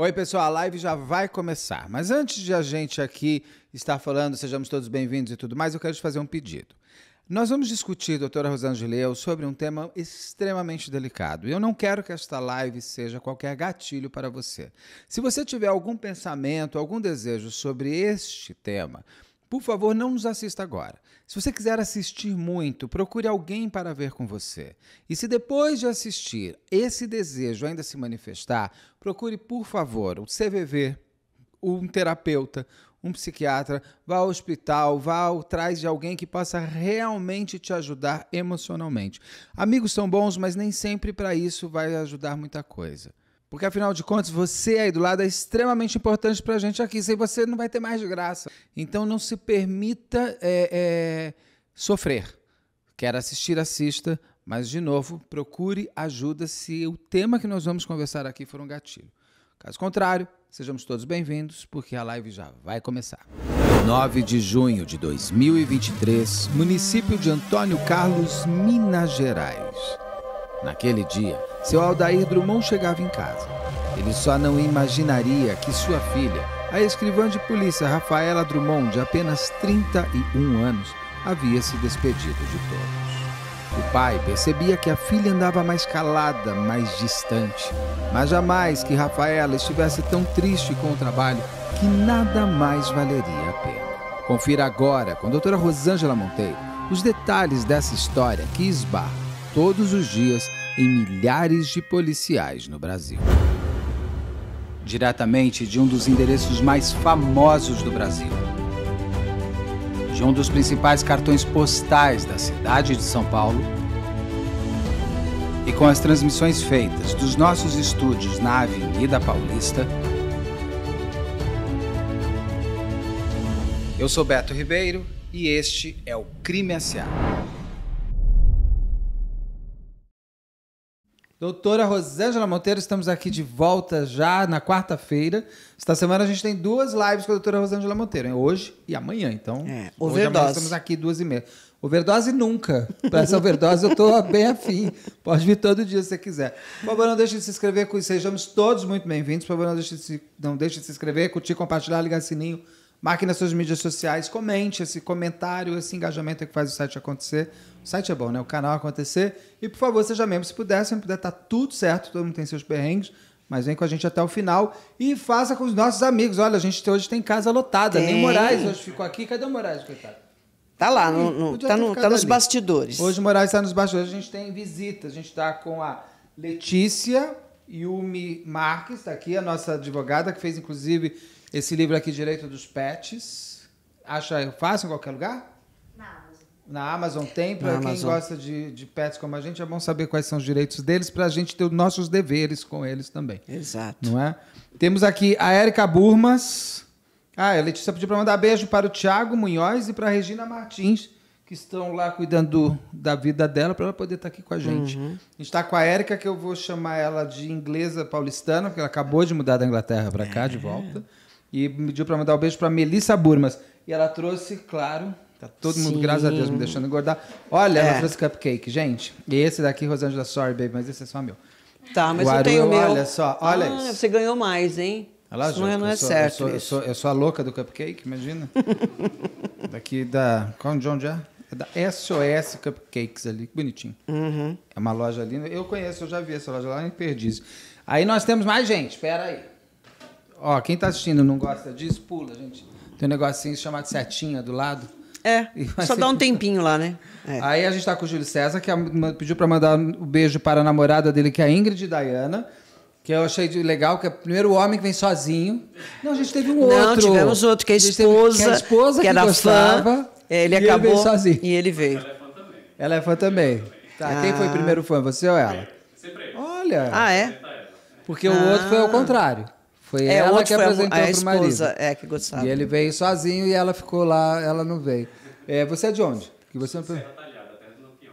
Oi, pessoal, a live já vai começar. Mas antes de a gente aqui estar falando, sejamos todos bem-vindos e tudo mais, eu quero te fazer um pedido. Nós vamos discutir, doutora Rosângela, sobre um tema extremamente delicado. E eu não quero que esta live seja qualquer gatilho para você. Se você tiver algum pensamento, algum desejo sobre este tema, por favor, não nos assista agora. Se você quiser assistir muito, procure alguém para ver com você. E se depois de assistir esse desejo ainda se manifestar, procure, por favor, o CVV, um terapeuta, um psiquiatra, vá ao hospital, vá atrás de alguém que possa realmente te ajudar emocionalmente. Amigos são bons, mas nem sempre para isso vai ajudar muita coisa. Porque afinal de contas, você aí do lado é extremamente importante para a gente aqui. Sem você não vai ter mais de graça. Então não se permita é, é, sofrer. Quer assistir, assista. Mas, de novo, procure ajuda se o tema que nós vamos conversar aqui for um gatilho. Caso contrário, sejamos todos bem-vindos, porque a live já vai começar. 9 de junho de 2023, município de Antônio Carlos, Minas Gerais. Naquele dia, seu Aldair Drummond chegava em casa. Ele só não imaginaria que sua filha, a escrivã de polícia Rafaela Drummond, de apenas 31 anos, havia se despedido de todos. O pai percebia que a filha andava mais calada, mais distante, mas jamais que Rafaela estivesse tão triste com o trabalho que nada mais valeria a pena. Confira agora com a doutora Rosângela Monteiro os detalhes dessa história que esbarra todos os dias em milhares de policiais no Brasil. Diretamente de um dos endereços mais famosos do Brasil, de um dos principais cartões postais da cidade de São Paulo, e com as transmissões feitas dos nossos estúdios na Avenida Paulista, eu sou Beto Ribeiro e este é o Crime S.A. Doutora Rosângela Monteiro, estamos aqui de volta já na quarta-feira. Esta semana a gente tem duas lives com a doutora Rosângela Monteiro, hoje e amanhã. Então, é, overdose. hoje estamos aqui duas e meia. Overdose nunca. Para essa overdose eu estou bem afim. Pode vir todo dia se você quiser. Por favor, não deixe de se inscrever. Sejamos todos muito bem-vindos. Por favor, não deixe, de se, não deixe de se inscrever, curtir, compartilhar, ligar o sininho. Marque nas suas mídias sociais. Comente esse comentário, esse engajamento é que faz o site acontecer site é bom, né? O canal acontecer. E por favor, seja membro se puder, se não puder, tá tudo certo, todo mundo tem seus perrengues. Mas vem com a gente até o final e faça com os nossos amigos. Olha, a gente hoje tem casa lotada. Tem. Nem Moraes hoje ficou aqui. Cadê o Moraes, coitado? Tá lá, no, no, tá, no, tá nos bastidores. Hoje o Moraes está nos bastidores. A gente tem visita. A gente está com a Letícia Yumi Marques, está aqui, a nossa advogada, que fez inclusive esse livro aqui, Direito dos Pets. Acha fácil em qualquer lugar? Na Amazon tem, para quem Amazon. gosta de, de pets como a gente, é bom saber quais são os direitos deles para a gente ter os nossos deveres com eles também. Exato. Não é? Temos aqui a Érica Burmas. Ah, a Letícia pediu para mandar beijo para o Tiago Munhoz e para a Regina Martins, que estão lá cuidando da vida dela, para ela poder estar tá aqui com a gente. Uhum. A gente está com a Érica, que eu vou chamar ela de inglesa paulistana, porque ela acabou de mudar da Inglaterra para cá, é. de volta. E pediu para mandar um beijo para Melissa Burmas. E ela trouxe, claro, Tá todo Sim. mundo, graças a Deus, me deixando engordar. Olha, é. ela cupcake, gente. e Esse daqui, Rosângela, sorry, baby, mas esse é só meu. Tá, mas eu tenho meu. Olha só, olha ah, isso. Você ganhou mais, hein? Olha lá, é- não é, eu sou, certo. Eu sou, eu, sou, eu sou, a louca do cupcake, imagina. daqui da. Qual de onde é? É da SOS Cupcakes ali, que bonitinho. Uhum. É uma loja linda Eu conheço, eu já vi essa loja lá em Perdiz. Aí nós temos mais gente, espera aí. Ó, quem tá assistindo não gosta disso, pula, gente. Tem um negocinho chamado setinha do lado. É, só dá um tempinho lá, né? É. Aí a gente tá com o Júlio César, que é, pediu para mandar um beijo para a namorada dele, que é a Ingrid Diana. Que eu achei legal, que é o primeiro homem que vem sozinho. Não, a gente teve um Não, outro. Não, tivemos outro, que é a esposa. Teve, que, é a esposa que, que era gostava, fã. Ele e acabou. Ele veio sozinho. E ele veio. Ela é fã também. Ela é fã também. Tá, ah. quem foi primeiro fã, você ou ela? Sempre ele. Olha. Ah, é? Tá Porque ah. o outro foi ao ah. contrário. Foi é, ela que foi apresentou a, a pro marido. É, que gostava. E ele veio sozinho e ela ficou lá, ela não veio. É, você é de onde? Que você Serra é Talhada, perto do Lampião.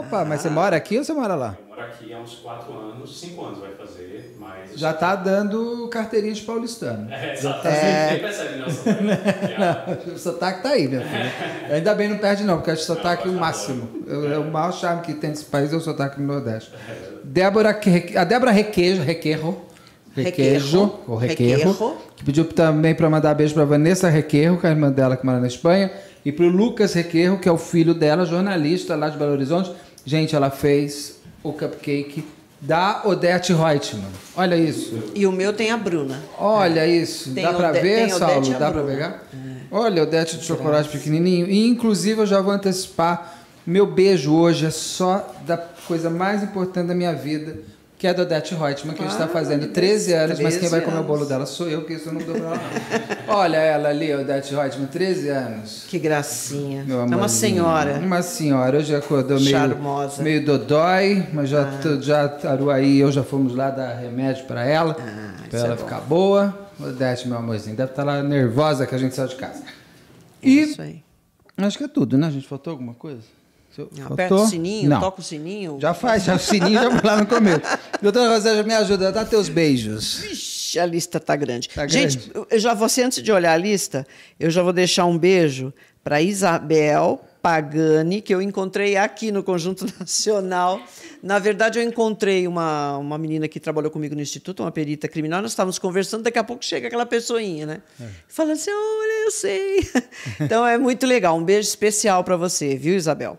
Opa, ah. mas você ah. mora aqui ou você mora lá? Eu moro aqui há uns 4 anos, 5 anos vai fazer, mas... Já está dando carteirinha de paulistano. É, exatamente. É... Ninguém percebe, né? o sotaque está aí, minha filha. Ainda bem não perde não, porque acho o sotaque é, o máximo. é. O maior charme que tem nesse país é o sotaque no Nordeste. É. Débora, a Débora Requejo, Requejo Requejo, o Requejo, que pediu também para mandar beijo para Vanessa Requejo, que é a irmã dela que mora na Espanha, e para o Lucas Requejo, que é o filho dela, jornalista lá de Belo Horizonte. Gente, ela fez o cupcake da Odete Reutemann. Olha isso. E o meu tem a Bruna. Olha é. isso. Tem dá para ver, Saulo? Dá para pegar? É. Olha, Odete de chocolate Graças. pequenininho. E, inclusive, eu já vou antecipar. Meu beijo hoje é só da coisa mais importante da minha vida que é a Dodette Reutemann, que ah, está fazendo 13 anos, 13 mas quem vai comer o bolo dela sou eu, que isso eu não dou pra ela. Olha ela ali, Odete Reutemann, 13 anos. Que gracinha. Meu é uma senhora. Uma senhora, hoje acordou meio, Charmosa. meio dodói, mas já, ah. já Aruaí e eu já fomos lá dar remédio para ela, ah, para ela é ficar boa. Odete, meu amorzinho, deve estar tá lá nervosa que a gente saiu de casa. É e isso aí. Acho que é tudo, né? A gente faltou alguma coisa? Aperta o sininho, Não. toca o sininho. Já faz, já o sininho já foi lá no começo. Doutora Rosélia, me ajuda, dá teus beijos. Vixe, a lista tá grande. Tá Gente, grande. eu já vou, antes de olhar a lista, eu já vou deixar um beijo para Isabel Pagani, que eu encontrei aqui no Conjunto Nacional. Na verdade, eu encontrei uma, uma menina que trabalhou comigo no Instituto, uma perita criminal, nós estávamos conversando, daqui a pouco chega aquela pessoinha, né? É. Falando assim, olha, eu sei. então é muito legal. Um beijo especial para você, viu, Isabel?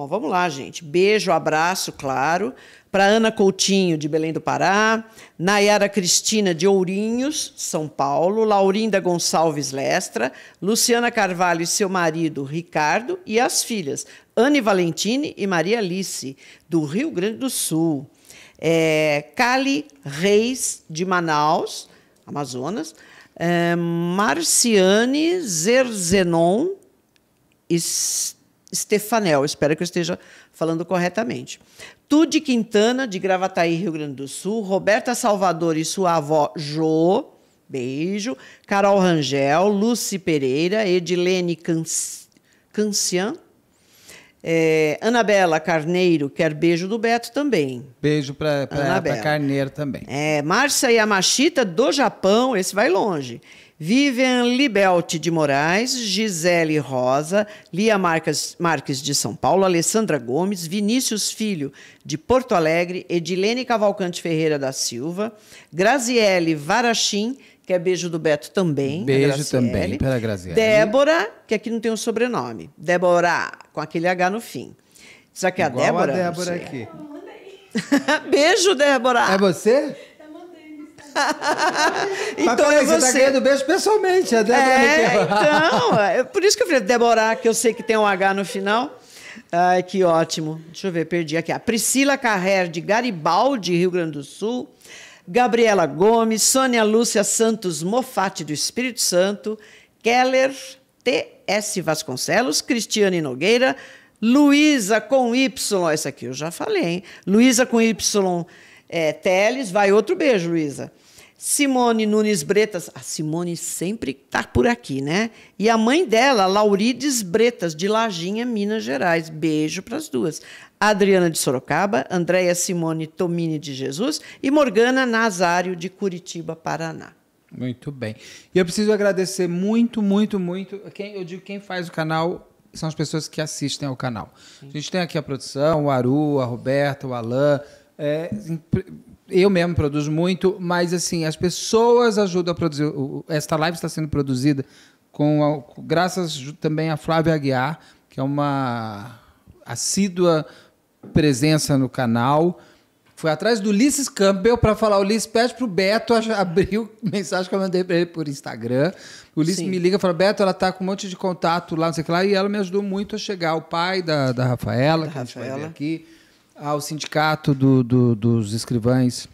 Ó, vamos lá, gente. Beijo, abraço, claro. Para Ana Coutinho, de Belém do Pará. Nayara Cristina, de Ourinhos, São Paulo. Laurinda Gonçalves Lestra. Luciana Carvalho e seu marido, Ricardo. E as filhas, Anne Valentine e Maria Alice, do Rio Grande do Sul. É, Cali Reis, de Manaus, Amazonas. É, Marciane Zerzenon. Est Stefanel, espero que eu esteja falando corretamente. Tude Quintana, de Gravataí, Rio Grande do Sul. Roberta Salvador e sua avó Jo, beijo. Carol Rangel, Lucy Pereira, Edilene Cancian. É, Anabela Carneiro quer beijo do Beto também. Beijo para Carneiro também. É, Márcia Yamashita, do Japão, esse vai longe. Vivian Libelte de Moraes, Gisele Rosa, Lia Marques, Marques de São Paulo, Alessandra Gomes, Vinícius Filho de Porto Alegre, Edilene Cavalcante Ferreira da Silva, Graziele Varachim, que é beijo do Beto também. Beijo também pela Graziele. Débora, que aqui não tem um sobrenome. Débora, com aquele H no fim. Será que é Igual a Débora? A Débora aqui. beijo, Débora. É você? então peraí, é você. você tá ganhando beijo pessoalmente, a né, Débora é, Então, é por isso que eu falei, Débora, que eu sei que tem um H no final. Ai, que ótimo. Deixa eu ver, perdi aqui. A Priscila Carrer, de Garibaldi, Rio Grande do Sul. Gabriela Gomes, Sônia Lúcia Santos Mofate, do Espírito Santo. Keller T.S. Vasconcelos, Cristiane Nogueira. Luísa com Y, essa aqui eu já falei, hein? Luísa com Y é, Teles, vai outro beijo, Luísa. Simone Nunes Bretas, a Simone sempre está por aqui, né? E a mãe dela, Laurides Bretas, de Lajinha, Minas Gerais. Beijo para as duas. Adriana de Sorocaba, Andréia Simone Tomini de Jesus e Morgana Nazário de Curitiba, Paraná. Muito bem. E eu preciso agradecer muito, muito, muito. Quem, eu digo quem faz o canal são as pessoas que assistem ao canal. A gente tem aqui a produção, o Aru, a Roberta, o Alain. É, eu mesmo produzo muito, mas assim, as pessoas ajudam a produzir. esta live está sendo produzida com, a, graças também a Flávia Aguiar, que é uma assídua presença no canal. Foi atrás do Ulisses Campbell para falar, Ulisses, pede o Beto abrir o mensagem que eu mandei para ele por Instagram. O Ulisses Sim. me liga e fala, Beto, ela tá com um monte de contato lá, não sei o que lá, e ela me ajudou muito a chegar. O pai da, da Rafaela, da que Rafaela. a gente vai ver aqui ao sindicato do, do, dos escrivães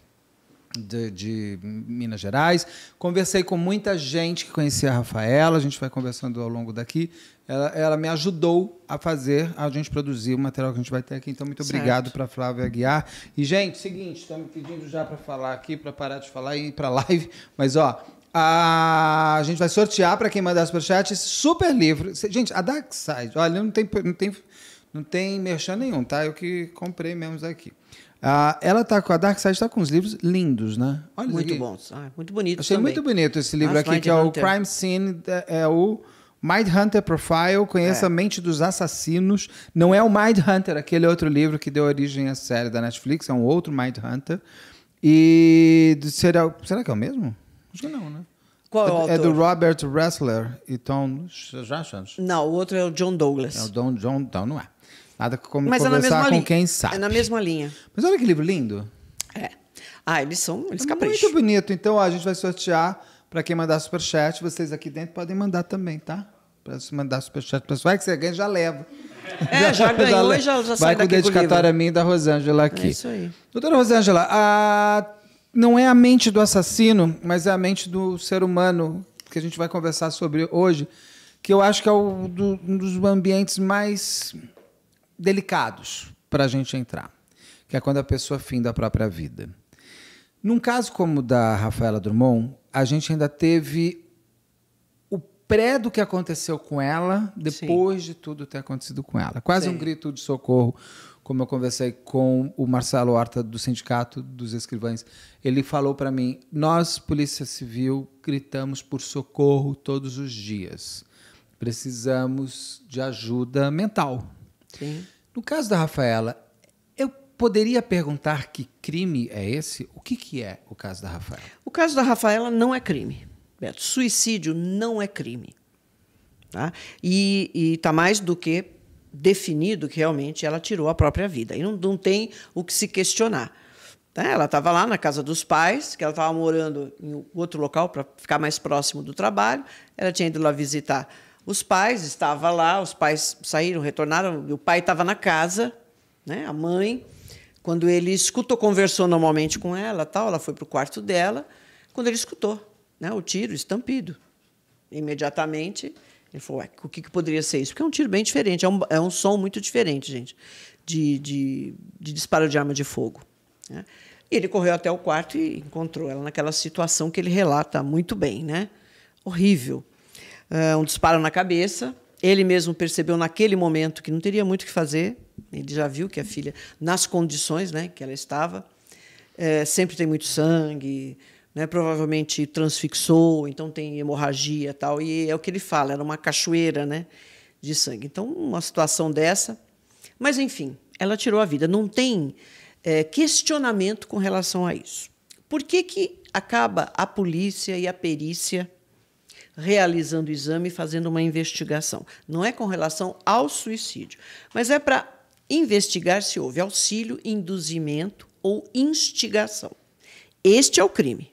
de, de, Minas Gerais. Conversei com muita gente que conhecia a Rafaela, a gente vai conversando ao longo daqui. Ela, ela me ajudou a fazer, a gente produzir o material que a gente vai ter aqui. Então, muito obrigado para Flávia Aguiar. E, gente, seguinte, estão me pedindo já para falar aqui, para parar de falar e ir para live. Mas, ó, a gente vai sortear para quem mandar superchat esse super livro. Gente, a Dark Side, olha, não tem, não tem não tem merchan nenhum, tá? Eu que comprei mesmo daqui. Ah, ela tá com a Dark Side tá com uns livros lindos, né? Olha muito aqui. bons. Ah, muito bonito. Achei também. muito bonito esse livro Nossa, aqui, Mind que Hunter. é o Crime Scene, é, é o Mind Hunter Profile, Conheça é. a Mente dos Assassinos. Não é o Mind Hunter, aquele outro livro que deu origem à série da Netflix, é um outro Mind Hunter. E será Será que é o mesmo? Acho que não, né? Qual é, é do é Robert Ressler e Tom Jachans. Não, o outro é o John Douglas. É o Don, John, então não é. Nada como Mas é conversar é com quem sabe. É na mesma linha. Mas olha que livro lindo. É. Ah, eles são, eles é capricham. Muito bonito. Então, ó, a gente vai sortear para quem mandar superchat. Vocês aqui dentro podem mandar também, tá? Para se mandar superchat pessoal, é que você ganha, já leva. É, já, já ganhou já, e já, já Vai com dedicatória minha e da Rosângela aqui. É isso aí. Doutora Rosângela, a... não é a mente do assassino, mas é a mente do ser humano que a gente vai conversar sobre hoje, que eu acho que é o do, um dos ambientes mais delicados para a gente entrar, que é quando a pessoa fim a própria vida. Num caso como o da Rafaela Drummond, a gente ainda teve o pré do que aconteceu com ela, depois Sim. de tudo ter acontecido com ela. Quase Sim. um grito de socorro, como eu conversei com o Marcelo Horta, do Sindicato dos Escrivães. Ele falou para mim: Nós, Polícia Civil, gritamos por socorro todos os dias. Precisamos de ajuda mental, Sim. No caso da Rafaela, eu poderia perguntar que crime é esse? O que, que é o caso da Rafaela? O caso da Rafaela não é crime. Beto. Suicídio não é crime. Tá? E está mais do que definido que realmente ela tirou a própria vida. E não, não tem o que se questionar. Tá? Ela estava lá na casa dos pais, que ela estava morando em outro local para ficar mais próximo do trabalho. Ela tinha ido lá visitar os pais estavam lá, os pais saíram, retornaram, o pai estava na casa, né? A mãe, quando ele escutou, conversou normalmente com ela, tal, ela foi para o quarto dela, quando ele escutou, né? O tiro estampido, imediatamente ele falou, o que, que poderia ser isso? Porque é um tiro bem diferente, é um, é um som muito diferente, gente, de, de, de disparo de arma de fogo. Né? E ele correu até o quarto e encontrou ela naquela situação que ele relata muito bem, né? Horrível uh, um disparo na cabeça. Ele mesmo percebeu naquele momento que não teria muito o que fazer. Ele já viu que a filha, nas condições né, que ela estava, é, sempre tem muito sangue, né, provavelmente transfixou, então tem hemorragia tal. E é o que ele fala, era uma cachoeira né, de sangue. Então, uma situação dessa. Mas, enfim, ela tirou a vida. Não tem é, questionamento com relação a isso. Por que, que acaba a polícia e a perícia realizando o exame e fazendo uma investigação. Não é com relação ao suicídio, mas é para investigar se houve auxílio, induzimento ou instigação. Este é o crime.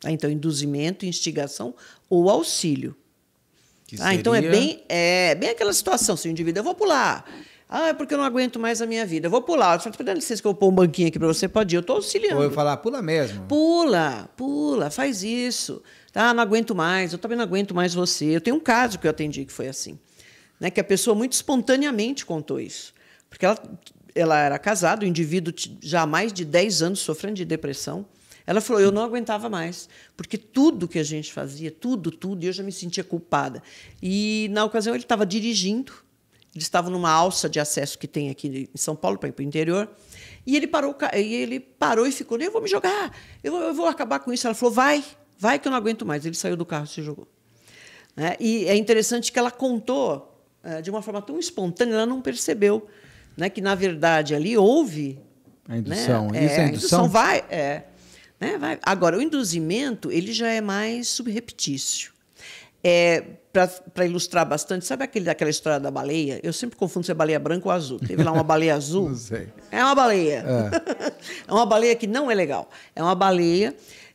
Tá? Então, induzimento, instigação ou auxílio. Seria... Ah, então é bem, é bem aquela situação, se o indivíduo, eu vou pular. Ah, é porque eu não aguento mais a minha vida. Eu vou pular. Só pedindo dando licença que eu pôr um banquinho aqui para você, pode ir. Eu estou auxiliando. Ou eu falar, pula mesmo. Pula, pula, faz isso. Ah, não aguento mais, eu também não aguento mais você. Eu tenho um caso que eu atendi que foi assim, né, que a pessoa muito espontaneamente contou isso. Porque ela, ela era casada, o um indivíduo já há mais de 10 anos sofrendo de depressão. Ela falou: eu não aguentava mais, porque tudo que a gente fazia, tudo, tudo, e eu já me sentia culpada. E na ocasião ele estava dirigindo, ele estava numa alça de acesso que tem aqui em São Paulo para ir para o interior, e ele parou e ele parou e ficou: eu vou me jogar, eu vou, eu vou acabar com isso. Ela falou: vai. Vai que eu não aguento mais. Ele saiu do carro e se jogou. Né? E é interessante que ela contou é, de uma forma tão espontânea, ela não percebeu né, que, na verdade, ali houve. A né, indução. Né? Isso é, é, a indução? indução vai, é, né, vai. Agora, o induzimento ele já é mais subreptício. É, para ilustrar bastante, sabe aquele, aquela história da baleia? Eu sempre confundo se é baleia branca ou azul. Teve lá uma baleia azul. não sei. É uma baleia. É. é uma baleia que não é legal. É uma baleia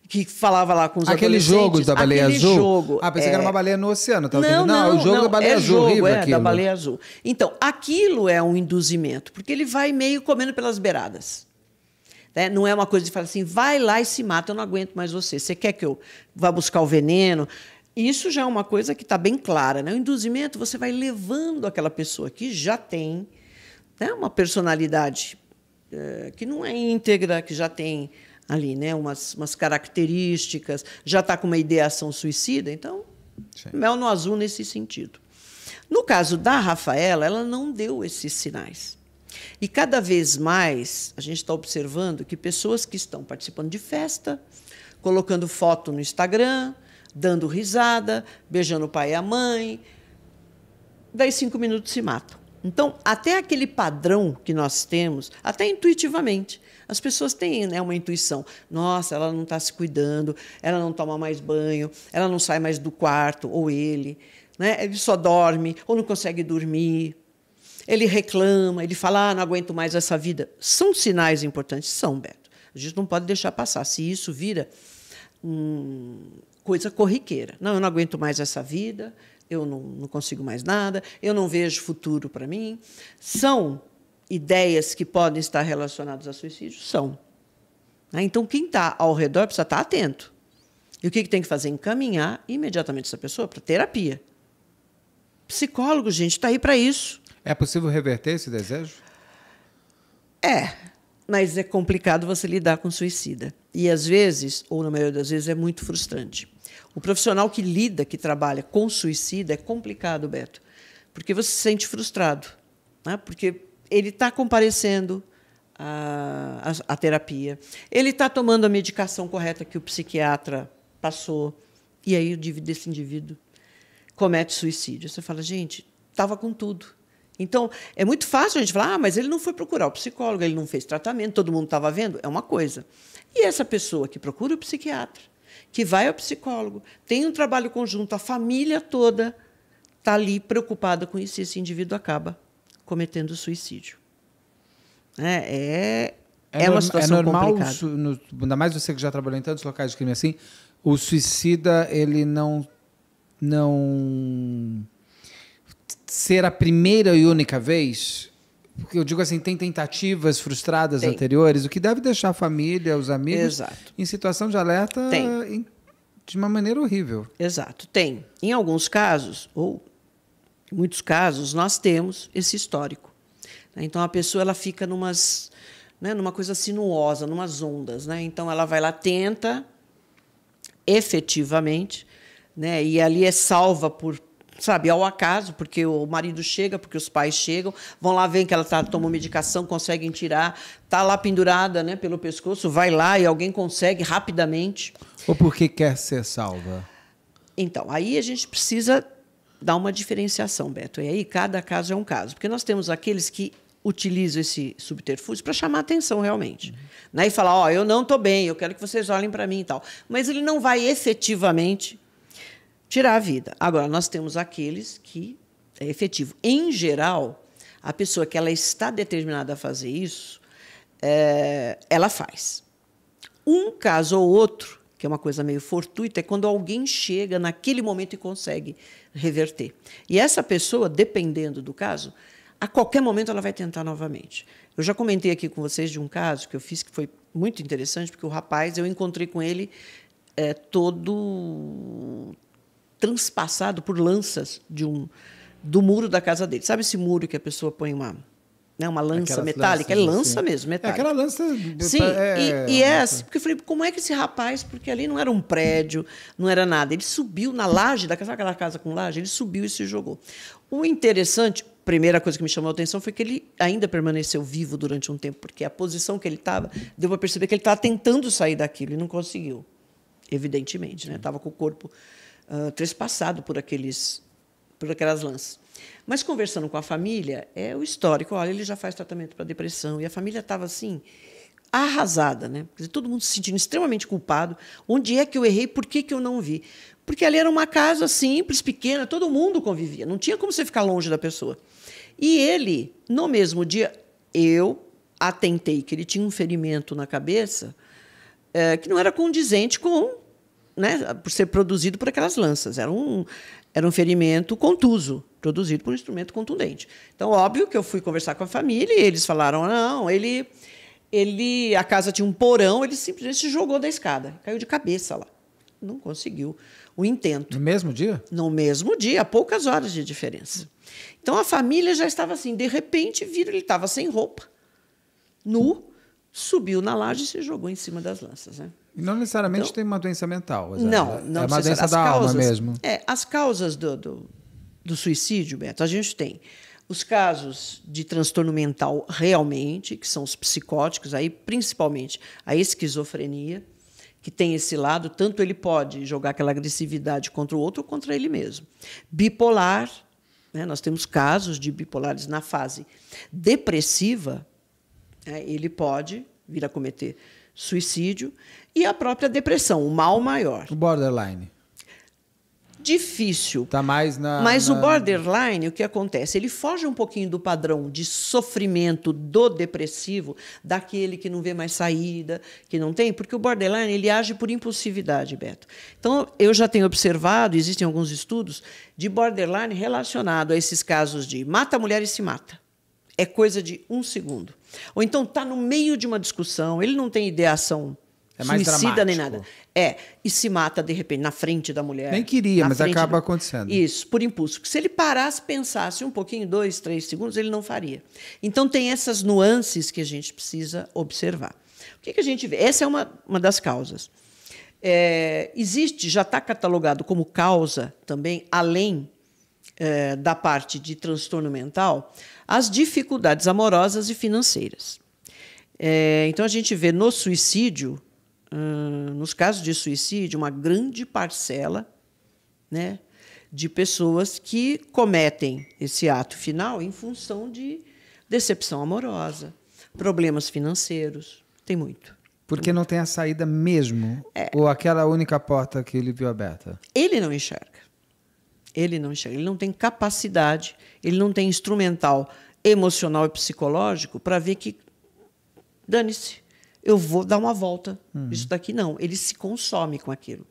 que falava lá com os Aquele jogo da baleia aquele azul? Jogo, ah, pensei é... que era é. uma baleia no oceano. tá? não, não, não, é o jogo não, da baleia é azul. Jogo, é, aquilo. da baleia azul. Então, aquilo é um induzimento, porque ele vai meio comendo pelas beiradas. Né? Não é uma coisa de falar assim, vai lá e se mata, eu não aguento mais você. Você quer que eu vá buscar o veneno? Isso já é uma coisa que está bem clara. Né? O induzimento, você vai levando aquela pessoa que já tem né, uma personalidade é, que não é íntegra, que já tem ali, né? umas, umas características, já está com uma ideação suicida, então Sim. mel no azul nesse sentido. No caso da Rafaela, ela não deu esses sinais. E cada vez mais a gente está observando que pessoas que estão participando de festa, colocando foto no Instagram, dando risada, beijando o pai e a mãe, daí cinco minutos se matam. Então, até aquele padrão que nós temos, até intuitivamente, as pessoas têm né, uma intuição. Nossa, ela não está se cuidando, ela não toma mais banho, ela não sai mais do quarto, ou ele. Né? Ele só dorme, ou não consegue dormir. Ele reclama, ele fala, ah, não aguento mais essa vida. São sinais importantes? São, Beto. A gente não pode deixar passar. Se isso vira hum, coisa corriqueira. Não, eu não aguento mais essa vida, eu não, não consigo mais nada, eu não vejo futuro para mim. São ideias que podem estar relacionadas a suicídio? São. Né? Então, quem está ao redor precisa estar tá atento. E o que, tem que fazer? Encaminhar imediatamente essa pessoa para terapia. Psicólogo, gente, está aí para isso. É possível reverter esse desejo? É, mas é complicado você lidar com suicida. E às vezes, ou na maioria das vezes, é muito frustrante. O profissional que lida, que trabalha com suicida, é complicado, Beto, porque você se sente frustrado, né? porque ele está comparecendo à, à, à terapia, ele está tomando a medicação correta que o psiquiatra passou, e aí esse indivíduo comete suicídio. Você fala, gente, estava com tudo. Então, é muito fácil a gente falar, ah, mas ele não foi procurar o psicólogo, ele não fez tratamento, todo mundo estava vendo. É uma coisa. E essa pessoa que procura o psiquiatra, que vai ao psicólogo, tem um trabalho conjunto, a família toda está ali preocupada com isso, e esse indivíduo acaba cometendo suicídio. É, é, é, é uma é situação é normal, complicada. No, ainda mais você que já trabalhou em tantos locais de crime assim, o suicida ele não não ser a primeira e única vez porque eu digo assim, tem tentativas frustradas tem. anteriores, o que deve deixar a família, os amigos, Exato. em situação de alerta de uma maneira horrível. Exato, tem. Em alguns casos, ou em muitos casos, nós temos esse histórico. Né? Então, a pessoa ela fica numas, né, numa coisa sinuosa, numas ondas. Né? Então, ela vai lá, tenta, efetivamente, né? e ali é salva por, sabe, ao acaso, porque o marido chega, porque os pais chegam, vão lá ver que ela tá, tomou medicação, conseguem tirar, está lá pendurada, né, pelo pescoço, vai lá e alguém consegue rapidamente. Ou porque quer ser salva? Então, aí a gente precisa dá uma diferenciação, Beto. E aí cada caso é um caso, porque nós temos aqueles que utilizam esse subterfúgio para chamar atenção realmente, uhum. né? E falar, ó, oh, eu não estou bem, eu quero que vocês olhem para mim e tal. Mas ele não vai efetivamente tirar a vida. Agora nós temos aqueles que é efetivo. Em geral, a pessoa que ela está determinada a fazer isso, é, ela faz. Um caso ou outro que é uma coisa meio fortuita, é quando alguém chega naquele momento e consegue reverter. E essa pessoa, dependendo do caso, a qualquer momento ela vai tentar novamente. Eu já comentei aqui com vocês de um caso que eu fiz que foi muito interessante, porque o rapaz, eu encontrei com ele é, todo transpassado por lanças de um do muro da casa dele. Sabe esse muro que a pessoa põe uma né, uma lança Aquelas metálica. é lança assim. mesmo, é, metálica. É aquela lança. Sim, é... e, é, e é, é assim, porque eu falei, como é que esse rapaz, porque ali não era um prédio, não era nada. Ele subiu na laje, da casa, aquela casa com laje, ele subiu e se jogou. O interessante, primeira coisa que me chamou a atenção foi que ele ainda permaneceu vivo durante um tempo, porque a posição que ele estava, deu para perceber que ele estava tentando sair daquilo e não conseguiu. Evidentemente, né? Estava com o corpo uh, trespassado por aqueles por aquelas lanças. Mas conversando com a família, é o histórico. Olha, ele já faz tratamento para depressão. E a família estava assim, arrasada, né? Dizer, todo mundo se sentindo extremamente culpado. Onde é que eu errei? Por que, que eu não vi? Porque ali era uma casa simples, pequena, todo mundo convivia. Não tinha como você ficar longe da pessoa. E ele, no mesmo dia, eu atentei que ele tinha um ferimento na cabeça é, que não era condizente com. Né, por ser produzido por aquelas lanças. Era um, era um ferimento contuso produzido por um instrumento contundente. Então, óbvio que eu fui conversar com a família e eles falaram: não, ele. ele a casa tinha um porão, ele simplesmente se jogou da escada, caiu de cabeça lá. Não conseguiu o intento. No mesmo dia? No mesmo dia, poucas horas de diferença. Então a família já estava assim, de repente viram, ele estava sem roupa, nu, subiu na laje e se jogou em cima das lanças. Né? E não necessariamente então, tem uma doença mental. Não, não é uma doença da causas, alma mesmo. É, as causas do, do do suicídio, Beto, a gente tem os casos de transtorno mental realmente, que são os psicóticos, aí principalmente a esquizofrenia, que tem esse lado, tanto ele pode jogar aquela agressividade contra o outro ou contra ele mesmo. Bipolar, né, nós temos casos de bipolares na fase depressiva, né, ele pode vir a cometer suicídio, e a própria depressão, o mal maior. O borderline difícil. Tá mais na. Mas na... o borderline, o que acontece? Ele foge um pouquinho do padrão de sofrimento do depressivo, daquele que não vê mais saída, que não tem, porque o borderline ele age por impulsividade, Beto. Então, eu já tenho observado, existem alguns estudos de borderline relacionado a esses casos de mata a mulher e se mata. É coisa de um segundo. Ou então está no meio de uma discussão, ele não tem ideação é mais suicida dramático. nem nada. É, e se mata de repente na frente da mulher. Nem queria, mas acaba do... acontecendo. Isso, por impulso. Se ele parasse, pensasse um pouquinho, dois, três segundos, ele não faria. Então tem essas nuances que a gente precisa observar. O que, que a gente vê? Essa é uma, uma das causas. É, existe, já está catalogado como causa também, além é, da parte de transtorno mental, as dificuldades amorosas e financeiras. É, então a gente vê no suicídio nos casos de suicídio, uma grande parcela né, de pessoas que cometem esse ato final em função de decepção amorosa, problemas financeiros. Tem muito. Porque não tem a saída mesmo? É. Ou aquela única porta que ele viu aberta? Ele não enxerga. Ele não enxerga. Ele não tem capacidade, ele não tem instrumental emocional e psicológico para ver que dane-se eu vou dar uma volta. Uhum. Isso daqui não. Ele se consome com aquilo.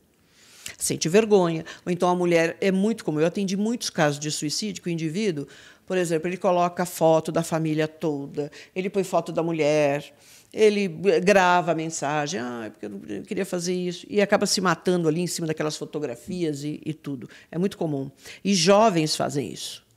Sente vergonha. Ou então a mulher é muito como eu atendi muitos casos de suicídio que o indivíduo, por exemplo, ele coloca foto da família toda, ele põe foto da mulher, ele eh, grava a mensagem, ah, é porque eu queria fazer isso, e acaba se matando ali em cima daquelas fotografias e, e tudo. É muito comum. E jovens fazem isso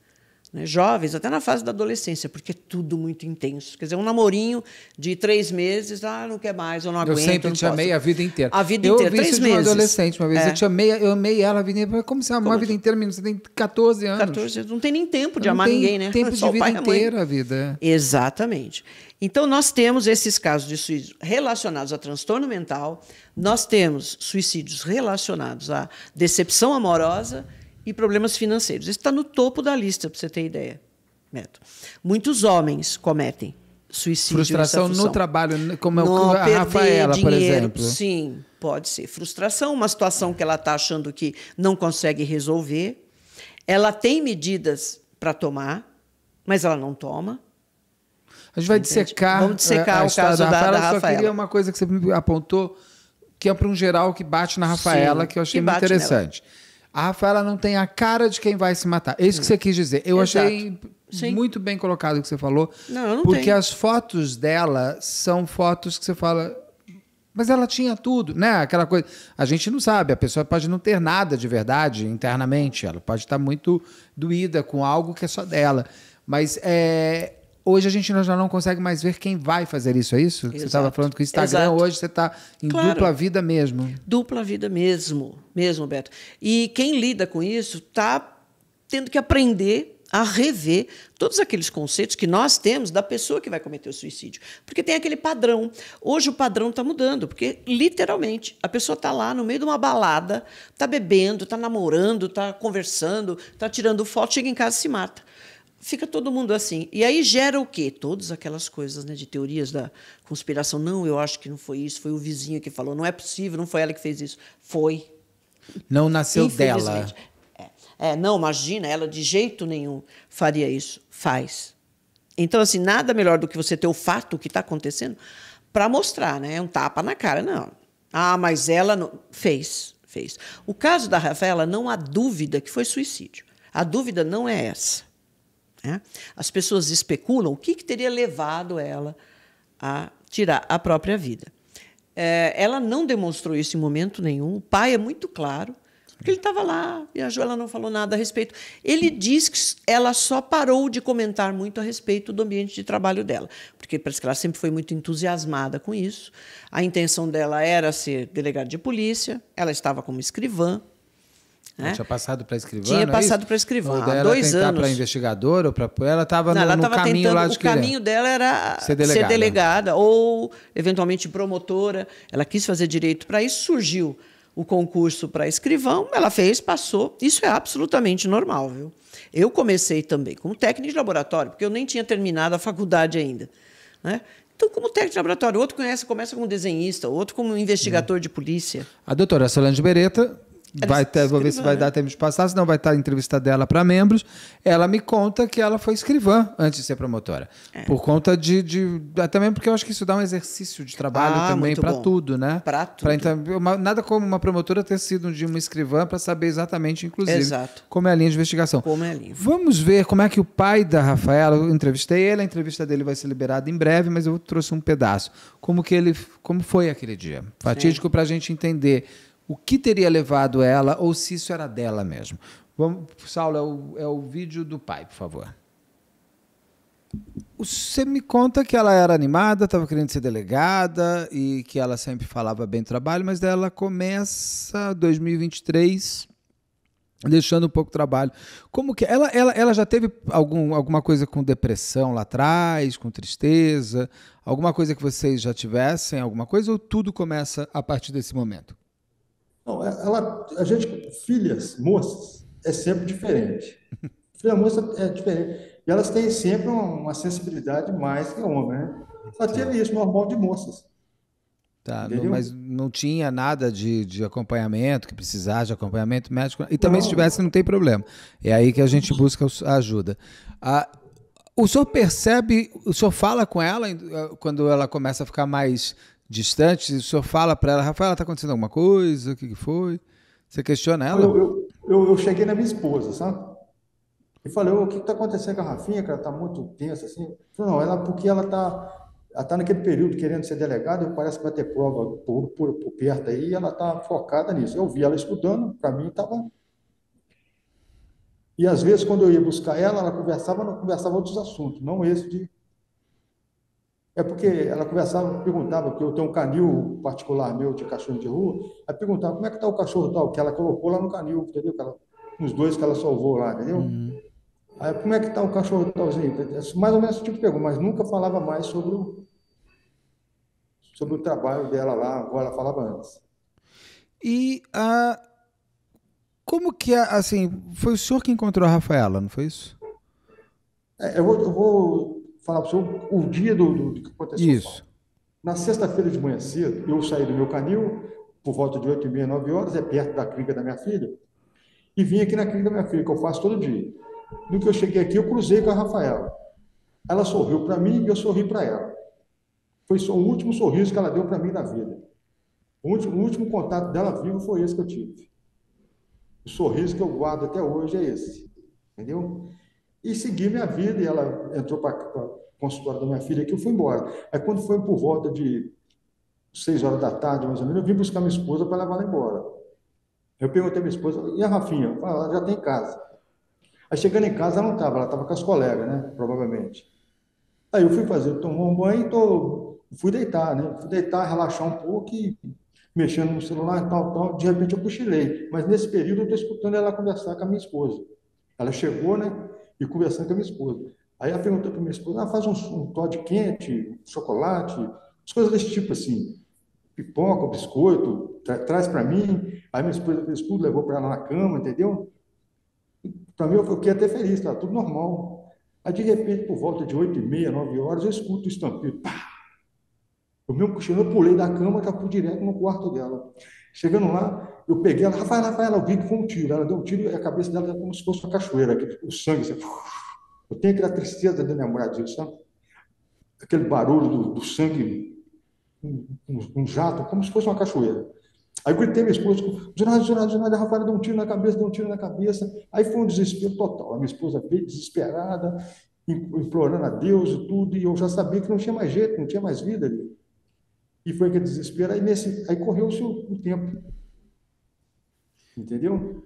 né, jovens, até na fase da adolescência, porque é tudo muito intenso. Quer dizer, um namorinho de três meses, ah, não quer mais, eu não aguento. Eu sempre te posso. amei a vida inteira. A vida eu inteira, três meses. Eu vi isso de uma adolescente uma vez, é. eu te amei, eu amei ela a vida inteira. Como você amou Como a vida inteira, menino? Você tem 14 anos. 14, não tem nem tempo de não amar ninguém, né? tempo de vida inteira a, a vida. Exatamente. Então, nós temos esses casos de suicídio relacionados a transtorno mental, nós temos suicídios relacionados à decepção amorosa, e problemas financeiros. Isso está no topo da lista, para você ter ideia, Neto. Muitos homens cometem suicídio. Frustração no trabalho, como é o a Rafaela, dinheiro, por exemplo. Sim, pode ser. Frustração, uma situação que ela está achando que não consegue resolver. Ela tem medidas para tomar, mas ela não toma. A gente vai dissecar, Vamos dissecar a, o caso da, da, Rafaela, da Rafaela. Só queria uma coisa que você apontou, que é para um geral que bate na Rafaela, Sim, que eu achei que muito interessante. Nela a Rafaela não tem a cara de quem vai se matar. É isso que você quis dizer. Eu Exato. achei Sim. muito bem colocado o que você falou. Não, não porque tenho. as fotos dela são fotos que você fala. Mas ela tinha tudo, né? Aquela coisa. A gente não sabe, a pessoa pode não ter nada de verdade internamente, ela pode estar muito doída com algo que é só dela. Mas é, Hoje a gente já não consegue mais ver quem vai fazer isso, é isso? Exato. Você estava falando que o Instagram Exato. hoje você está em claro. dupla vida mesmo. Dupla vida mesmo, mesmo, Beto. E quem lida com isso está tendo que aprender a rever todos aqueles conceitos que nós temos da pessoa que vai cometer o suicídio. Porque tem aquele padrão. Hoje o padrão está mudando, porque literalmente a pessoa está lá no meio de uma balada, está bebendo, está namorando, está conversando, está tirando foto, chega em casa e se mata fica todo mundo assim. E aí gera o quê? Todas aquelas coisas né, de teorias da conspiração. Não, eu acho que não foi isso, foi o vizinho que falou. Não é possível, não foi ela que fez isso. Foi. Não nasceu dela. É. é, não, imagina, ela de jeito nenhum faria isso. Faz. Então, assim, nada melhor do que você ter o fato, o que está acontecendo, para mostrar, né? É um tapa na cara. Não. Ah, mas ela não... fez. Fez. O caso da Rafaela, não há dúvida que foi suicídio. A dúvida não é essa. Né? As pessoas especulam o que, que, teria levado ela a tirar a própria vida. É, ela não demonstrou isso em momento nenhum. O pai é muito claro, porque ele estava lá, viajou, ela não falou nada a respeito. Ele diz que ela só parou de comentar muito a respeito do ambiente de trabalho dela, porque parece que ela sempre foi muito entusiasmada com isso. A intenção dela era ser delegada de polícia, ela estava como escrivã, né? Tinha passado para escrivã. Tinha é passado é para escrivã. Ou há dois anos. para investigadora ou para ela estava no, ela no caminho tentando, lá de O caminho dela era ser delegada. ser delegada. ou eventualmente promotora. Ela quis fazer direito para isso, surgiu o concurso para escrivão, ela fez, passou. Isso é absolutamente normal, viu? Eu comecei também como técnico de laboratório, porque eu nem tinha terminado a faculdade ainda, né? Então, como técnico de laboratório, outro conhece, começa como desenhista, outro como investigador uhum. de polícia. A doutora Solange Beretta vai ter, vou ver se vai dar né? tempo de passar, senão vai estar a entrevista dela para membros. Ela me conta que ela foi escrivã antes de ser promotora. É. Por conta de, de. Até mesmo porque eu acho que isso dá um exercício de trabalho ah, também para tudo, né? Para tudo. Pra, então, uma, nada como uma promotora ter sido de uma escrivã para saber exatamente, inclusive, Exato. como é a linha de investigação. Como é a linha. Vamos ver como é que o pai da Rafaela, eu entrevistei ele, a entrevista dele vai ser liberada em breve, mas eu trouxe um pedaço. Como que ele. Como foi aquele dia? Fatídico para a gente entender o que teria levado ela ou se isso era dela mesmo. Vamos, Saulo, é o, é o vídeo do pai, por favor. Você me conta que ela era animada, estava querendo ser delegada e que ela sempre falava bem do trabalho, mas ela começa 2023 deixando um pouco de trabalho. Como que ela, ela, ela já teve algum, alguma coisa com depressão lá atrás, com tristeza, alguma coisa que vocês já tivessem, alguma coisa ou tudo começa a partir desse momento? Não, é, ela, a gente, filhas, moças, é sempre diferente. Filha moça é diferente. E elas têm sempre uma sensibilidade mais que homem, né? Só tinha tá. é isso, normal de moças. Tá, não, mas não tinha nada de, de acompanhamento, que precisasse de acompanhamento médico. E também não. se tivesse, não tem problema. É aí que a gente busca a ajuda. Ah, o senhor percebe, o senhor fala com ela eh, quando ela começa a ficar mais distantes, o senhor fala para ela, Rafaela, está acontecendo alguma coisa? O que, que foi? Você questiona ela? Eu, eu, eu, eu cheguei na minha esposa, sabe? E falei, o que está acontecendo com a Rafinha, que ela está muito tensa, assim? Falei, não, ela, porque ela está ela tá naquele período querendo ser delegada, parece que vai ter prova por, por, por perto aí, e ela está focada nisso. Eu vi ela estudando, para mim estava... E às vezes, quando eu ia buscar ela, ela conversava, não conversava outros assuntos, não esse de é porque ela conversava, perguntava, porque eu tenho um canil particular meu de cachorro de rua, ela perguntava como é que está o cachorro tal, que ela colocou lá no canil, entendeu? Ela, dois que ela salvou lá, entendeu? Uhum. Aí, como é que está o cachorro talzinho? Assim, é mais ou menos esse tipo de pergunta, mas nunca falava mais sobre o, sobre o trabalho dela lá, agora ela falava antes. E a. como que, assim, foi o senhor que encontrou a Rafaela, não foi isso? É, eu vou, eu vou falar para o senhor o dia do, do, do, que aconteceu. Isso. Na sexta-feira de manhã cedo, eu saí do meu canil, por volta de 8 e meia, 9 horas, é perto da clínica da minha filha, e vim aqui na clínica da minha filha, que eu faço todo dia. No que eu cheguei aqui, eu cruzei com a Rafaela. Ela sorriu para mim e eu sorri para ela. Foi o último sorriso que ela deu para mim na vida. O último, o último contato dela vivo foi esse que eu tive. O sorriso que eu guardo até hoje é esse. Entendeu? e seguir minha vida. E ela entrou para o consultório da minha filha que eu fui embora. Aí, quando foi por volta de seis horas da tarde, mais ou menos, eu vim buscar minha esposa para levar ela embora. Eu perguntei à minha esposa, e a Rafinha? Ah, ela já tem tá casa. Aí, chegando em casa, ela não estava, ela estava com as colegas, né? Provavelmente. Aí eu fui fazer, tomou um banho e tô... fui deitar, né? Fui deitar, relaxar um pouco e mexendo no celular e tal, tal. De repente eu cochilei. Mas nesse período eu estou escutando ela conversar com a minha esposa. Ela chegou, né? e conversando com a minha esposa. Aí ela perguntou para minha esposa, ah, faz um, um toddy quente, chocolate, as coisas desse tipo assim, pipoca, biscoito, tra traz para mim. Aí minha esposa fez tudo, levou para ela na cama, entendeu? Para mim, eu fiquei até feliz, tá tudo normal. Aí, de repente, por volta de 8 e meia, 9 horas, eu escuto o estampido, pá! O meu eu pulei da cama, já fui direto no quarto dela. Chegando lá, eu peguei ela, Rafael, Rafael, viu que foi um tiro. Ela deu um tiro e a cabeça dela era é como se fosse uma cachoeira, o sangue. Assim, eu tenho aquela tristeza de lembrar disso, sabe? Aquele barulho do, do sangue, um, um, jato, como se fosse uma cachoeira. Aí eu gritei minha esposa, Ginásio, Ginásio, Ginásio, a Rafaela deu um tiro na cabeça, deu um tiro na cabeça. Aí foi um desespero total. A minha esposa veio desesperada, implorando a Deus e tudo, e eu já sabia que não tinha mais jeito, não tinha mais vida ali. E foi aquele desespero. Aí, nesse, aí correu-se seu tempo. Entendeu?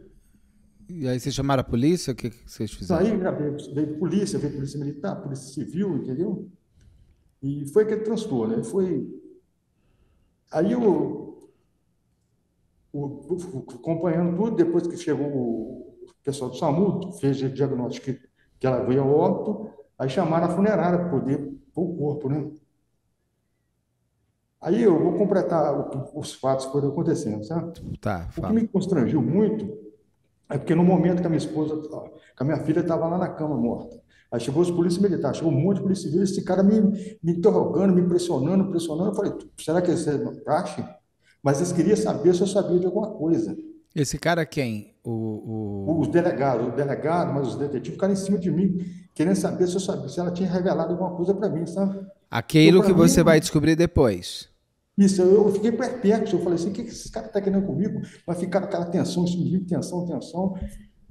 E aí vocês chamaram a polícia? O que, vocês fizeram? Aí veio, veio polícia, veio polícia militar, polícia civil, entendeu? E foi aquele transtorno, né? Foi. Aí eu, o, acompanhando tudo, depois que chegou o pessoal do SAMU, fez o diagnóstico que, que ela veio ao óbito, aí chamaram a funerária para poder pôr o corpo, né? Aí eu vou completar os fatos que foram acontecendo, certo? Tá, fala. O que me constrangiu muito é porque no momento que a minha esposa, que a minha filha estava lá na cama morta, aí chegou os polícias militares, chegou um monte de polícia civil, esse cara me, me interrogando, me pressionando, pressionando. Eu falei, será que esse é praxe? Mas eles queriam saber se eu sabia de alguma coisa. Esse cara quem? O, o... Os delegados, o delegado, mas os detetives ficaram em cima de mim, querendo saber se eu sabia, se ela tinha revelado alguma coisa para mim, sabe? Aquilo então, que mim, você vai descobrir depois. Isso, eu fiquei perplexo, eu falei assim, o que, que esse cara está querendo comigo? Vai ficar aquela tensão, esse livro, tensão, tensão.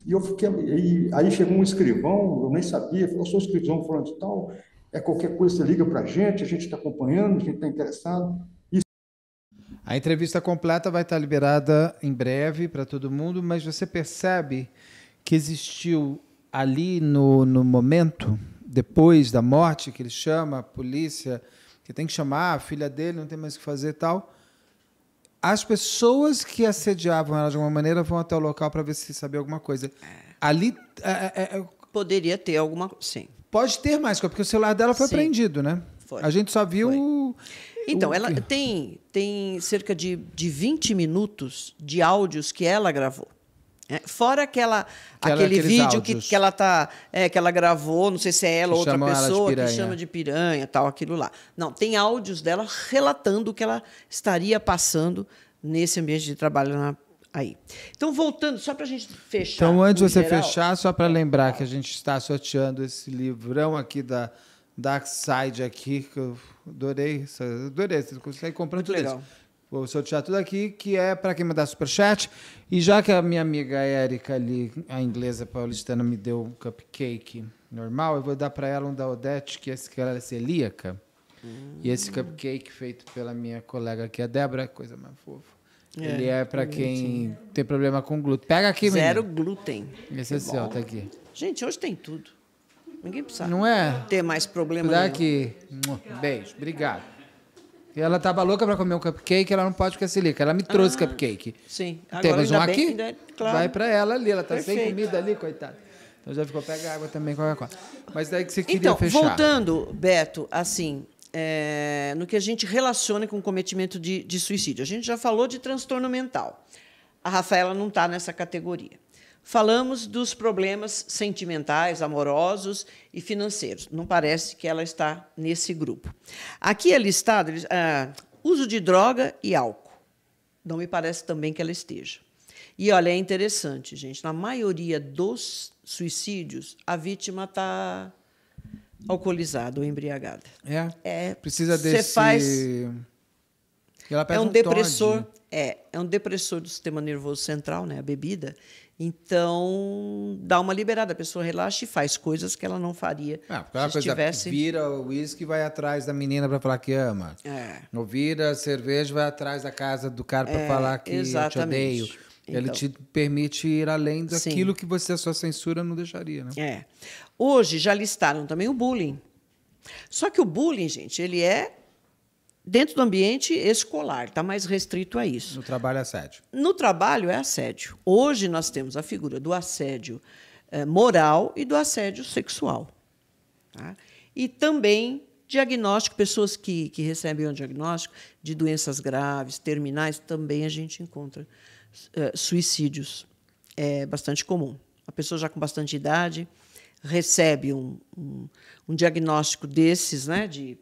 E eu fiquei, e aí chegou um escrivão, eu nem sabia, falou, eu sou escrivão falando de tal, é qualquer coisa, você liga para a gente, a gente está acompanhando, a gente está interessado. A entrevista completa vai estar tá liberada em breve para todo mundo, mas você percebe que existiu ali no, no momento, depois da morte, que ele chama a polícia que tem que chamar a filha dele, não tem mais o que fazer e tal. As pessoas que assediavam ela de alguma maneira vão até o local para ver se sabia alguma coisa. É. Ali. É é, é, é, Poderia ter alguma coisa, sim. Pode ter mais coisa, porque o celular dela foi apreendido, né? Foi. A gente só viu. Então, o... ela tem, tem cerca de, de 20 minutos de áudios que ela gravou. É, fora aquela, aquele vídeo que, que, ela tá, é, que ela gravou, não sei se é ela ou outra pessoa que chama de piranha, tal, aquilo lá. Não, tem áudios dela relatando o que ela estaria passando nesse ambiente de trabalho na, aí. Então, voltando, só para a gente fechar. Então, antes de você geral, fechar, só para lembrar que a gente está sorteando esse livrão aqui da Dark Side aqui, que eu adorei, adorei, você consegue comprar tudo legal. Isso. Vou sortear tudo aqui, que é para quem mandar superchat. E já que a minha amiga Érica ali, a inglesa paulistana, me deu um cupcake normal, eu vou dar para ela um da Odete, que esse cara ela é celíaca. Hum. E esse cupcake feito pela minha colega aqui, é a Débora, é coisa mais fofa. É, Ele é para quem tem problema com glúten. Pega aqui, menina. Zero glúten. Esse é seu, tá aqui. Gente, hoje tem tudo. Ninguém precisa. Não é? Ter mais problema. Dá aqui. Beijo. Obrigado. E ela tava louca pra comer um cupcake, ela não pode ficar silica. Ela me trouxe ah, cupcake. Sim. Agora, Temos um aqui? Ainda, é claro. Vai pra ela ali, ela tá Perfeito. sem comida ali, coitada. Então já ficou, pega água também, qualquer coisa. Mas daí que você queria então, fechar. Voltando, Beto, assim, é, no que a gente relaciona com o cometimento de, de suicídio. A gente já falou de transtorno mental. A Rafaela não está nessa categoria. Falamos dos problemas sentimentais, amorosos e financeiros. Não parece que ela está nesse grupo. Aqui é listado ah, uso de droga e álcool. Não me parece também que ela esteja. E olha, é interessante, gente. Na maioria dos suicídios, a vítima está alcoolizada ou embriagada. É. é Precisa desse. Você faz. é um, um depressor. Toddy. É, é um depressor do sistema nervoso central, né? A bebida. Então, dá uma liberada, a pessoa relaxa e faz coisas que ela não faria. Ah, é se coisa estivesse... vira o uísque e vai atrás da menina para falar que ama. É. Ou vira a cerveja vai atrás da casa do cara para é, falar que eu te odeio. Então, Ele te permite ir além daquilo sim. que você, a sua censura, não deixaria, né? É. Hoje já listaram também o bullying. Só que o bullying, gente, ele é dentro do ambiente escolar, está mais restrito a isso. No trabalho é assédio. No trabalho é assédio. Hoje nós temos a figura do assédio eh, moral e do assédio sexual. Tá? E também diagnóstico, pessoas que, que recebem um diagnóstico de doenças graves, terminais, também a gente encontra eh, suicídios. É bastante comum. A pessoa já com bastante idade recebe um, um, um diagnóstico desses, né, de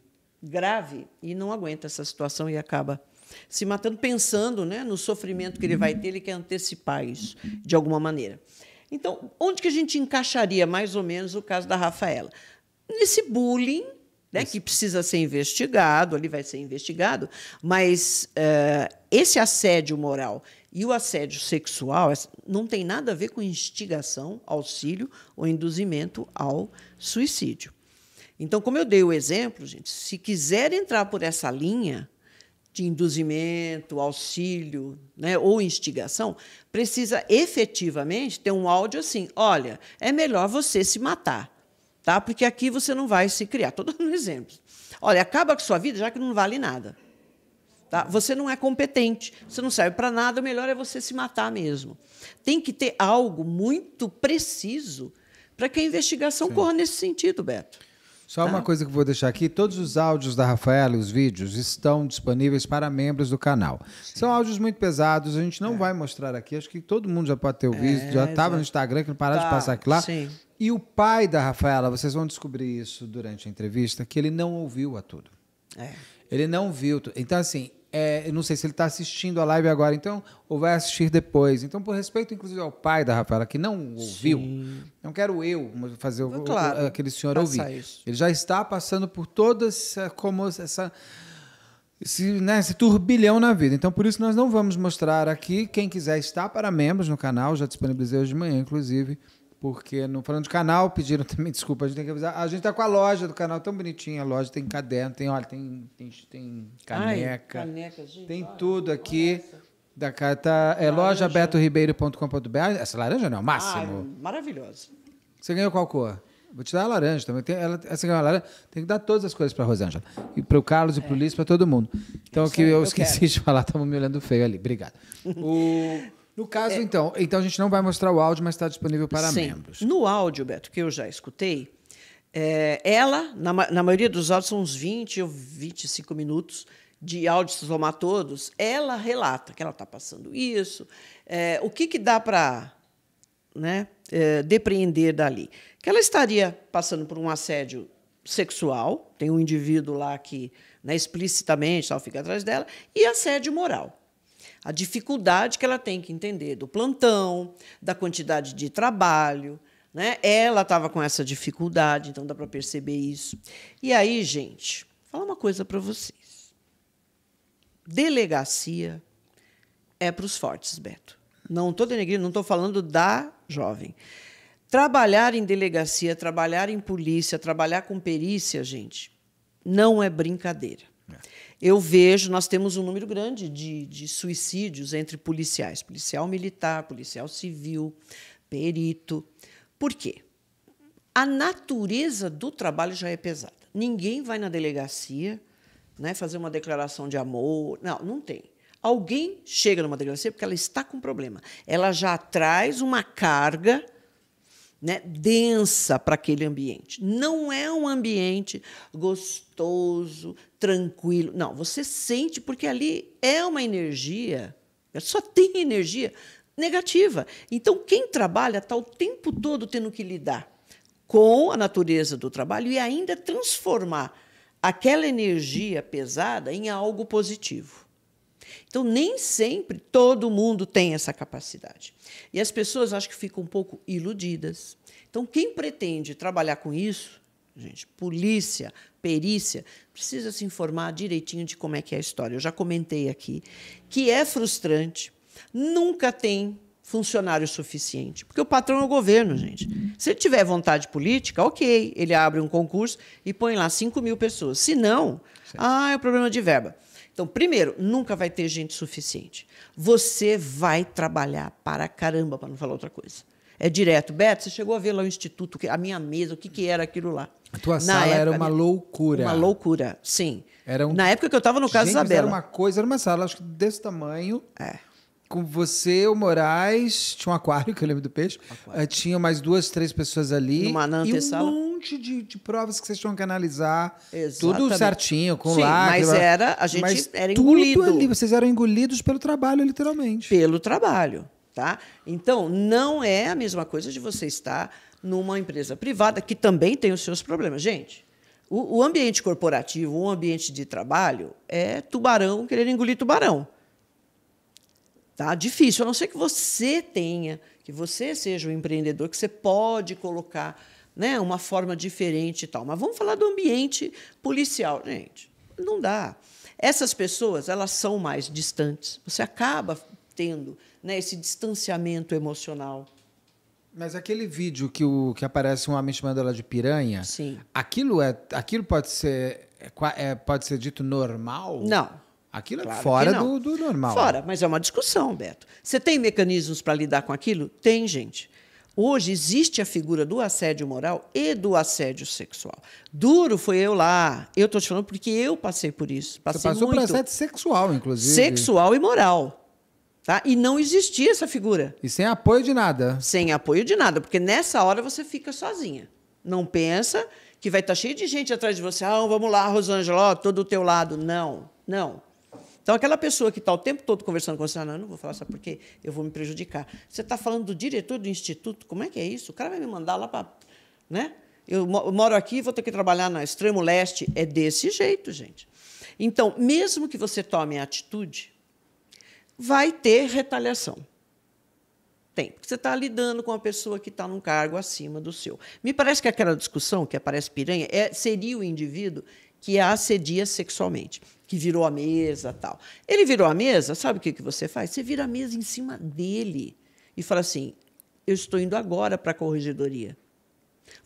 grave e não aguenta essa situação e acaba se matando pensando né, no sofrimento que ele vai ter, ele quer antecipar isso de alguma maneira. Então, onde que a gente encaixaria mais ou menos o caso da Rafaela? Nesse bullying, né, que precisa ser investigado, ali vai ser investigado, mas uh, esse assédio moral e o assédio sexual não tem nada a ver com instigação, auxílio ou induzimento ao suicídio. Então, como eu dei o exemplo, gente, se quiser entrar por essa linha de induzimento, auxílio né, ou instigação, precisa efetivamente ter um áudio assim: olha, é melhor você se matar, tá? Porque aqui você não vai se criar. Estou dando um exemplo. Olha, acaba com sua vida já que não vale nada. Tá? Você não é competente, você não serve para nada, o melhor é você se matar mesmo. Tem que ter algo muito preciso para que a investigação Sim. corra nesse sentido, Beto. Só tá? uma coisa que vou deixar aqui: todos os áudios da Rafaela e os vídeos estão disponíveis para membros do canal. Sim. São áudios muito pesados, a gente não é. vai mostrar aqui. Acho que todo mundo já pode ter ouvido, é, já estava no Instagram, que não pararam tá. de passar aqui lá. Sim. E o pai da Rafaela, vocês vão descobrir isso durante a entrevista, que ele não ouviu a tudo. É. Ele não viu. Então, assim, é, não sei se ele está assistindo a live agora, então, ou vai assistir depois. Então, por respeito, inclusive, ao pai da Rafaela, que não ouviu, Sim. não quero eu fazer o, claro, aquele senhor ouvir. Isso. Ele já está passando por toda essa, como essa, esse, né, esse turbilhão na vida. Então, por isso, nós não vamos mostrar aqui. Quem quiser está para membros no canal, já disponibilizei hoje de manhã, inclusive porque não falando de canal, pediram também desculpa, a gente tem que avisar. A gente tá com a loja do canal tão bonitinha, a loja tem caderno, tem, olha, tem tem, tem caneca. Ai, caneca gente, tem olha, tudo aqui. Nossa. Da carta é lojabertoribeiro.com.br. Ah, essa laranja não é o máximo. Ai, maravilhosa. Você ganhou qual cor? Vou te dar a laranja também. Tem, ela, essa aqui é laranja. Tem que dar todas as coisas para Rosângela. E para o Carlos, e para o é. Liz, para todo mundo. Então, aqui que eu, eu esqueci quero. de falar, estavam me olhando feio ali. Obrigado. O... No caso, é, então, então a gente não vai mostrar o áudio, mas está disponível para sim. membros. No áudio, Beto, que eu já escutei, é, ela, na, na maioria dos áudios, são uns 20 ou 25 minutos de áudio, se somar todos, ela relata que ela está passando isso, é, o que, que dá para né, é, depreender dali. Que ela estaria passando por um assédio sexual, tem um indivíduo lá que né, explicitamente tal, fica atrás dela, e assédio moral. A dificuldade que ela tem que entender do plantão, da quantidade de trabalho. Né? Ela estava com essa dificuldade, então dá para perceber isso. E aí, gente, falar uma coisa para vocês. Delegacia é para os fortes, Beto. Não estou denegrindo, não estou falando da jovem. Trabalhar em delegacia, trabalhar em polícia, trabalhar com perícia, gente, não é brincadeira eu vejo, nós temos um número grande de, de suicídios entre policiais, policial militar, policial civil, perito. Por quê? A natureza do trabalho já é pesada. Ninguém vai na delegacia né, fazer uma declaração de amor. Não, não tem. Alguém chega numa delegacia porque ela está com problema. Ela já traz uma carga né, densa para aquele ambiente. Não é um ambiente gostoso, tranquilo. Não, você sente porque ali é uma energia, só tem energia negativa. Então, quem trabalha está o tempo todo tendo que lidar com a natureza do trabalho e ainda transformar aquela energia pesada em algo positivo. Então, nem sempre todo mundo tem essa capacidade. E as pessoas acho que ficam um pouco iludidas. Então, quem pretende trabalhar com isso, gente, polícia, perícia, precisa se informar direitinho de como é que é a história. Eu já comentei aqui que é frustrante, nunca tem funcionário suficiente, porque o patrão é o governo, gente. Se ele tiver vontade política, ok, ele abre um concurso e põe lá 5 mil pessoas. Se não, ah, é o problema de verba. Então, primeiro, nunca vai ter gente suficiente. Você vai trabalhar para caramba, para não falar outra coisa. É direto. Beto, você chegou a ver lá o instituto, a minha mesa, o que, que era aquilo lá? A tua Na sala época, era uma loucura. Uma loucura, sim. Era um... Na época que eu estava no caso Gêmeos Isabela. Era uma coisa, era uma sala, acho que desse tamanho. É com você, o Moraes, tinha um aquário, que eu lembro do peixe. Uh, tinha mais duas, três pessoas ali. Numa e um monte de, de provas que vocês tinham que analisar. Exatamente. Tudo certinho, com lágrimas. Mas era, a gente mas era engolido. Ali, vocês eram engolidos pelo trabalho, literalmente. Pelo trabalho, tá? Então, não é a mesma coisa de você estar numa empresa privada, que também tem os seus problemas. Gente, o, o ambiente corporativo, o ambiente de trabalho, é tubarão querendo engolir tubarão. Tá difícil, a não ser que você tenha, que você seja um empreendedor, que você pode colocar né, uma forma diferente e tal. Mas vamos falar do ambiente policial, gente. Não dá. Essas pessoas, elas são mais distantes. Você acaba tendo né, esse distanciamento emocional. Mas aquele vídeo que, o, que aparece um homem chamando ela de piranha, Sim. aquilo é aquilo pode ser é, é pode ser dito normal? Não. Aquilo é claro fora do, do, normal. Fora, mas é uma discussão, Beto. Você tem mecanismos para lidar com aquilo? Tem, gente. Hoje existe a figura do assédio moral e do assédio sexual. Duro foi eu lá. Eu estou te falando porque eu passei por isso. Passei Você passou muito. por assédio sexual, inclusive. Sexual e moral. Tá? E não existia essa figura. E sem apoio de nada. Sem apoio de nada, porque nessa hora você fica sozinha. Não pensa que vai estar tá cheio de gente atrás de você. Ah, vamos lá, Rosângela, estou todo o teu lado. Não, não. Então, aquela pessoa que está o tempo todo conversando com você, ah, não, não vou falar só porque eu vou me prejudicar. Você está falando do diretor do instituto, como é que é isso? O cara vai me mandar lá para. Né? Eu moro aqui, vou ter que trabalhar no extremo leste. É desse jeito, gente. Então, mesmo que você tome a atitude, vai ter retaliação. Tem, porque você está lidando com uma pessoa que está num cargo acima do seu. Me parece que aquela discussão que aparece piranha é, seria o indivíduo que a assedia sexualmente que virou a mesa tal. Ele virou a mesa, sabe o que, que você faz? Você vira a mesa em cima dele e fala assim: eu estou indo agora para a corregedoria.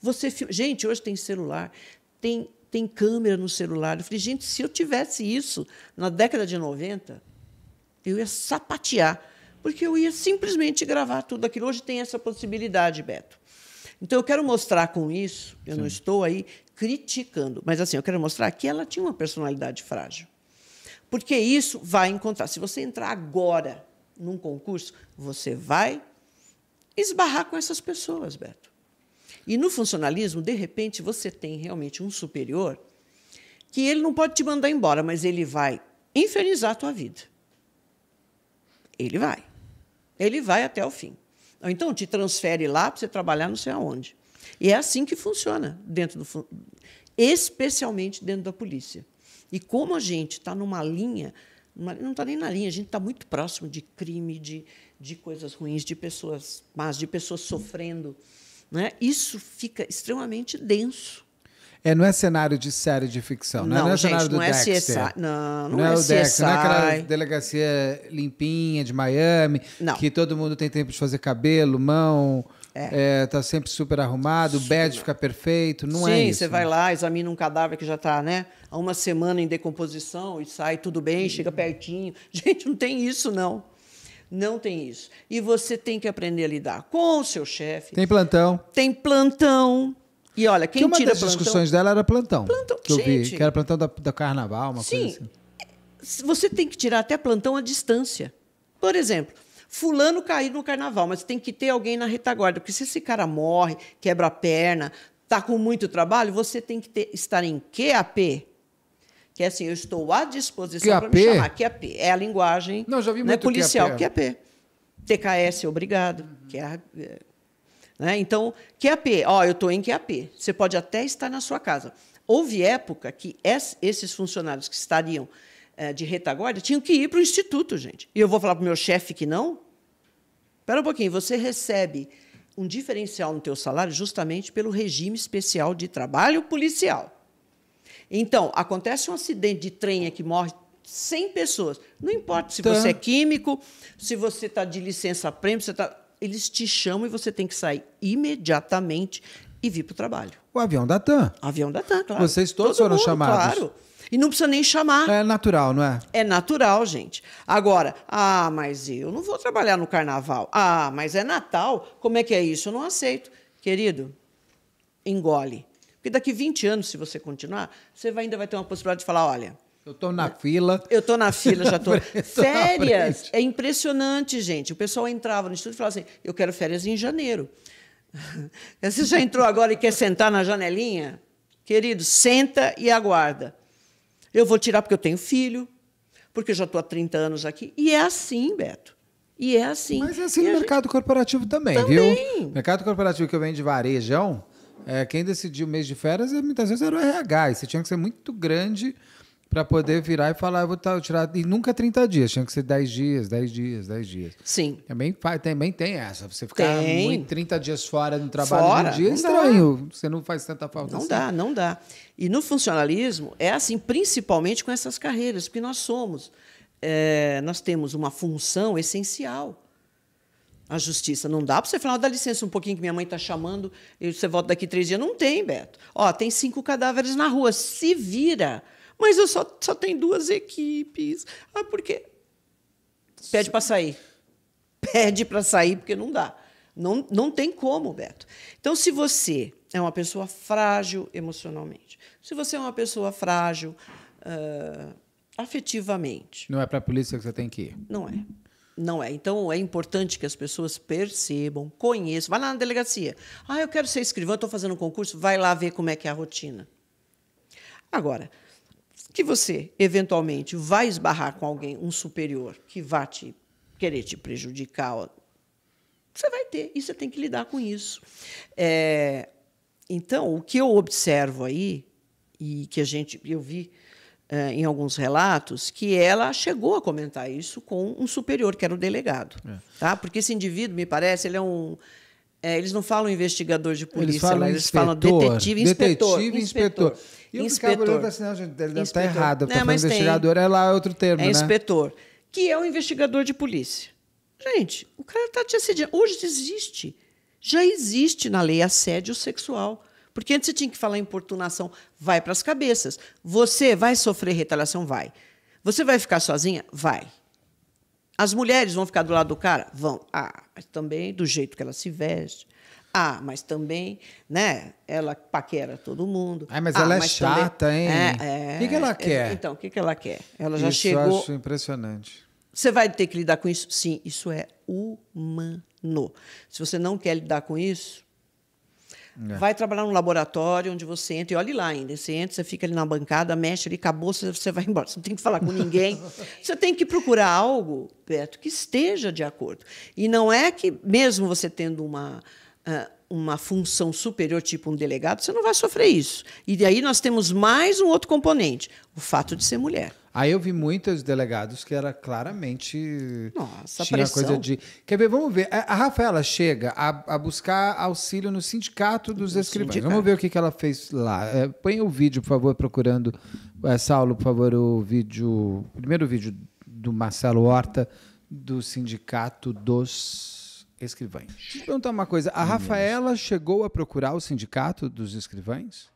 Você, gente, hoje tem celular, tem, tem câmera no celular. Eu falei, gente, se eu tivesse isso na década de 90, eu ia sapatear, porque eu ia simplesmente gravar tudo aquilo. Hoje tem essa possibilidade, Beto. Então, eu quero mostrar com isso, eu Sim. não estou aí criticando. Mas assim, eu quero mostrar que ela tinha uma personalidade frágil. Porque isso vai encontrar. Se você entrar agora num concurso, você vai esbarrar com essas pessoas, Beto. E no funcionalismo, de repente, você tem realmente um superior que ele não pode te mandar embora, mas ele vai infernizar a tua vida. Ele vai. Ele vai até o fim. então te transfere lá para você trabalhar não sei aonde. E é assim que funciona dentro do especialmente dentro da polícia. E como a gente está numa linha, numa, não está nem na linha, a gente está muito próximo de crime, de, de coisas ruins, de pessoas más, de pessoas sofrendo, né? Isso fica extremamente denso. É, não é cenário de série de ficção, não, né? não é, gente, cenário do não é Dexter. não, não, não é, é o Dexter, CSI. não é aquela delegacia limpinha de Miami, não. que todo mundo tem tempo de fazer cabelo, mão, é. é. tá sempre super arrumado, o bed fica perfeito, não Sim, é isso. Sim, você vai lá, examina um cadáver que já está né, há uma semana em decomposição e sai tudo bem, chega pertinho. Gente, não tem isso, não. Não tem isso. E você tem que aprender a lidar com o seu chefe. Tem plantão. Tem plantão. E olha, quem que uma tira das plantão, discussões dela era plantão. Plantão, que gente, eu vi, que era plantão da, carnaval, uma Sim, coisa assim. É, você tem que tirar até plantão à distância. Por exemplo, Fulano caiu no carnaval, mas tem que ter alguém na retaguarda, porque se esse cara morre, quebra a perna, está com muito trabalho, você tem que ter, estar em QAP. Que é assim, eu estou à disposição para me chamar. QAP é a linguagem não, já vi né, muito né, policial. QAP. É. TKS, obrigado. Uhum. Que é, é né? Então, QAP, ó, eu estou em QAP. Você pode até estar na sua casa. Houve época que esses funcionários que estariam é, de retaguarda tinham que ir para o instituto, gente. E eu vou falar para o meu chefe que não? Espera um pouquinho, você recebe um diferencial no teu salário justamente pelo regime especial de trabalho policial. Então, acontece um acidente de trem que morre 100 pessoas. Não importa se tá. você é químico, se você está de licença-prêmio, tá... eles te chamam e você tem que sair imediatamente e vir para o trabalho. O avião da TAM. Avião da TAM, claro. Vocês todos Todo foram mundo, chamados. Claro. E não precisa nem chamar. É natural, não é? É natural, gente. Agora, ah, mas eu não vou trabalhar no carnaval. Ah, mas é Natal. Como é que é isso? Eu não aceito. Querido, engole. Porque daqui 20 anos, se você continuar, você ainda vai ter uma possibilidade de falar: olha. Eu estou na fila. Eu estou na fila, já estou. férias! É impressionante, gente. O pessoal entrava no estúdio e falava assim: eu quero férias em janeiro. você já entrou agora e quer sentar na janelinha? Querido, senta e aguarda. Eu vou tirar porque eu tenho filho, porque eu já estou há 30 anos aqui. E é assim, Beto. E é assim. Mas é assim e no mercado gente... corporativo também, também, viu? Mercado corporativo que eu venho de varejão, é, quem decidiu o mês de férias é, muitas vezes era o RH. E você tinha que ser muito grande para poder virar e falar, eu vou tirar. E nunca 30 é dias, tinha que ser 10 dias, 10 dias, 10 dias. Sim. Também, é também tem essa. Você ficar tem. muito 30 dias fora no trabalho fora, um dia é estranho. Dá. Você não faz tanta falta Não assim. dá, não dá. E no funcionalismo é assim, principalmente com essas carreiras, porque nós somos. É, nós temos uma função essencial. A justiça não dá para você falar, dá licença um pouquinho que minha mãe está chamando, e você volta daqui três dias. Não tem, Beto. Ó, tem cinco cadáveres na rua, se vira. Mas eu só, só tem duas equipes. Ah, porque. Pede para sair. Pede para sair, porque não dá. Não, não tem como, Beto. Então, se você é uma pessoa frágil emocionalmente, se você é uma pessoa frágil uh, afetivamente. Não é para a polícia que você tem que ir. Não é. Não é. Então é importante que as pessoas percebam, conheçam. Vai lá na delegacia. Ah, eu quero ser escrivã, estou fazendo um concurso. Vai lá ver como é que é a rotina. Agora, que você eventualmente vai esbarrar com alguém, um superior, que vá te querer te prejudicar, você vai ter e você tem que lidar com isso. É, então, o que eu observo aí e que a gente eu vi é, em alguns relatos que ela chegou a comentar isso com um superior que era o delegado, é. tá? Porque esse indivíduo me parece ele é um é, eles não falam investigador de polícia, né? eles falam, mas eles inspetor, falam detetive, inspetor, detetive, inspetor. inspetor. E inspetor. eu ficava olhando assim, não, gente, deve estar tá errado, porque é, investigador tem. é lá outro termo, é né? inspetor, que é o investigador de polícia. Gente, o cara está te assediando. Hoje existe, já existe na lei assédio sexual. Porque antes você tinha que falar importunação, vai para as cabeças. Você vai sofrer retaliação? Vai. Você vai ficar sozinha? Vai. As mulheres vão ficar do lado do cara? Vão. Ah, mas também do jeito que ela se veste, ah, mas também, né? Ela paquera todo mundo. Ah, é mas ah, ela é chata, também... hein? É, é, o que, que ela é, quer? Então, o que, que ela quer? Ela já isso chegou. Eu acho impressionante. Você vai ter que lidar com isso? Sim, isso é humano. Se você não quer lidar com isso, é. vai trabalhar num laboratório onde você entra, e olha lá ainda, você entra, você fica ali na bancada, mexe ali, acabou, você, você vai embora. Você não tem que falar com ninguém. você tem que procurar algo, Beto, que esteja de acordo. E não é que, mesmo você tendo uma ah, uma função superior, tipo um delegado, você não vai sofrer isso. E daí nós temos mais um outro componente, o fato de ser mulher. Aí eu vi muitos delegados que era claramente Nossa, tinha pressão. coisa de quer ver? Vamos ver. A Rafaela chega a, a buscar auxílio no sindicato dos no Sindicato. Vamos ver o que, que ela fez lá. É, põe o vídeo, por favor, procurando é, Saulo, por favor, o vídeo, o primeiro vídeo do Marcelo Horta do sindicato dos escrivães. Deixa eu perguntar uma coisa. A Rafaela chegou a procurar o sindicato dos escrivães?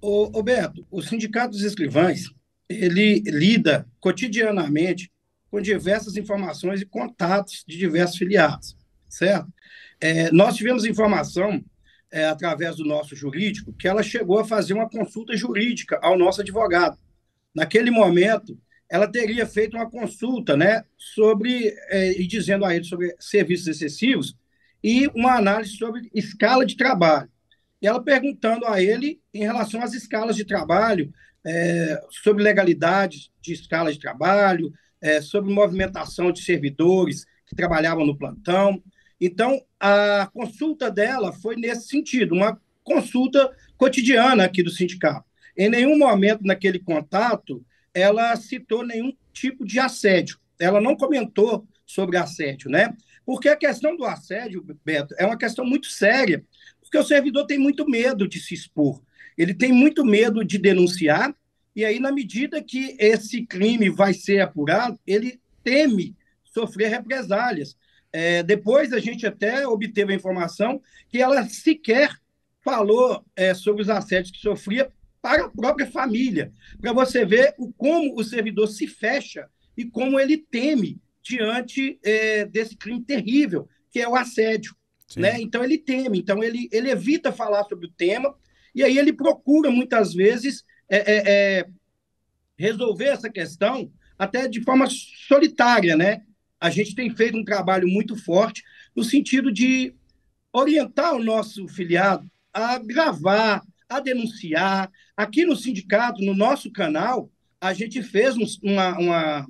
Ô, ô Beto, o sindicato dos escrivães, ele lida cotidianamente com diversas informações e contatos de diversos filiados, certo? É, nós tivemos informação é, através do nosso jurídico que ela chegou a fazer uma consulta jurídica ao nosso advogado. Naquele momento, ela teria feito uma consulta, né, sobre é, e dizendo a ele sobre serviços excessivos e uma análise sobre escala de trabalho. E ela perguntando a ele em relação às escalas de trabalho, é, sobre legalidade de escala de trabalho, é, sobre movimentação de servidores que trabalhavam no plantão. Então, a consulta dela foi nesse sentido, uma consulta cotidiana aqui do sindicato. Em nenhum momento naquele contato ela citou nenhum tipo de assédio. Ela não comentou sobre assédio, né? Porque a questão do assédio, Beto, é uma questão muito séria, porque o servidor tem muito medo de se expor. Ele tem muito medo de denunciar, e aí, na medida que esse crime vai ser apurado, ele teme sofrer represálias. É, depois a gente até obteve a informação que ela sequer falou é, sobre os assédios que sofria para a própria família, para você ver o, como o servidor se fecha e como ele teme diante é, desse crime terrível, que é o assédio. Né? Então ele teme, então ele, ele evita falar sobre o tema, e aí ele procura muitas vezes é, é, é, resolver essa questão até de forma solitária. Né? A gente tem feito um trabalho muito forte no sentido de orientar o nosso filiado a gravar, a denunciar. Aqui no sindicato, no nosso canal, a gente fez uma, uma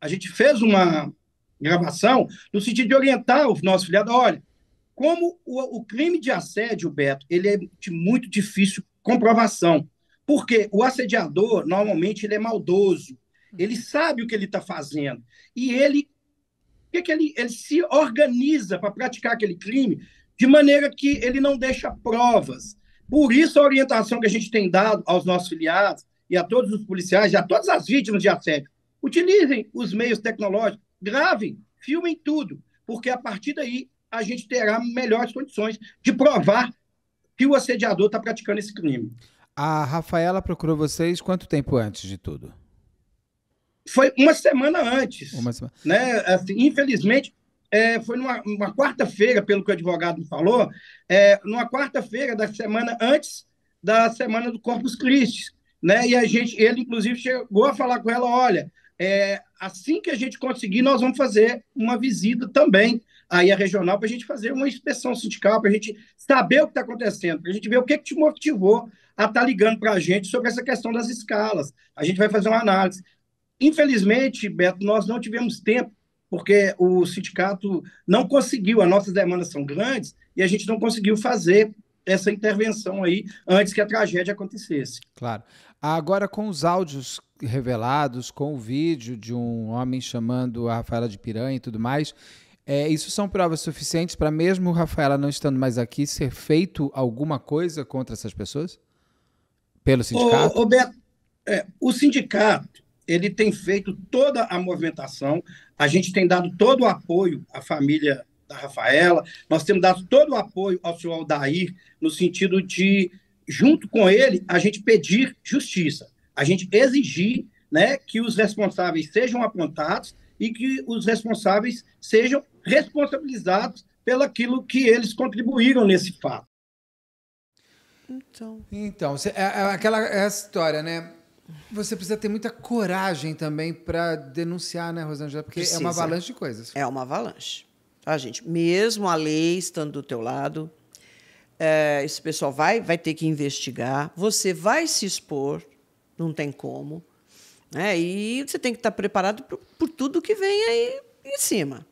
a gente fez uma gravação no sentido de orientar o nosso filiado, olha, como o, o crime de assédio, Beto, ele é de muito difícil comprovação, porque o assediador, normalmente, ele é maldoso, ele sabe o que ele está fazendo, e ele, que é que ele, ele se organiza para praticar aquele crime de maneira que ele não deixa provas, por isso, a orientação que a gente tem dado aos nossos filiados e a todos os policiais e a todas as vítimas de assédio, utilizem os meios tecnológicos, gravem, filmem tudo, porque a partir daí a gente terá melhores condições de provar que o assediador está praticando esse crime. A Rafaela procurou vocês quanto tempo antes de tudo? Foi uma semana antes. Uma semana. Né? Assim, infelizmente, é, foi numa quarta-feira, pelo que o advogado me falou, é, numa quarta-feira da semana antes da semana do Corpus Christi, né? E a gente, ele inclusive chegou a falar com ela, olha, é, assim que a gente conseguir, nós vamos fazer uma visita também aí a regional para a gente fazer uma inspeção sindical, para a gente saber o que está acontecendo, para a gente ver o que, que te motivou a estar tá ligando para a gente sobre essa questão das escalas. A gente vai fazer uma análise. Infelizmente, Beto, nós não tivemos tempo porque o sindicato não conseguiu, as nossas demandas são grandes e a gente não conseguiu fazer essa intervenção aí antes que a tragédia acontecesse. Claro. Agora, com os áudios revelados, com o vídeo de um homem chamando a Rafaela de piranha e tudo mais, é, isso são provas suficientes para, mesmo Rafaela não estando mais aqui, ser feito alguma coisa contra essas pessoas? Pelo sindicato? O, o, Beto, é, o sindicato, ele tem feito toda a movimentação, a gente tem dado todo o apoio à família da Rafaela, nós temos dado todo o apoio ao senhor Aldair, no sentido de, junto com ele, a gente pedir justiça, a gente exigir né, que os responsáveis sejam apontados e que os responsáveis sejam responsabilizados pelo aquilo que eles contribuíram nesse fato. Então, então é, é aquela é a história, né? Você precisa ter muita coragem também para denunciar, né, Rosângela? Porque precisa. é uma avalanche de coisas. É uma avalanche. A ah, gente, mesmo a lei estando do teu lado, é, esse pessoal vai, vai ter que investigar, você vai se expor, não tem como. Né? E você tem que estar preparado por, por tudo que vem aí em cima.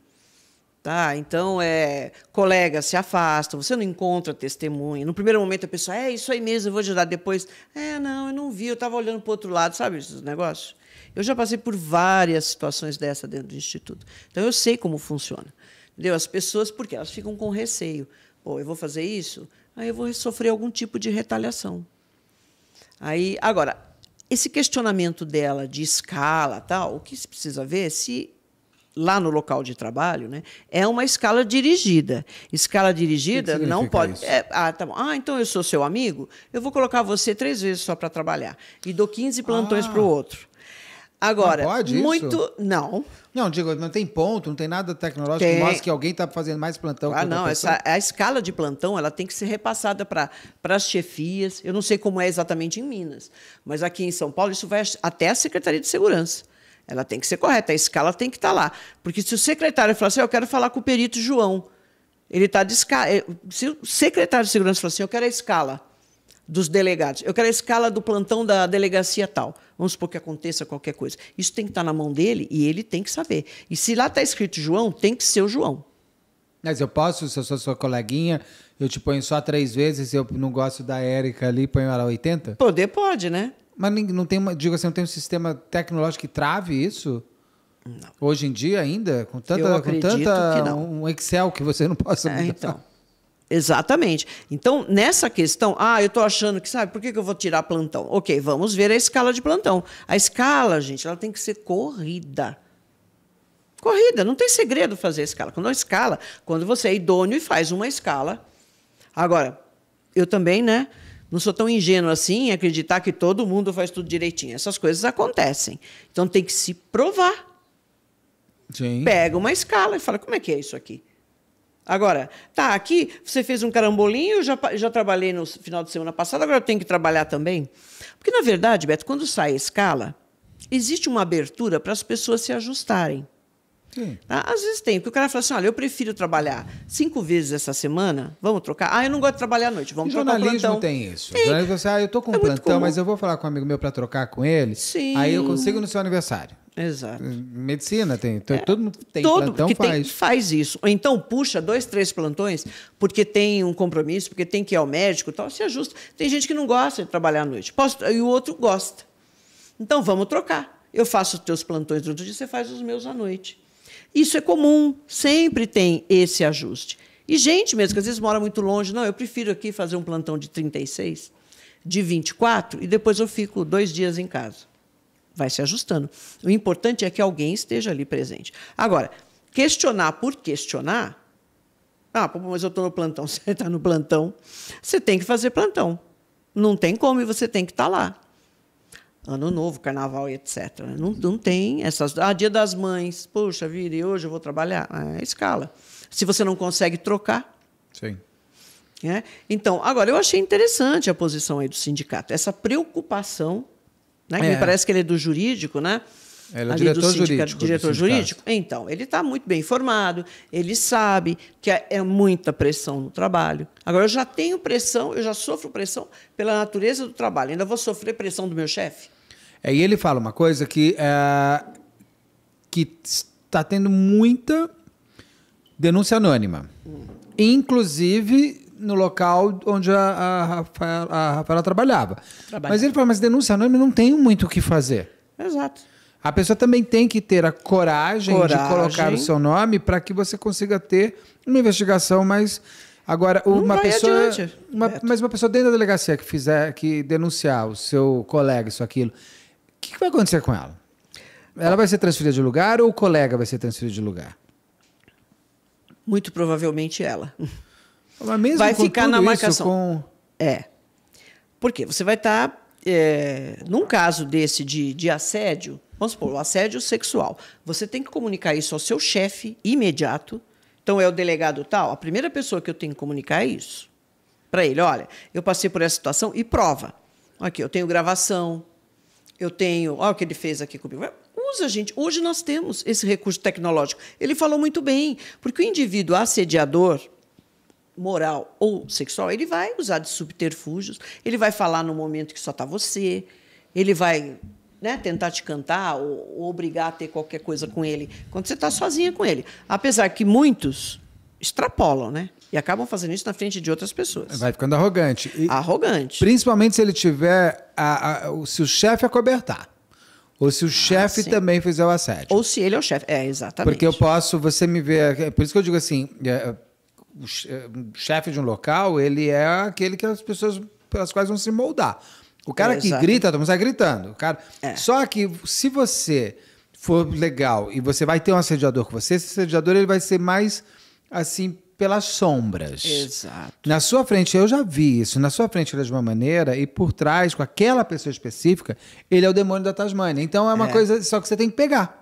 Tá, então, é, colega se afasta você não encontra testemunha. No primeiro momento a pessoa, é isso aí mesmo, eu vou ajudar. Depois, é, não, eu não vi, eu estava olhando para o outro lado, sabe esses negócios? Eu já passei por várias situações dessa dentro do Instituto. Então, eu sei como funciona. Entendeu? As pessoas, porque elas ficam com receio. Pô, eu vou fazer isso? Aí eu vou sofrer algum tipo de retaliação. Aí, agora, esse questionamento dela de escala, tal, o que se precisa ver é se lá no local de trabalho, né, é uma escala dirigida. Escala dirigida que que não pode. É, ah, tá bom. ah, então eu sou seu amigo, eu vou colocar você três vezes só para trabalhar e dou 15 plantões ah. para o outro. Agora, não pode muito. Isso? Não. Não, digo, não tem ponto, não tem nada tecnológico tem... que que alguém está fazendo mais plantão ah, que não, essa, a escala de plantão ela tem que ser repassada para as chefias. Eu não sei como é exatamente em Minas, mas aqui em São Paulo isso vai até a Secretaria de Segurança. Ela tem que ser correta, a escala tem que estar tá lá. Porque se o secretário falar assim, eu quero falar com o perito João, ele está de escala. Eh, se o secretário de segurança falar assim, eu quero a escala dos delegados, eu quero a escala do plantão da delegacia tal, vamos supor que aconteça qualquer coisa. Isso tem que estar tá na mão dele e ele tem que saber. E se lá está escrito João, tem que ser o João. Mas eu posso, se eu sou sua coleguinha, eu te ponho só três vezes, eu não gosto da Érica ali, ponho ela 80? Poder pode, né? Mas não tem uma, digo assim, não tem um sistema tecnológico que trave isso? Não. Hoje em dia ainda, com tanta, com tanta um Excel que você não possa É, então. Exatamente. Então, nessa questão, ah, eu estou achando que, sabe, por que, que eu vou tirar plantão? Ok, vamos ver a escala de plantão. A escala, gente, ela tem que ser corrida. Corrida, não tem segredo fazer a escala. Quando a escala, quando você é idôneo e faz uma escala. Agora, eu também, né? Não sou tão ingênuo assim em acreditar que todo mundo faz tudo direitinho. Essas coisas acontecem. Então tem que se provar. Sim. Pega uma escala e fala: como é que é isso aqui? Agora, tá, aqui você fez um carambolinho, já, já trabalhei no final de semana passada, agora eu tenho que trabalhar também. Porque, na verdade, Beto, quando sai a escala, existe uma abertura para as pessoas se ajustarem. Sim. Tá? Às vezes tem, porque o cara fala assim: olha, eu prefiro trabalhar cinco vezes essa semana, vamos trocar. Ah, eu não gosto de trabalhar à noite, vamos e trocar jornalismo plantão. tem isso. Tem. Jornalismo, você, ah, eu tô com é um plantão, mas eu vou falar com um amigo meu para trocar com ele. Sim. Aí eu consigo no seu aniversário. Exato. Medicina tem, tem é, todo mundo tem todo plantão que faz. Tem, faz isso. Ou então puxa dois, três plantões porque tem um compromisso, porque tem que ir ao médico, tal, se ajusta. Tem gente que não gosta de trabalhar à noite, Posso, e o outro gosta. Então vamos trocar. Eu faço os teus plantões durante o dia, você faz os meus à noite. Isso é comum, sempre tem esse ajuste. E gente mesmo, que às vezes mora muito longe, não, eu prefiro aqui fazer um plantão de 36, de 24, e depois eu fico dois dias em casa. Vai se ajustando. O importante é que alguém esteja ali presente. Agora, questionar por questionar. Ah, mas eu estou no plantão. Você está no plantão. Você tem que fazer plantão. Não tem como e você tem que estar tá lá. Ano Novo, Carnaval e etc. Né? Não, não tem essas. Ah, Dia das Mães, poxa vida, e hoje eu vou trabalhar? É, é escala. Se você não consegue trocar. Sim. É? Então, agora, eu achei interessante a posição aí do sindicato, essa preocupação, né, que é. me parece que ele é do jurídico, né? Ele é diretor do jurídico. Diretor jurídico. Então, ele está muito bem informado, ele sabe que é, é muita pressão no trabalho. Agora, eu já tenho pressão, eu já sofro pressão pela natureza do trabalho, ainda vou sofrer pressão do meu chefe. É, e ele fala uma coisa que é, que está tendo muita denúncia anônima. Hum. Inclusive no local onde a, a, a Rafaela trabalhava. trabalhava. Mas ele fala, mas denúncia anônima não tem muito o que fazer. Exato. A pessoa também tem que ter a coragem, coragem. de colocar o seu nome para que você consiga ter uma investigação mais. Agora, uma pessoa. Adiante, uma, mas uma pessoa dentro da delegacia que fizer, que denunciar o seu colega, isso, aquilo, o que, que vai acontecer com ela? Ela vai ser transferida de lugar ou o colega vai ser transferido de lugar? Muito provavelmente ela. Mas mesmo vai ficar na marcação. Com... É. Porque você vai estar. Tá, é, num caso desse de, de assédio, Vamos supor, o assédio sexual. Você tem que comunicar isso ao seu chefe imediato. Então, é o delegado tal, a primeira pessoa que eu tenho que comunicar é isso. Para ele, olha, eu passei por essa situação e prova. Aqui, eu tenho gravação, eu tenho. Olha o que ele fez aqui comigo. Usa, gente. Hoje nós temos esse recurso tecnológico. Ele falou muito bem, porque o indivíduo assediador, moral ou sexual, ele vai usar de subterfúgios, ele vai falar no momento que só está você, ele vai né, tentar te cantar ou, ou obrigar a ter qualquer coisa com ele, quando você está sozinha com ele. Apesar que muitos extrapolam, né? E acabam fazendo isso na frente de outras pessoas. Vai ficando arrogante. E, arrogante. Principalmente se ele tiver. A, a, se o chefe acobertar. Ou se o ah, chefe também fizer o assédio. Ou se ele é o chefe. É, exatamente. Porque eu posso. Você me vê. Por isso que eu digo assim: é, o é, chefe de um local, ele é aquele que as pessoas pelas quais vão se moldar. O cara é, que grita, todo mundo sai gritando. O cara... É. Só que se você for legal e você vai ter um assediador com você, esse assediador ele vai ser mais assim pelas sombras. Exato. Na sua frente, eu já vi isso, na sua frente ele é de uma maneira e por trás, com aquela pessoa específica, ele é o demônio da Tasmânia. Então é uma é. coisa só que você tem que pegar.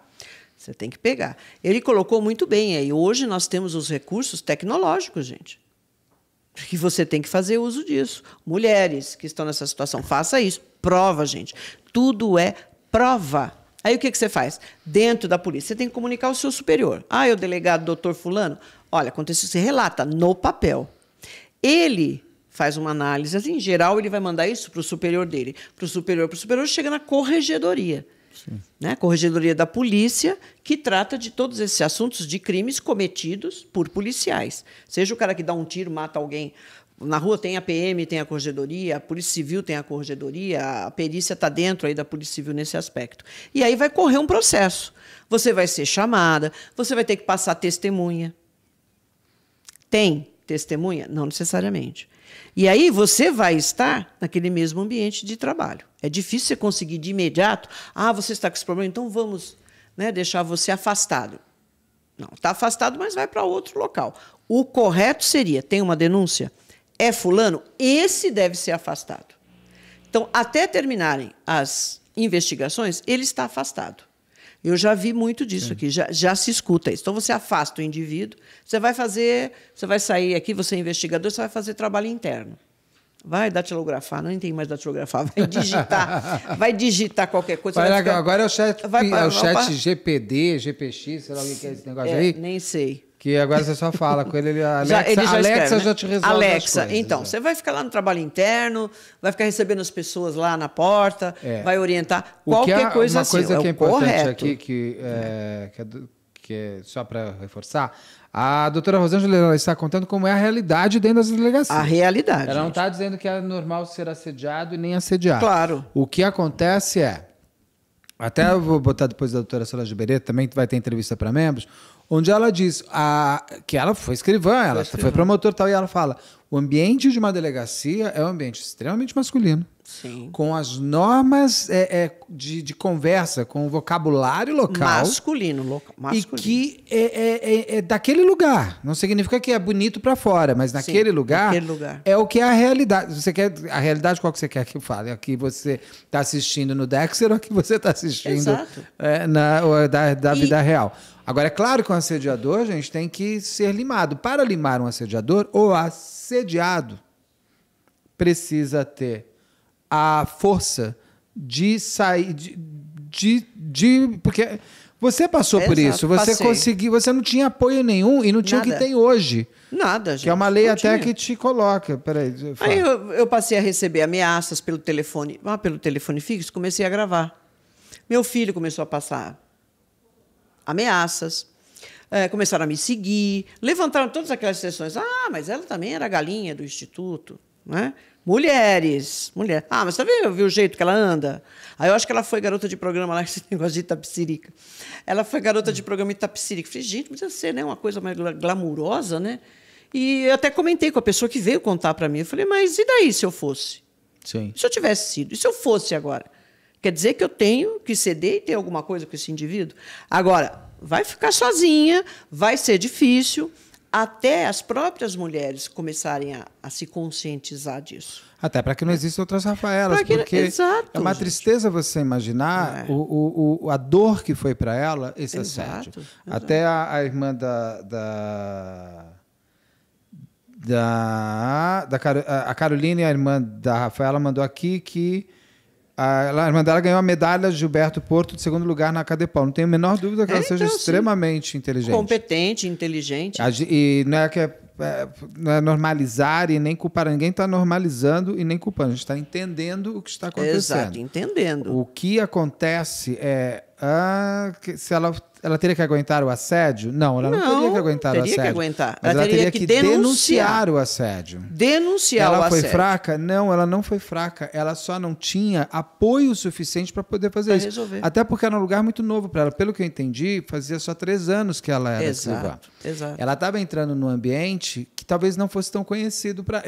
Você tem que pegar. Ele colocou muito bem aí. Hoje nós temos os recursos tecnológicos, gente que você tem que fazer uso disso. Mulheres que estão nessa situação, faça isso. Prova, gente. Tudo é prova. Aí o que, que você faz? Dentro da polícia, você tem que comunicar ao seu superior. Ah, eu delegado doutor fulano, olha, aconteceu, você relata no papel. Ele faz uma análise, em assim, geral ele vai mandar isso para o superior dele, para o superior, para o superior, chega na corregedoria. Sim. né? Corregedoria da Polícia, que trata de todos esses assuntos de crimes cometidos por policiais. Seja o cara que dá um tiro, mata alguém. Na rua tem a PM, tem a corregedoria, a Polícia Civil tem a corregedoria, a perícia está dentro aí da Polícia Civil nesse aspecto. E aí vai correr um processo. Você vai ser chamada, você vai ter que passar testemunha. Tem testemunha? Não necessariamente. E aí você vai estar naquele mesmo ambiente de trabalho. É difícil você conseguir de imediato, ah, você está com esse problema, então vamos né, deixar você afastado. Não, está afastado, mas vai para outro local. O correto seria, tem uma denúncia, é fulano, esse deve ser afastado. Então, até terminarem as investigações, ele está afastado. Eu já vi muito disso Sim. aqui, já, já se escuta isso. Então você afasta o indivíduo, você vai fazer, você vai sair aqui, você é investigador, você vai fazer trabalho interno. Vai datilografar, não tem mais datilografar, vai digitar, vai digitar qualquer coisa. Vai, vai ficar, agora é o chat, vai, é o chat GPD, GPX, sei lá o que é esse negócio é, aí. Nem sei. Que agora você só fala com ele, ele Alexa, já, ele já, Alexa né? já te resolve Alexa, coisas, então, é. você vai ficar lá no trabalho interno, vai ficar recebendo as pessoas lá na porta, é. vai orientar o qualquer é, coisa assim. Uma coisa é que é importante correto. aqui, que, é, que, é que só para reforçar, a doutora Rosângela está contando como é a realidade dentro das delegacias. A realidade. Ela não está dizendo que é normal ser assediado e nem assediado. Claro. O que acontece é... Até eu vou botar depois da doutora Solange Beretta, também vai ter entrevista para membros onde ela diz a, que ela foi escrivã, ela foi, foi promotor tal, e ela fala: o ambiente de uma delegacia é um ambiente extremamente masculino. Sim. Com as normas é, é, de, de, conversa, com o vocabulário local. Masculino, local. Masculino. E que é é, é, é, daquele lugar. Não significa que é bonito para fora, mas naquele, Sim, lugar, naquele lugar é o que é a realidade. Você quer a realidade qual que você quer que eu fale? aqui é que você está assistindo no Dexter ou a que você está assistindo na, da, da e, vida real. Agora, é claro que um assediador, gente, tem que ser limado. Para limar um assediador, o assediado precisa ter a força de sair. De, de, de porque você passou por isso, você passei. conseguiu, você não tinha apoio nenhum e não tinha Nada. o que tem hoje. Nada, gente. Que é uma lei até que te coloca. Peraí, aí eu, eu, passei a receber ameaças pelo telefone, ah, pelo telefone fixo, comecei a gravar. Meu filho começou a passar ameaças, é, começaram a me seguir, levantaram todas aquelas sessões. Ah, mas ela também era galinha do instituto, né? Mulheres, mulher. Ah, mas você tá vendo, viu o jeito que ela anda? Aí eu acho que ela foi garota de programa lá, esse negócio de Itapsirica. Ela foi garota de programa Itapsirica. Falei, gente, precisa ser né, uma coisa mais glamurosa, né? E eu até comentei com a pessoa que veio contar para mim. Eu falei, mas e daí se eu fosse? Sim. Se eu tivesse sido? E se eu fosse agora? Quer dizer que eu tenho que ceder e ter alguma coisa com esse indivíduo? Agora, vai ficar sozinha, vai ser difícil, até as próprias mulheres começarem a, a se conscientizar disso. Até para que não existam outras Rafaelas, que... porque Exato, é uma gente. tristeza você imaginar é. o, o, a dor que foi para ela esse Exato. assédio. Até a, a irmã da... da da, da a Carolina, e a irmã da Rafaela, mandou aqui que a Armandela ganhou a medalha de Gilberto Porto de segundo lugar na Cadepol. Não tenho a menor dúvida que é, ela seja então, extremamente inteligente. Competente, inteligente. E não é que é, é, não é normalizar e nem culpar. Ninguém está normalizando e nem culpando. A gente está entendendo o que está acontecendo. Exato, entendendo. O que acontece é. Ah, se ela ela teria que aguentar o assédio? Não, ela não, não teria que aguentar teria o assédio. Que aguentar. Ela, ela, teria, teria que, que denunciar. denunciar. o assédio. Denunciar ela o assédio. Ela foi fraca? Não, ela não foi fraca. Ela só não tinha apoio suficiente para poder fazer pra isso. Resolver. Até porque era um lugar muito novo para ela. Pelo que eu entendi, fazia só três anos que ela era exato, exato. Ela estava entrando num ambiente que talvez não fosse tão conhecido para.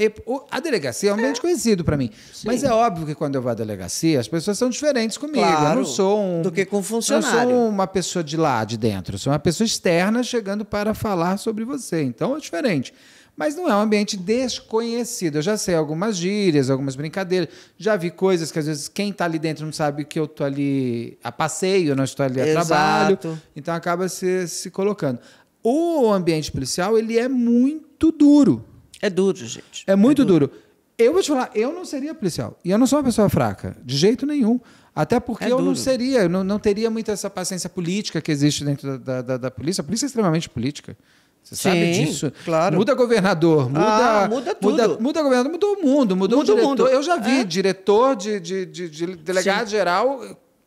A delegacia é um ambiente é. conhecido para mim. Sim. Mas é óbvio que quando eu vou à delegacia, as pessoas são diferentes comigo. Claro, eu não sou um. Do que com funcionário. Eu sou uma pessoa de lá de dentro, São uma pessoa externa chegando para falar sobre você. Então é diferente. Mas não é um ambiente desconhecido. Eu já sei algumas gírias, algumas brincadeiras, já vi coisas que às vezes quem está ali dentro não sabe que eu estou ali a passeio, não estou ali a Exato. trabalho. Então acaba se, se colocando. O ambiente policial, ele é muito duro. É duro, gente. É muito é duro. duro. Eu vou te falar, eu não seria policial. E eu não sou uma pessoa fraca, de jeito nenhum. Até porque é eu não seria, não, não teria muito essa paciência política que existe dentro da, da, da polícia. A polícia é extremamente política. Você Sim, sabe disso? Claro. Muda governador, muda. Ah, muda tudo. Muda, muda, governador, mudou o mundo, mudou muda o diretor. mundo. Eu já vi é. diretor de, de, de, de delegado Sim. geral,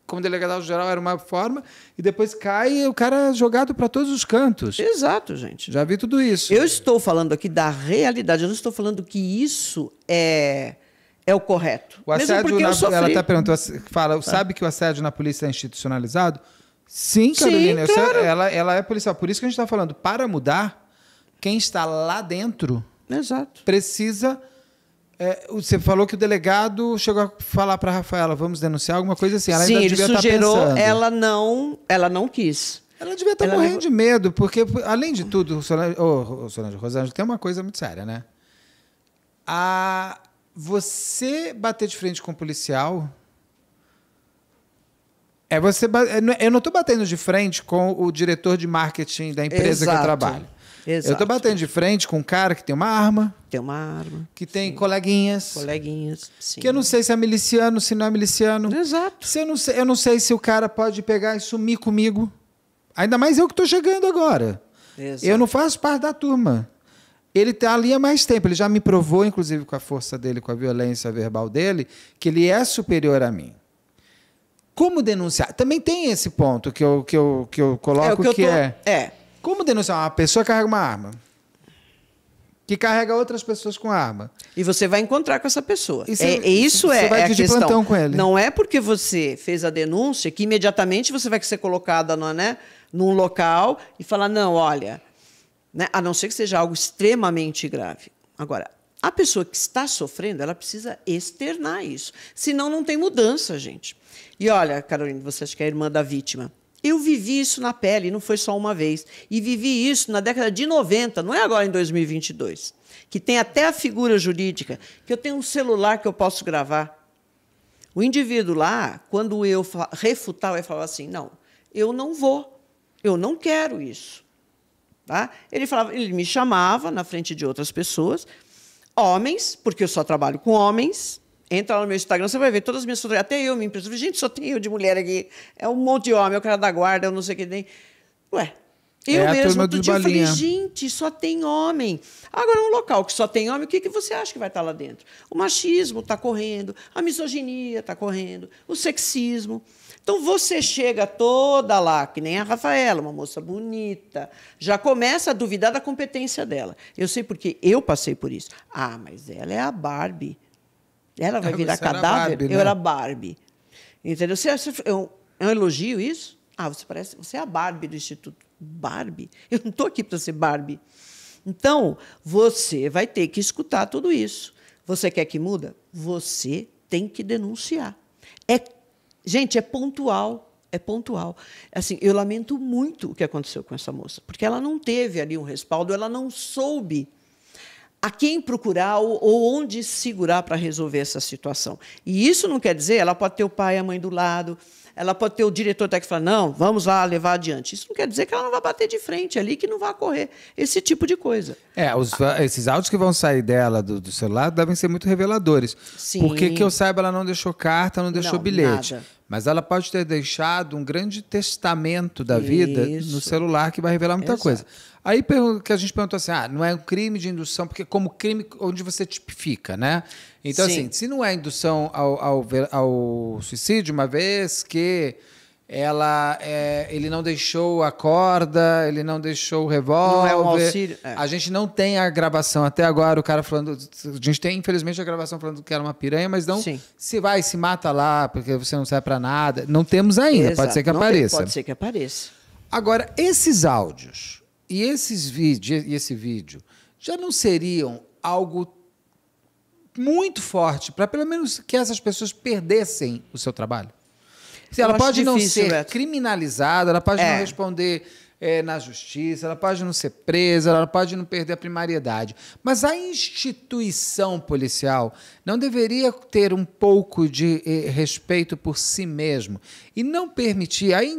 como delegado geral era uma forma, e depois cai e o cara é jogado para todos os cantos. Exato, gente. Já vi tudo isso. Eu estou falando aqui da realidade, eu não estou falando que isso é é o correto. O assédio na, ela até tá perguntou, fala, sabe que o assédio na polícia é institucionalizado? Sim, Carolina, Sim, claro. ela, ela é policial. Por isso que a gente está falando, para mudar, quem está lá dentro Exato. precisa. É, você falou que o delegado chegou a falar para a Rafaela, vamos denunciar alguma coisa assim. Ela Sim, ainda devia ele tá sugerou, estar pensando. ela não, ela não quis. Ela devia estar tá ela morrendo não... de medo, porque, além de tudo, Solange, oh, Solange Rosângela, tem uma coisa muito séria, né? A você bater de frente com o policial é você. É, é, eu não estou batendo de frente com o diretor de marketing da empresa Exato. que eu trabalho. Exato. Eu estou batendo de frente com um cara que tem uma arma. Tem uma arma. Que tem sim. coleguinhas. Coleguinhas, sim. Que eu não sei se é miliciano, se não é miliciano. Exato. Se eu, não sei, eu não sei se o cara pode pegar e sumir comigo. Ainda mais eu que estou chegando agora. Exato. Eu não faço parte da turma ele está ali há mais tempo. Ele já me provou, inclusive, com a força dele, com a violência verbal dele, que ele é superior a mim. Como denunciar? Também tem esse ponto que eu, que eu, que eu coloco, é, que, que eu tô... é, é... Como denunciar? Uma pessoa carrega uma arma. Que carrega outras pessoas com arma. E você vai encontrar com essa pessoa. E é, é isso você é, vai é de questão. plantão com ele. Não é porque você fez a denúncia que imediatamente você vai ser colocada no, é, né, num local e falar, não, olha, né? A não ser que seja algo extremamente grave. Agora, a pessoa que está sofrendo, ela precisa externar isso. Senão não tem mudança, gente. E olha, Carolina, você acha que é a irmã da vítima? Eu vivi isso na pele, não foi só uma vez. E vivi isso na década de 90, não é agora em 2022. Que tem até a figura jurídica, que eu tenho um celular que eu posso gravar. O indivíduo lá, quando eu refutar, vai falar assim: não, eu não vou, eu não quero isso. Tá? Ele, falava, ele me chamava na frente de outras pessoas, homens, porque eu só trabalho com homens. Entra lá no meu Instagram, você vai ver todas as minhas fotografias. Até eu me impressiono. Gente, só tem eu de mulher aqui. É um monte de homem, é o cara da guarda, eu é não sei o que tem. Ué, eu é mesmo, outro dia balinha. falei, gente, só tem homem. Agora, um local que só tem homem, o que, que você acha que vai estar lá dentro? O machismo está correndo, a misoginia está correndo, o sexismo. Então você chega toda lá, que nem a Rafaela, uma moça bonita, já começa a duvidar da competência dela. Eu sei porque eu passei por isso. Ah, mas ela é a Barbie. Ela vai virar você cadáver? Era Barbie, eu né? era Barbie. Entendeu? Você, é, é um elogio isso? Ah, você parece. Você é a Barbie do Instituto. Barbie? Eu não estou aqui para ser Barbie. Então, você vai ter que escutar tudo isso. Você quer que muda? Você tem que denunciar. É Gente, é pontual. É pontual. Assim, eu lamento muito o que aconteceu com essa moça, porque ela não teve ali um respaldo, ela não soube a quem procurar ou, onde segurar para resolver essa situação. E isso não quer dizer, ela pode ter o pai e a mãe do lado, ela pode ter o diretor técnico fala não, vamos lá levar adiante. Isso não quer dizer que ela não vai bater de frente ali, que não vai correr esse tipo de coisa. É, os, esses áudios que vão sair dela do, do, celular devem ser muito reveladores. Sim. Porque que eu saiba, ela não deixou carta, não deixou não, bilhete. Nada. Mas ela pode ter deixado um grande testamento da vida no celular que vai revelar muita Exato. coisa. Aí que a gente perguntou assim: ah, não é um crime de indução, porque como crime onde você tipifica, né? Então, Sim. assim, se não é indução ao, ao, ao suicídio, uma vez que ela é, ele não deixou a corda, ele não deixou o revólver. Não é um auxílio. É. A gente não tem a gravação até agora, o cara falando. A gente tem, infelizmente, a gravação falando que era uma piranha, mas não Sim. se vai, se mata lá, porque você não serve para nada. Não temos ainda, Exato. pode ser que não apareça. Tem, pode ser que apareça. Agora, esses áudios e esses vídeos e esse vídeo já não seriam algo muito forte para pelo menos que essas pessoas perdessem o seu trabalho. Assim, ela pode difícil, não ser Beto. criminalizada, ela pode é. não responder é, na justiça, ela pode não ser presa, ela pode não perder a primariedade. Mas a instituição policial não deveria ter um pouco de eh, respeito por si mesmo e não permitir. Aí,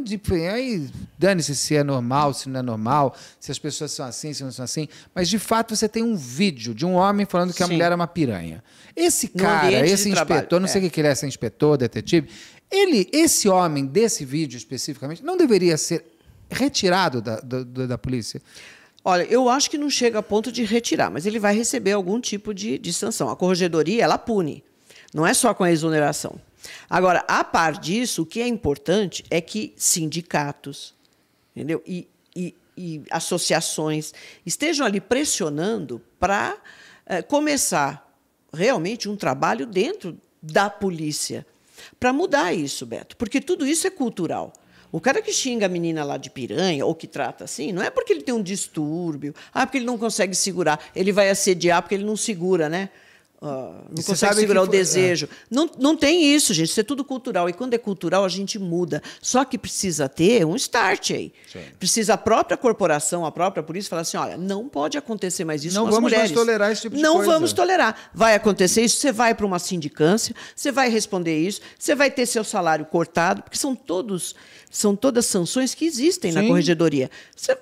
aí dane-se se é normal, se não é normal, se as pessoas são assim, se não são assim. Mas de fato você tem um vídeo de um homem falando que a mulher é uma piranha. Esse cara, esse inspetor, trabalho, não é. sei o é. que ele é, se é inspetor, detetive. Ele, esse homem desse vídeo especificamente, não deveria ser retirado da, da, da polícia? Olha, eu acho que não chega a ponto de retirar, mas ele vai receber algum tipo de, de sanção. A corregedoria, ela pune, não é só com a exoneração. Agora, a par disso, o que é importante é que sindicatos, entendeu? E, e, e associações estejam ali pressionando para eh, começar realmente um trabalho dentro da polícia para mudar isso, Beto, porque tudo isso é cultural. O cara que xinga a menina lá de piranha, ou que trata assim, não é porque ele tem um distúrbio, ah, porque ele não consegue segurar. Ele vai assediar porque ele não segura, né? Uh, não consegue segurar o é. desejo. É. Não, não tem isso, gente. Isso é tudo cultural. E quando é cultural, a gente muda. Só que precisa ter um start aí. Sim. Precisa a própria corporação, a própria polícia, falar assim: olha, não pode acontecer mais isso não com as mulheres. Não vamos tolerar esse tipo de não coisa. Não vamos tolerar. Vai acontecer isso, você vai para uma sindicância, você vai responder isso, você vai ter seu salário cortado, porque são todos são todas sanções que existem Sim. na corregedoria.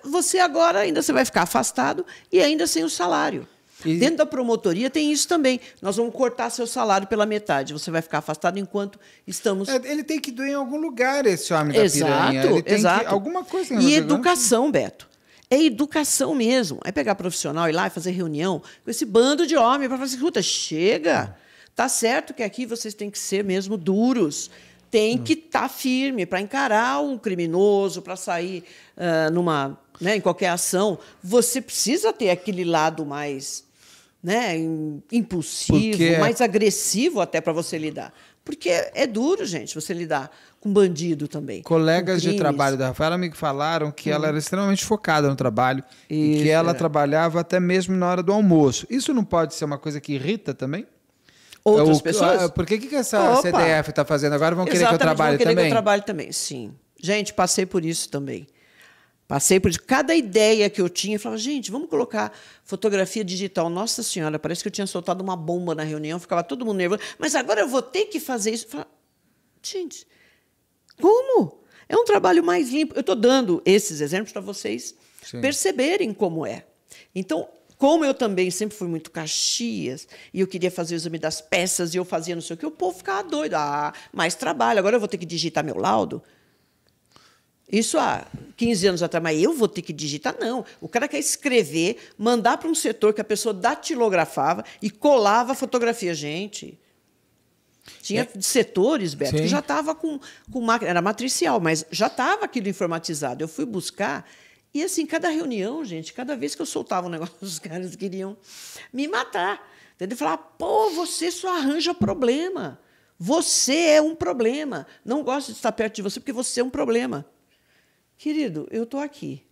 Você agora ainda você vai ficar afastado e ainda sem o salário. E... Dentro da promotoria tem isso também. Nós vamos cortar seu salário pela metade. Você vai ficar afastado enquanto estamos. É, ele tem que doer em algum lugar esse homem da exato, piranha. Ele tem exato. Que... Alguma coisa. E educação, Beto. É educação mesmo. É pegar profissional e ir lá e fazer reunião com esse bando de homem para falar assim: escuta, chega. Tá certo que aqui vocês têm que ser mesmo duros tem que estar tá firme para encarar um criminoso, para sair uh, numa, né, em qualquer ação. Você precisa ter aquele lado mais né, impulsivo, Porque... mais agressivo até para você lidar. Porque é duro, gente, você lidar com bandido também. Colegas de trabalho da Rafaela me falaram que hum. ela era uhum. extremamente focada no trabalho Isso, e que ela era. É. trabalhava até mesmo na hora do almoço. Isso não pode ser uma coisa que irrita também? Outras é pessoas? É, por que, que essa Opa. CDF está fazendo agora? Vão Exatamente, querer que eu trabalhe vão querer também? que eu trabalhe também, sim. Gente, passei por isso também. Passei por cada ideia que eu tinha, eu falava, gente, vamos colocar fotografia digital. Nossa Senhora, parece que eu tinha soltado uma bomba na reunião, ficava todo mundo nervoso. Mas agora eu vou ter que fazer isso. Eu falava, gente, como? É um trabalho mais limpo. Eu estou dando esses exemplos para vocês Sim. perceberem como é. Então, como eu também sempre fui muito caxias, e eu queria fazer o exame das peças, e eu fazia não sei o que, o povo ficava doido. Ah, mais trabalho, agora eu vou ter que digitar meu laudo. Isso há 15 anos atrás, mas eu vou ter que digitar? Não. O cara quer escrever, mandar para um setor que a pessoa datilografava e colava a fotografia. Gente, tinha é. setores, Beto, Sim. que já estava com, com máquina, era matricial, mas já estava aquilo informatizado. Eu fui buscar. E assim, cada reunião, gente, cada vez que eu soltava um negócio, os caras queriam me matar. Entendeu? Falar, pô, você só arranja problema. Você é um problema. Não gosto de estar perto de você porque você é um problema. Querido, eu estou aqui.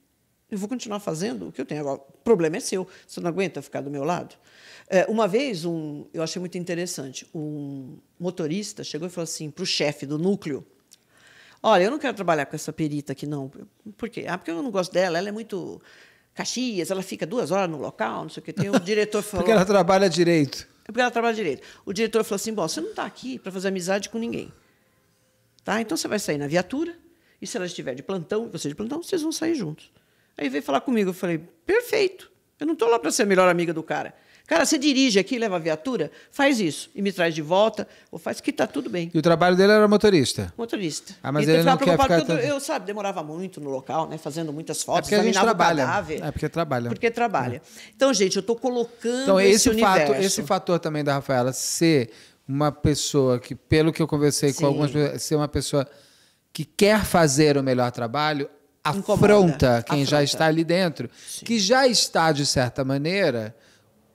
Eu vou continuar fazendo o que eu tenho agora. O problema é seu. Você não aguenta ficar do meu lado? É, uma vez, um, eu achei muito interessante, um motorista chegou e falou assim para o chefe do núcleo, olha, eu não quero trabalhar com essa perita aqui, não. Por quê? Ah, porque eu não gosto dela, ela é muito Caxias, ela fica duas horas no local, não sei o que tem. O diretor falou... porque ela trabalha direito. É porque ela trabalha direito. O diretor falou assim, bom, você não está aqui para fazer amizade com ninguém. Tá? Então, você vai sair na viatura, e se ela estiver de plantão, você de plantão, vocês vão sair juntos. Aí veio falar comigo, eu falei, perfeito. Eu não estou lá para ser a melhor amiga do cara. Cara, você dirige aqui, leva a viatura, faz isso. E me traz de volta, ou faz que tá tudo bem. E o trabalho dele era motorista? Motorista. Ah, mas e então, ele não quer ficar... Eu, tanto... eu, sabe, demorava muito no local, né? Fazendo muitas é fotos, é porque a gente trabalha. Cadáver, é porque trabalha. Porque trabalha. É. Então, gente, eu tô colocando então, esse, esse universo. Então, esse fator também da Rafaela ser uma pessoa que, pelo que eu conversei Sim. com algumas pessoas, ser uma pessoa que quer fazer o melhor trabalho Incomoda, afronta quem afronta. já está ali dentro, Sim. que já está, de certa maneira,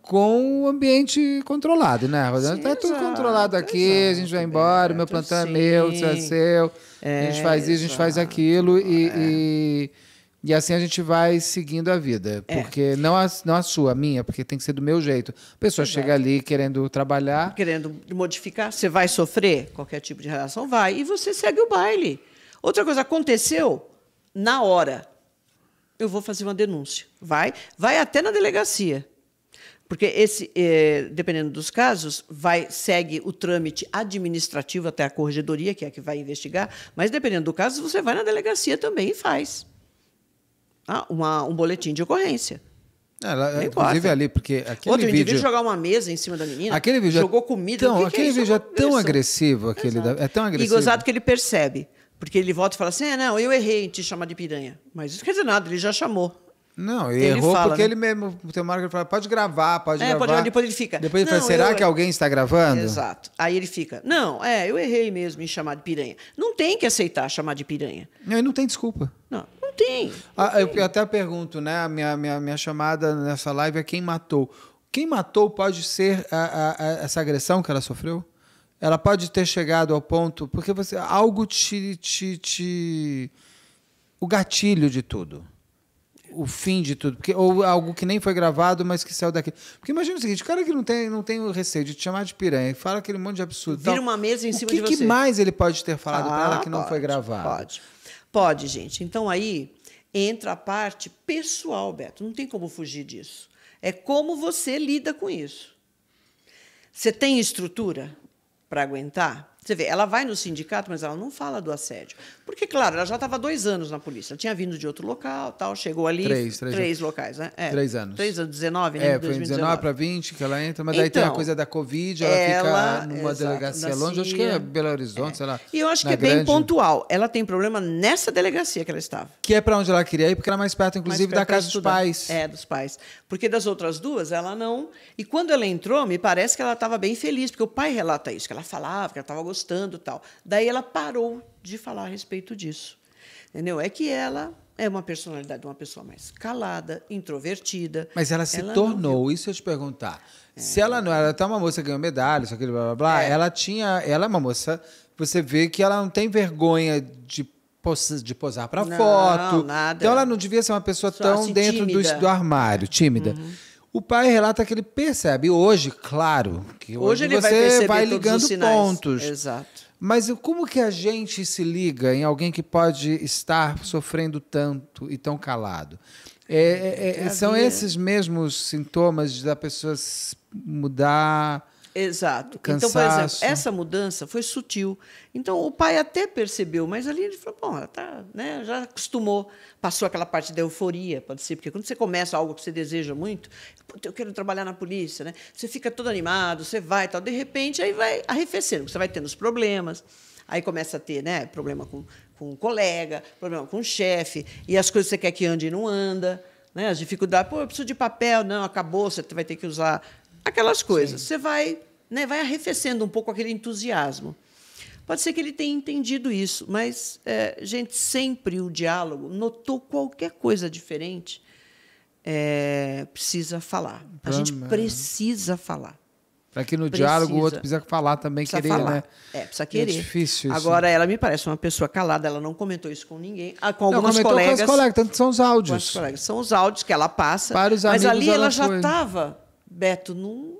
com o ambiente controlado, né, Está tudo controlado aqui, exato, a gente vai embora, o meu plantão é meu, o seu é seu, é, a gente faz isso, exato, a gente faz aquilo é. e e assim a gente vai seguindo a vida. É. Porque não a, não a sua, a minha, porque tem que ser do meu jeito. A pessoa Exato. chega é. ali querendo trabalhar. Querendo modificar, você vai sofrer qualquer tipo de relação, vai. E você segue o baile. Outra coisa, aconteceu na hora. Eu vou fazer uma denúncia. Vai, vai até na delegacia. Porque esse, eh, dependendo dos casos, vai segue o trâmite administrativo até a corregedoria, que é a que vai investigar, mas dependendo do caso, você vai na delegacia também e faz. Ah, uma, um boletim de ocorrência. É, ela, inclusive ali, porque aquele Outro vídeo... indivíduo jogar uma mesa em cima da menina, aquele vídeo é jogou comida. Então, que aquele que é vídeo é tão agressivo, aquele da, é tão agressivo. E gozado que ele percebe, porque ele volta e fala assim, é, não, eu errei em te chamar de piranha. Mas isso quer dizer nada, ele já chamou. Não, ele errou fala, porque né? ele mesmo, o teu hora ele fala, pode gravar, pode é, gravar. Pode, depois ele fica. Depois ele não, fala, será eu... que alguém está gravando? Exato. Aí ele fica, não, é, eu errei mesmo em chamar de piranha. Não tem que aceitar chamar de piranha. Não, e não tem desculpa. Não tem. ah, Eu até pergunto, né? A minha, minha, minha chamada nessa live é quem matou. Quem matou pode ser a, a, a, essa agressão que ela sofreu? Ela pode ter chegado ao ponto. Porque você algo te, te, te o gatilho de tudo. O fim de tudo. Porque, ou algo que nem foi gravado, mas que saiu daqui. Porque imagina o seguinte: o cara que não tem, não tem receio de te chamar de piranha, fala aquele monte de absurdo. Vira tal, uma mesa em cima que, de você. O que mais ele pode ter falado ah, para ela que ah, pode, não foi gravado? Pode. Pode, gente. Então aí entra a parte pessoal, Beto. Não tem como fugir disso. É como você lida com isso. Você tem estrutura para aguentar? Você vê, ela vai no sindicato, mas ela não fala do assédio. Porque, claro, ela já estava dois anos na polícia. Ela tinha vindo de outro local, tal, chegou ali. Três, três, três locais, né? É, três anos. Três anos, 19, né? É, foi 19 para 20 que ela entra, mas então, daí tem a então, coisa da Covid, ela, ela fica numa exato, delegacia longe, acho que é Belo Horizonte, é. sei lá. E eu acho que é grande. bem pontual. Ela tem problema nessa delegacia que ela estava. Que é para onde ela queria ir, porque era mais perto, inclusive, mais perto da casa dos pais. É, dos pais. Porque das outras duas, ela não. E quando ela entrou, me parece que ela estava bem feliz, porque o pai relata isso, que ela falava, que ela estava gostando gostando tal. Daí ela parou de falar a respeito disso. Entendeu? É que ela é uma personalidade de uma pessoa mais calada, introvertida. Mas ela se ela tornou, isso eu te perguntar. É. Se ela não era até uma moça que ganhou medalha, só que blá blá blá, é. ela tinha. Ela é uma moça. Você vê que ela não tem vergonha de de posar para foto. Não, nada. Então ela não devia ser uma pessoa Só tão assim, dentro do, do, armário, é. tímida. Uhum. O pai relata que ele percebe hoje, claro, que hoje, hoje ele você vai, vai ligando pontos. Exato. Mas como que a gente se liga em alguém que pode estar sofrendo tanto e tão calado? É, é, é, é são esses mesmos sintomas da pessoa mudar Exato. Cansaço. Então, por exemplo, essa mudança foi sutil. Então, o pai até percebeu, mas ali ele falou: bom, ela tá, né, já acostumou, passou aquela parte da euforia, pode ser, porque quando você começa algo que você deseja muito, eu quero trabalhar na polícia, né? Você fica todo animado, você vai e tal, de repente aí vai arrefecendo, você vai tendo os problemas, aí começa a ter né, problema com, com um colega, problema com o um chefe, e as coisas que você quer que ande e não anda. Né, as dificuldades, pô, eu preciso de papel, não, acabou, você vai ter que usar aquelas coisas. Sim. Você vai, né, vai arrefecendo um pouco aquele entusiasmo. Pode ser que ele tenha entendido isso, mas, é, gente, sempre o diálogo notou qualquer coisa diferente, é, precisa falar. A gente precisa falar. Para que no precisa. diálogo o outro precisa falar também, precisa querer, falar. né? É, precisa querer. É difícil isso. Agora, ela me parece uma pessoa calada, ela não comentou isso com ninguém, ah, com algumas não, colegas. Com as colegas, tanto são os áudios. Com as colegas. São os áudios que ela passa. Para os amigos, mas ali ela, ela já estava Beto, num,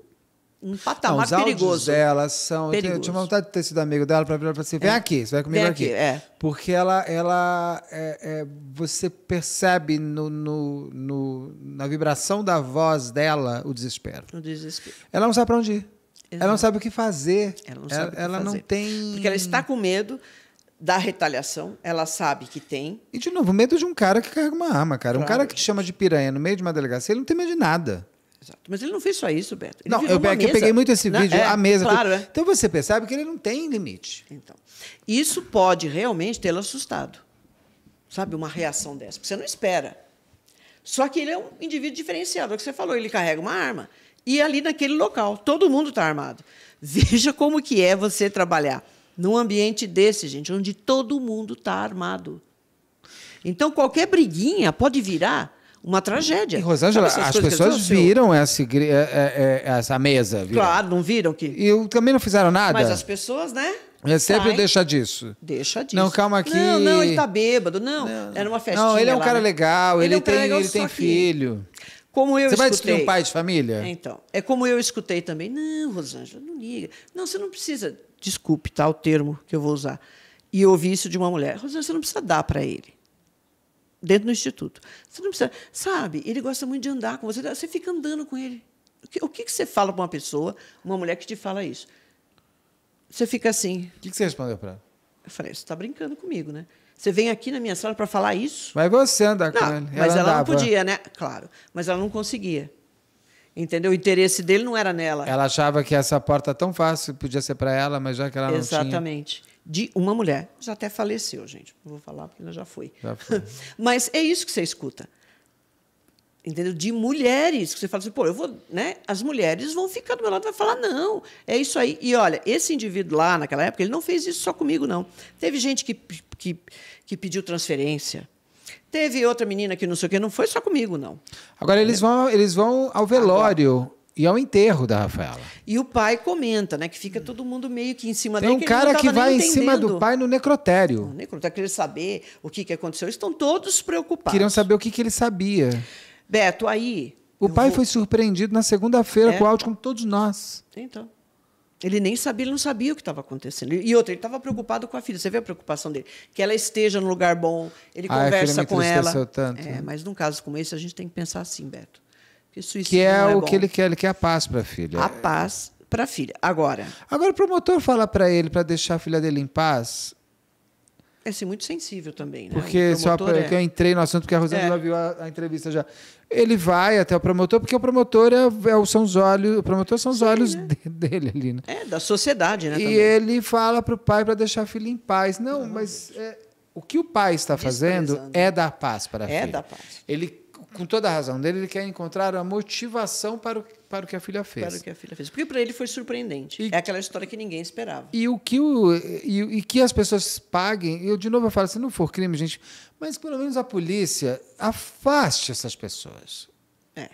num patamar não, os perigoso. Dela são. Perigoso. Eu, tinha vontade de ter sido amigo dela para virar para assim: vem é. aqui, você vai comigo vem aqui. aqui. É. Porque ela. ela é, é, você percebe no, no, no, na vibração da voz dela o desespero. O desespero. Ela não sabe para onde ir. Exato. Ela não sabe o que fazer. Ela não, sabe ela, ela fazer. não tem. Porque ela está com medo da retaliação, ela sabe que tem. E, de novo, medo de um cara que carrega uma arma, cara. Claro. Um cara que te chama de piranha no meio de uma delegacia, ele não tem medo de nada. Exato. Mas ele não fez só isso, Beto. Ele não, eu, mesa, eu peguei muito esse vídeo, à é, a mesa. Claro, é. Então você percebe que ele não tem limite. Então, isso pode realmente tê-lo assustado. Sabe, uma reação dessa, porque você não espera. Só que ele é um indivíduo diferenciado, é o que você falou, ele carrega uma arma. E ali naquele local, todo mundo está armado. Veja como que é você trabalhar num ambiente desse, gente, onde todo mundo está armado. Então, qualquer briguinha pode virar uma tragédia. E Rosângela, as pessoas viram essa, é, é, é, essa mesa. Viram. Claro, não viram que. E também não fizeram nada. Mas as pessoas, né? sempre ou deixa disso? Deixa disso. Não, calma aqui. Não, não, ele tá bêbado. Não, não. era uma festinha. Não, ele é um lá, cara né? legal, ele, ele é um tem, legal, ele tem filho. Como eu você escutei. vai destruir um pai de família? então, é como eu escutei também. Não, Rosângela, não liga. Não, você não precisa. Desculpe, tá? O termo que eu vou usar. E eu ouvi isso de uma mulher. Rosângela, você não precisa dar para ele dentro do instituto. Você não precisa. Sabe, ele gosta muito de andar com você, você fica andando com ele. O que, o que, você fala para uma pessoa, uma mulher que te fala isso? Você fica assim. O que, você respondeu para ela? Eu falei, você está brincando comigo, né? Você vem aqui na minha sala para falar isso? Mas você anda com ele. Mas ela, não podia, né? Claro. Mas ela não conseguia. Entendeu? O interesse dele não era nela. Ela achava que essa porta tão fácil podia ser para ela, mas já que ela não Exatamente. tinha. Exatamente de uma mulher. Já até faleceu, gente. Não vou falar porque ela já foi. Já foi. Mas é isso que você escuta. Entendeu? De mulheres, que você fala assim, pô, eu vou, né? As mulheres vão ficar do meu lado e vai falar, não, é isso aí. E olha, esse indivíduo lá naquela época, ele não fez isso só comigo, não. Teve gente que, que, que pediu transferência. Teve outra menina que não sei o quê, não foi só comigo, não. Agora eles vão, eles vão ao velório. Agora, e ao é enterro da Rafaela. E o pai comenta, né? Que fica todo mundo meio que em cima dele. Tem um cara que vai em cima do pai no necrotério. No necrotério, então, querer saber o que, que aconteceu. Estão todos preocupados. Queriam saber o que, que ele sabia. Beto, aí. O pai vou... foi surpreendido na segunda-feira é? com o áudio, como todos nós. Então. Ele nem sabia, ele não sabia o que estava acontecendo. E outra, ele estava preocupado com a filha. Você vê a preocupação dele? Que ela esteja no lugar bom, ele ah, é conversa com ela. Tanto. É, né? mas num caso como esse, a gente tem que pensar assim, Beto. Que, que é, é o que ele quer, ele quer a paz para a filha. A paz para a filha. Agora. Agora o promotor fala para ele para deixar a filha dele em paz. É ser muito sensível também, né? Porque só é... eu entrei no assunto, porque a Rosana é. já viu a, a, entrevista já. Ele vai até o promotor, porque o promotor é, é o, são os olhos, o promotor são os Sim, olhos né? dele ali, né? É, da sociedade, né? E também. ele fala para o pai para deixar a filha em paz. Não, Não mas é, o que o pai está fazendo é dar paz para a é filha. É dar paz. Ele com toda a razão dele, ele quer encontrar a motivação para o, para o que a filha fez. Para o que a filha fez. Porque para ele foi surpreendente. E, é aquela história que ninguém esperava. E o que, o, e, e, que as pessoas paguem, eu de novo eu falo, se não for crime, gente, mas pelo menos a polícia afaste essas pessoas. É. é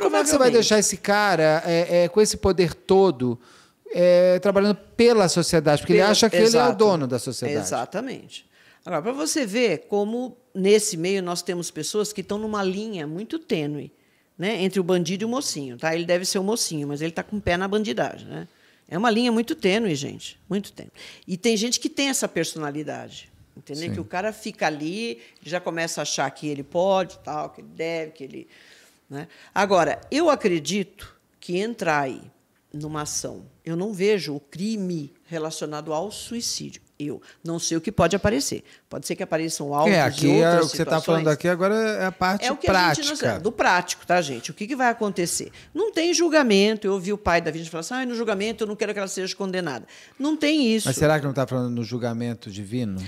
como é que você vai deixar esse cara é, é, com esse poder todo é, trabalhando pela sociedade? Porque pela, ele acha que exato. ele é o dono da sociedade. Exatamente. Agora, para você ver como nesse meio nós temos pessoas que estão numa linha muito tênue né, entre o bandido e o mocinho. Tá? Ele deve ser o mocinho, mas ele está com o pé na bandidagem. Né? É uma linha muito tênue, gente. Muito tênue. E tem gente que tem essa personalidade. Entendeu? Que o cara fica ali, já começa a achar que ele pode, tal, que ele deve, que ele. Né? Agora, eu acredito que entrar aí numa ação, eu não vejo o crime relacionado ao suicídio eu. Não sei o que pode aparecer. Pode ser que apareçam altos é, aqui e é outras é, O que você está falando aqui agora é a parte é o que prática. A gente não, do prático, tá, gente? O que, que vai acontecer? Não tem julgamento. Eu ouvi o pai da vítima falar assim, ah, no julgamento eu não quero que ela seja condenada. Não tem isso. Mas será que não está falando no julgamento divino?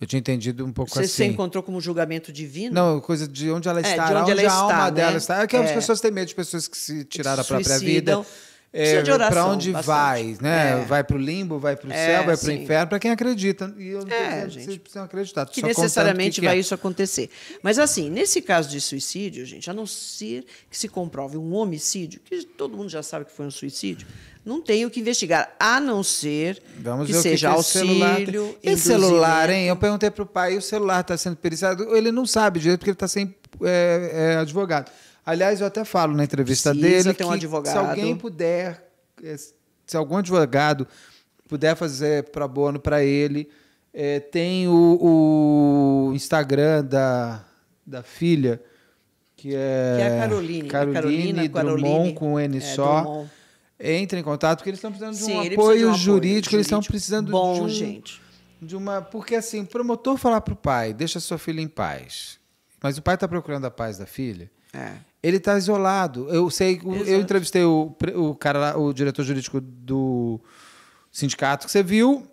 Eu tinha entendido um pouco você assim. Você encontrou como julgamento divino? Não, coisa de onde ela é, está, de onde, onde ela a está, alma né? dela está. É que é. as pessoas têm medo de pessoas que se tiraram se a própria vida é, para onde bastante. vai, né? É. Vai para o limbo, vai para o é, céu, vai para o inferno, para quem acredita. E eu não é, gente, vocês precisam acreditar. Que necessariamente que que é. vai isso acontecer. Mas assim, nesse caso de suicídio, gente, a não ser que se comprove um homicídio, que todo mundo já sabe que foi um suicídio, não tem o que investigar, a não ser Vamos que seja que é auxílio. Celular Esse celular, hein? Eu perguntei para o pai, o celular está sendo periciado. Ele não sabe direito porque ele está sem é, é, advogado. Aliás, eu até falo na entrevista Precisa dele que um se alguém puder, eh, se algum advogado puder fazer para bono para ele, é, tem o, o Instagram da, da filha, que é, que é a Caroline. Né? Caroline, Carolina, Drummond, Caroline, com N é, só. Drummond. Entre em contato, porque eles estão precisando de um, apoio, de um apoio jurídico, jurídico, eles estão precisando bom, de um, gente. de uma. Porque assim, promotor falar para o pai, deixa sua filha em paz. Mas o pai está procurando a paz da filha. É. Ele está isolado. Eu sei, eu entrevistei o, o cara lá, o diretor jurídico do sindicato que você viu.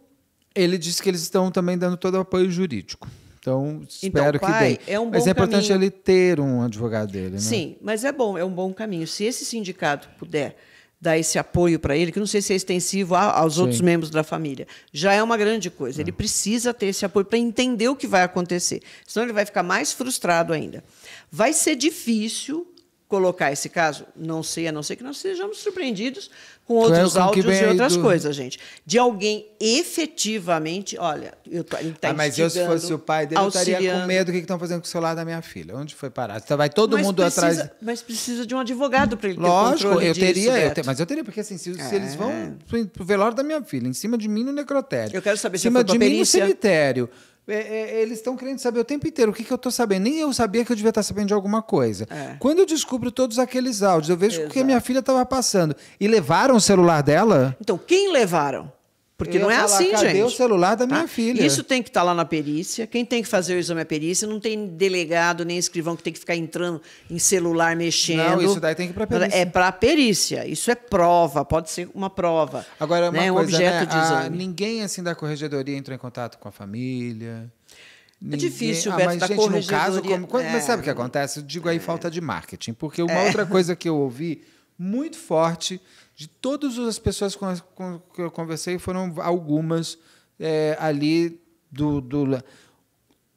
Ele disse que eles estão também dando todo o apoio jurídico. Então, então espero então, pai, que dê. É um mas é importante caminho. ele ter um advogado dele, né? Sim, mas é bom, é um bom caminho. Se esse sindicato puder dar esse apoio para ele, que não sei se é extensivo aos Sim. outros membros da família, já é uma grande coisa. Ele é. precisa ter esse apoio para entender o que vai acontecer. Senão ele vai ficar mais frustrado ainda. Vai ser difícil colocar esse caso? Não sei, a não ser que nós sejamos surpreendidos com outros áudios e outras do... coisas, gente. De alguém efetivamente, olha, eu tô, ele está ah, Mas eu, se fosse o pai dele, auxiliando. eu estaria com medo do que estão fazendo com o celular da minha filha. Onde foi parar? Então, vai todo mas mundo precisa, atrás. Mas precisa de um advogado para ele Lógico, ter eu disso, teria, eu te, mas eu teria, porque assim, se, é. se eles é. vão pro velório da minha filha, em cima de mim no necrotério. Eu quero saber se em cima de mim no cemitério é, é, eles estão querendo saber o tempo inteiro o que, que eu estou sabendo. Nem eu sabia que eu devia estar tá sabendo de alguma coisa. É. Quando eu descubro todos aqueles áudios, eu vejo o que a minha filha estava passando. E levaram o celular dela? Então, quem levaram? Porque não é falar, assim, cadê gente. o celular da minha tá? filha? Isso tem que estar tá lá na perícia. Quem tem que fazer o exame é perícia. Não tem delegado nem escrivão que tem que ficar entrando em celular mexendo. Não, isso daí tem que ir para perícia. É para perícia. Isso é prova. Pode ser uma prova. Agora, uma né? coisa, um né? objeto né? de ah, exame. A, ninguém assim da corregedoria entrou em contato com a família. É ninguém... É difícil, ah, Beto, mas, da gente, no caso, como... é. Mas sabe o que acontece? Eu digo aí é. falta de marketing, porque uma é. outra coisa que eu ouvi muito forte de todas as pessoas com, com, que eu conversei, foram algumas é, ali do, do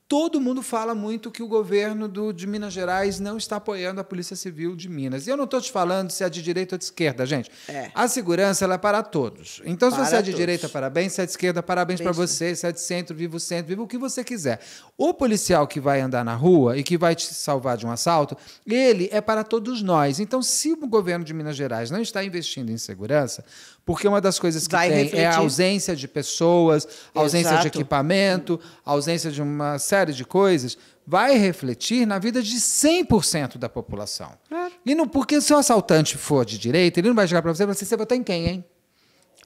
Todo mundo fala muito que o governo do, de Minas Gerais não está apoiando a Polícia Civil de Minas. E eu não estou te falando se é de direita ou de esquerda, gente. É. A segurança ela é para todos. Então, para se você é de todos. direita, parabéns. Se é de esquerda, parabéns para você. Se é de centro, viva o centro, viva o que você quiser. O policial que vai andar na rua e que vai te salvar de um assalto, ele é para todos nós. Então, se o governo de Minas Gerais não está investindo em segurança, porque uma das coisas que Vai tem refletir. é a ausência de pessoas, ausência Exato. de equipamento, ausência de uma série de coisas. Vai refletir na vida de 100% da população. É. E não, porque se o assaltante for de direita, ele não vai chegar para você e falar assim, você votou em quem, hein?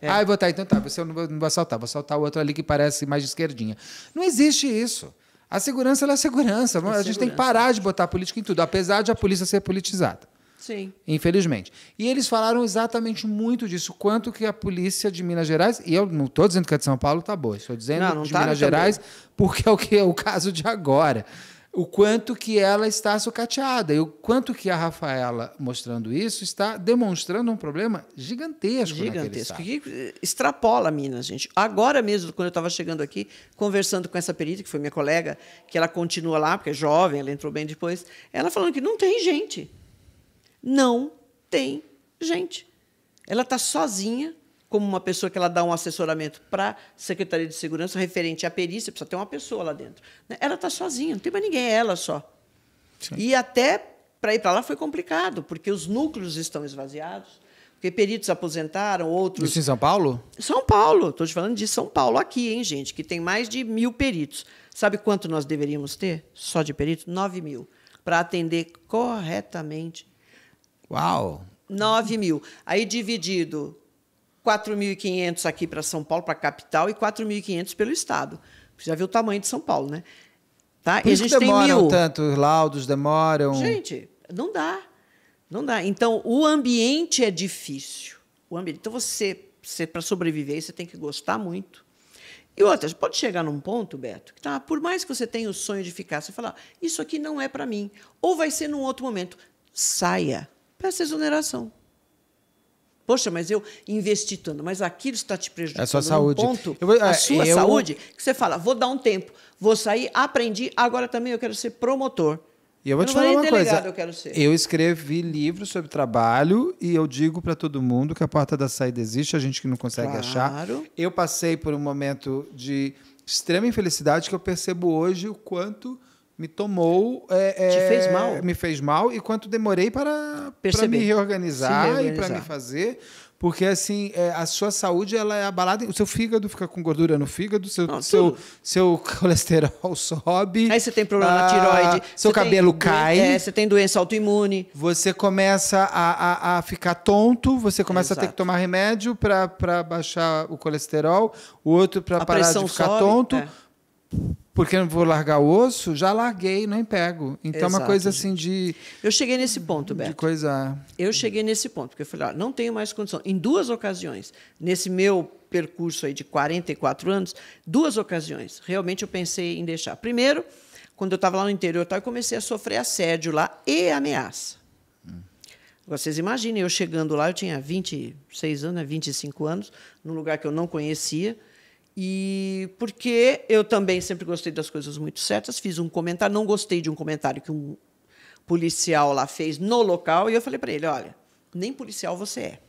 É. Ah, eu vou estar, então tá, você não vou, não vou assaltar, vou assaltar o outro ali que parece mais de esquerdinha. Não existe isso. A segurança é a segurança. É a gente tem que parar de botar política em tudo, apesar de a polícia ser politizada. Sim. Infelizmente. E eles falaram exatamente muito disso, quanto que a polícia de Minas Gerais, e eu não estou dizendo que a é de São Paulo está boa, estou dizendo não, não de tá Minas Gerais também. porque é o que é o caso de agora. O quanto que ela está sucateada e o quanto que a Rafaela, mostrando isso, está demonstrando um problema gigantesco. Gigantesco. Que extrapola Minas, gente. Agora mesmo, quando eu estava chegando aqui, conversando com essa perita, que foi minha colega, que ela continua lá, porque é jovem, ela entrou bem depois, ela falando que não tem gente não tem gente. Ela está sozinha, como uma pessoa que ela dá um assessoramento para a Secretaria de Segurança referente à perícia, precisa ter uma pessoa lá dentro. Né? Ela está sozinha, não tem mais ninguém, é ela só. Sim. E até para ir para lá foi complicado, porque os núcleos estão esvaziados, porque peritos aposentaram, outros. Isso em São Paulo? São Paulo, estou te falando de São Paulo aqui, hein, gente, que tem mais de mil peritos. Sabe quanto nós deveríamos ter só de perito? 9 mil, para atender corretamente Uau! 9 mil. Aí dividido 4.500 aqui para São Paulo, para a capital, e 4.500 pelo Estado. Você já viu o tamanho de São Paulo, né? Tá? Por e a gente demoram tem mil. tanto, laudos demoram. Gente, não dá. Não dá. Então, o ambiente é difícil. O ambiente. Então, você, você para sobreviver, você tem que gostar muito. E outras, pode chegar num ponto, Beto, que tá, por mais que você tenha o sonho de ficar, você falar, isso aqui não é para mim. Ou vai ser num outro momento. Saia peça exoneração. Poxa, mas eu investi tanto, mas aquilo está te prejudicando. É a sua saúde. Ponto, eu, a é, sua eu... saúde, que você fala, vou dar um tempo, vou sair, aprendi, agora também eu quero ser promotor. E eu vou eu te falar uma delegado, coisa. Eu, eu, escrevi livros sobre trabalho e eu digo para todo mundo que a porta da saída existe, a gente que não consegue claro. achar. Eu passei por um momento de extrema infelicidade que eu percebo hoje o quanto me tomou. É, é, Te fez mal. Me fez mal e quanto demorei para, perceber me reorganizar, reorganizar. e para me fazer. Porque, assim, é, a sua saúde ela é abalada. O seu fígado fica com gordura no fígado, seu, Não, seu, seu colesterol sobe. Aí você tem problema na ah, tiroide. Seu cabelo cai. É, você tem doença autoimune. Você começa a, a, a ficar tonto, você começa Exato. a ter que tomar remédio para baixar o colesterol, o outro para parar de ficar sobe, tonto. É porque não vou largar o osso, já larguei, nem pego. Então, é Exato, uma coisa assim de. Eu cheguei nesse ponto, Beto. De coisa. Eu cheguei nesse ponto, porque eu falei, não tenho mais condição. Em duas ocasiões, nesse meu percurso aí de 44 anos, duas ocasiões, realmente eu pensei em deixar. Primeiro, quando eu estava lá no interior, eu comecei a sofrer assédio lá e ameaça. Vocês imaginem, eu chegando lá, eu tinha 26 anos, 25 né, anos, num lugar que eu não conhecia e porque eu também sempre gostei das coisas muito certas, fiz um comentário, não gostei de um comentário que um policial lá fez no local, e eu falei para ele: olha, nem policial você é.